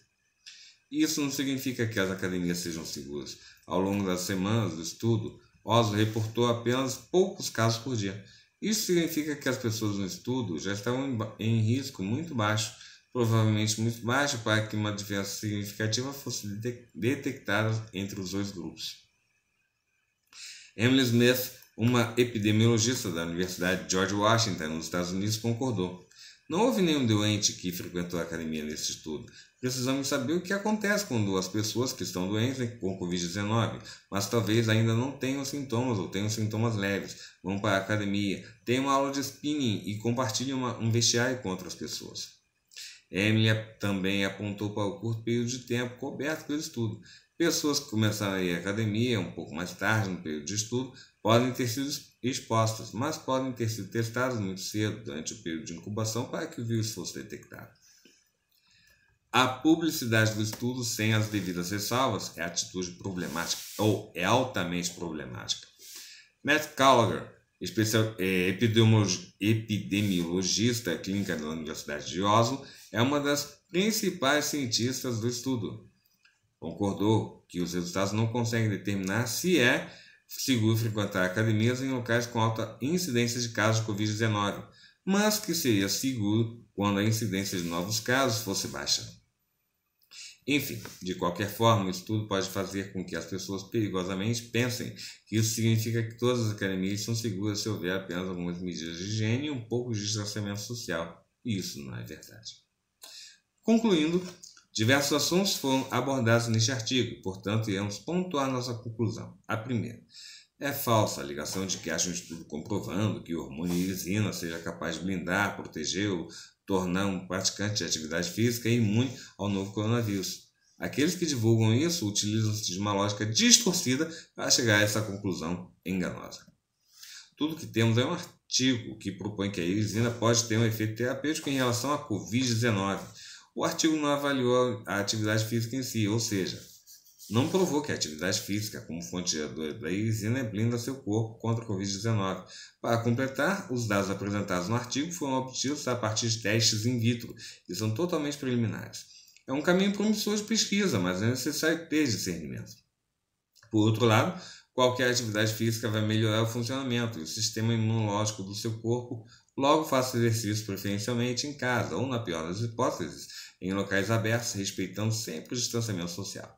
Isso não significa que as academias sejam seguras. Ao longo das semanas do estudo, Oslo reportou apenas poucos casos por dia. Isso significa que as pessoas no estudo já estavam em risco muito baixo, provavelmente muito baixo, para que uma diferença significativa fosse detectada entre os dois grupos. Emily Smith uma epidemiologista da Universidade de George Washington, nos Estados Unidos, concordou. Não houve nenhum doente que frequentou a academia neste estudo. Precisamos saber o que acontece quando as pessoas que estão doentes com Covid-19, mas talvez ainda não tenham sintomas ou tenham sintomas leves, vão para a academia, têm uma aula de spinning e compartilham uma, um vestiário com outras pessoas. Emily também apontou para o curto período de tempo coberto pelo estudo. Pessoas que começaram a ir à academia um pouco mais tarde no período de estudo podem ter sido expostas, mas podem ter sido testadas muito cedo durante o período de incubação para que o vírus fosse detectado. A publicidade do estudo sem as devidas ressalvas é atitude problemática ou é altamente problemática. Matt Gallagher, especial, é, epidemiologista clínica da Universidade de Oslo, é uma das principais cientistas do estudo. Concordou que os resultados não conseguem determinar se é seguro frequentar academias em locais com alta incidência de casos de Covid-19, mas que seria seguro quando a incidência de novos casos fosse baixa. Enfim, de qualquer forma, o estudo pode fazer com que as pessoas perigosamente pensem que isso significa que todas as academias são seguras se houver apenas algumas medidas de higiene e um pouco de distanciamento social. E isso não é verdade. Concluindo, Diversos assuntos foram abordados neste artigo, portanto, iremos pontuar nossa conclusão. A primeira. É falsa a ligação de que haja um estudo comprovando que o hormônio irisina seja capaz de blindar, proteger ou tornar um praticante de atividade física imune ao novo coronavírus. Aqueles que divulgam isso utilizam-se de uma lógica distorcida para chegar a essa conclusão enganosa. Tudo que temos é um artigo que propõe que a irisina pode ter um efeito terapêutico em relação à Covid-19 o artigo não avaliou a atividade física em si, ou seja, não provou que a atividade física, como fonte geradora da irisina, blinda seu corpo contra a Covid-19. Para completar, os dados apresentados no artigo foram obtidos a partir de testes in vitro e são totalmente preliminares. É um caminho promissor de pesquisa, mas é necessário ter discernimento. Por outro lado, qualquer atividade física vai melhorar o funcionamento e o sistema imunológico do seu corpo Logo, faça exercícios preferencialmente em casa ou, na pior das hipóteses, em locais abertos, respeitando sempre o distanciamento social.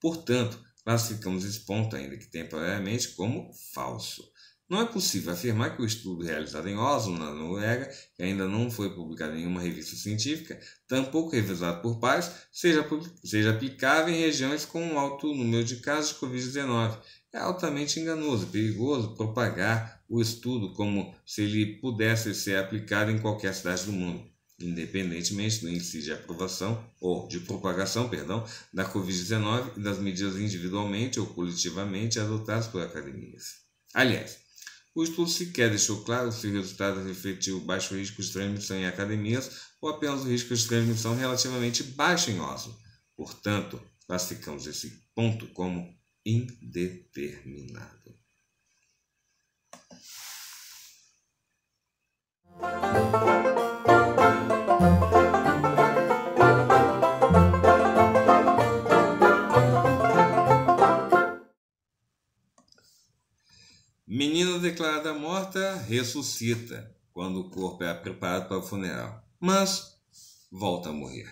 Portanto, classificamos esse ponto, ainda que temporariamente, como falso. Não é possível afirmar que o estudo realizado em Oslo, na Noruega, que ainda não foi publicado em nenhuma revista científica, tampouco revisado por pares, seja, seja aplicável em regiões com um alto número de casos de Covid-19. É altamente enganoso, perigoso propagar o estudo como se ele pudesse ser aplicado em qualquer cidade do mundo, independentemente do índice de aprovação ou de propagação, perdão, da COVID-19 e das medidas individualmente ou coletivamente adotadas por academias. Aliás, o estudo sequer deixou claro se o resultado refletiu baixo risco de transmissão em academias ou apenas o risco de transmissão relativamente baixo em Oslo. Portanto, classificamos esse ponto como indeterminado. Menina declarada morta ressuscita quando o corpo é preparado para o funeral, mas volta a morrer.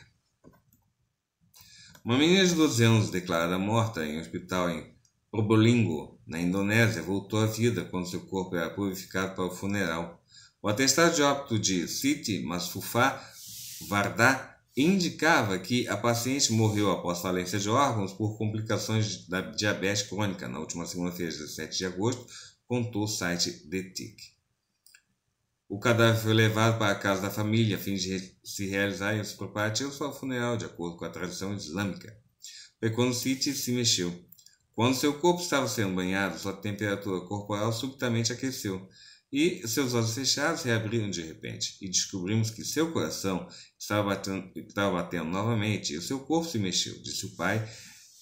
Uma menina de 12 anos declarada morta em um hospital em Probolingo, na Indonésia, voltou à vida quando seu corpo era purificado para o funeral. O atestado de óbito de Siti Masfufa Vardá indicava que a paciente morreu após falência de órgãos por complicações da diabetes crônica na última segunda-feira, 17 de agosto, contou o site DETIC. O cadáver foi levado para a casa da família a fim de se realizar os preparativos para o funeral, de acordo com a tradição islâmica. Foi quando Siti se mexeu. Quando seu corpo estava sendo banhado, sua temperatura corporal subitamente aqueceu. E seus olhos fechados reabriram de repente, e descobrimos que seu coração estava batendo, estava batendo novamente, e o seu corpo se mexeu, disse o pai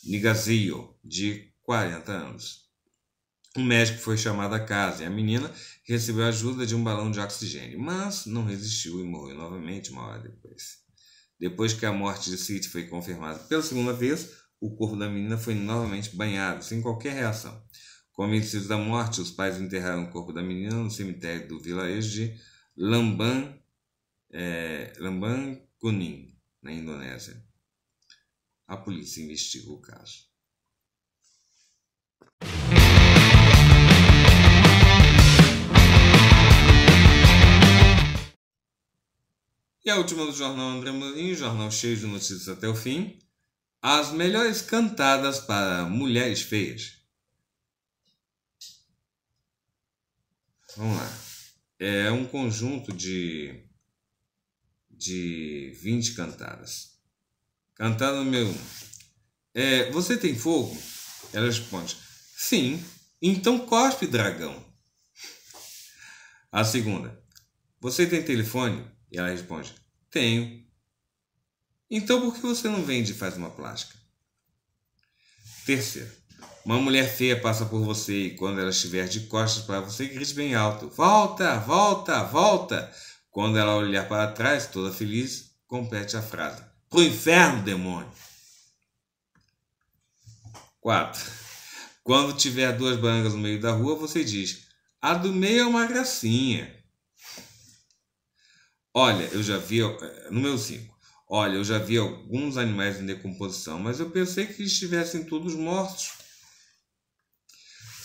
Nigazio, de 40 anos. Um médico foi chamado à casa e a menina recebeu a ajuda de um balão de oxigênio, mas não resistiu e morreu novamente uma hora depois. Depois que a morte de City foi confirmada pela segunda vez, o corpo da menina foi novamente banhado, sem qualquer reação. Convencidos da morte, os pais enterraram o corpo da menina no cemitério do vilarejo de Lamban, é, Lamban Kuning, na Indonésia. A polícia investiga o caso. E a última do jornal André Mourinho, jornal cheio de notícias até o fim. As melhores cantadas para mulheres feias. Vamos lá. É um conjunto de, de 20 cantadas. Cantada número 1. Um. É, você tem fogo? Ela responde: Sim. Então cospe, dragão. A segunda: Você tem telefone? E ela responde: Tenho. Então por que você não vende e faz uma plástica? terceira uma mulher feia passa por você e, quando ela estiver de costas para você, grite bem alto: Volta, volta, volta! Quando ela olhar para trás, toda feliz, complete a frase: Pro inferno, demônio! 4. Quando tiver duas brancas no meio da rua, você diz: A do meio é uma gracinha. Olha, eu já vi. Eh, número 5. Olha, eu já vi alguns animais em decomposição, mas eu pensei que estivessem todos mortos.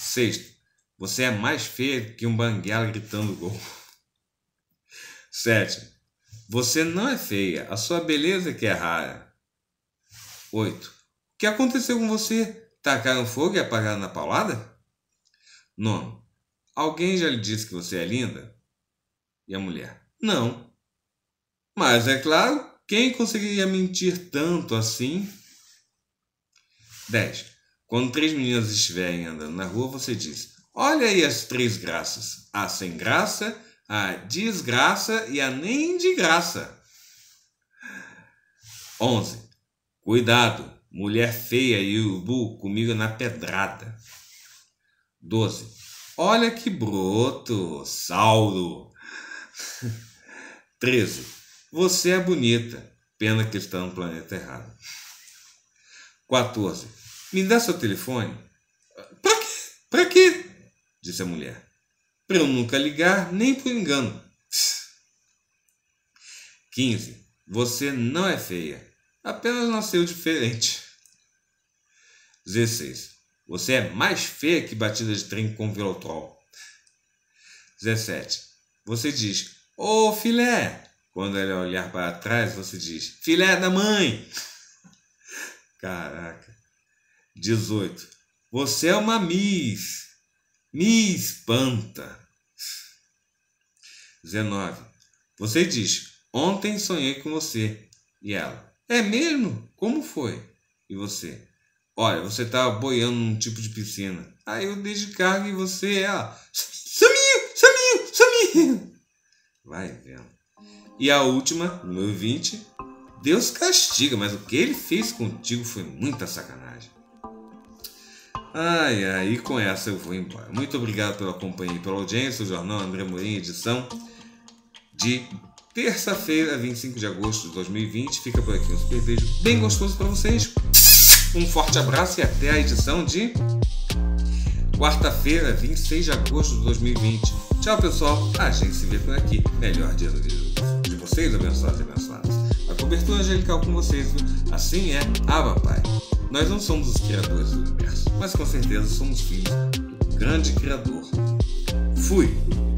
Sexto, você é mais feia que um banguela gritando gol. Sétimo, você não é feia, a sua beleza que é rara. Oito, o que aconteceu com você? Tacaram tá fogo e apagaram na paulada? Nono, alguém já lhe disse que você é linda? E a mulher, não. Mas é claro, quem conseguiria mentir tanto assim? 10. Quando três meninas estiverem andando na rua, você diz: Olha aí as três graças: a sem graça, a desgraça e a nem de graça. 11. Cuidado, mulher feia e urubu comigo na pedrada. 12. Olha que broto, Sauro. 13. Você é bonita, pena que está no planeta errado. 14. Me dá seu telefone. Pra quê? Para quê? Disse a mulher. Pra eu nunca ligar, nem por engano. 15. Você não é feia. Apenas nasceu diferente. 16. Você é mais feia que batida de trem com velotrol. 17. Você diz, ô oh, filé! Quando ela olhar para trás, você diz, filé da mãe! Caraca. 18. Você é uma Miss, me espanta. 19. Você diz: Ontem sonhei com você. E ela: É mesmo? Como foi? E você: Olha, você estava tá boiando num tipo de piscina. Aí eu dei de carga e você, ela: é Sumiu, sumiu, sumiu. Vai vendo. E a última, número 20. Deus castiga, mas o que ele fez contigo foi muita sacanagem. Ai, ai, e com essa eu vou embora. Muito obrigado pela companhia e pela audiência. O Jornal André Morim, edição de terça-feira, 25 de agosto de 2020. Fica por aqui um super beijo bem gostoso para vocês. Um forte abraço e até a edição de quarta-feira, 26 de agosto de 2020. Tchau, pessoal. A gente se vê por aqui. Melhor dia do dia de vocês, abençoados e abençoados. A cobertura angelical com vocês. Assim é. Aba, ah, Pai. Nós não somos os criadores do universo, mas com certeza somos filhos do grande Criador. Fui!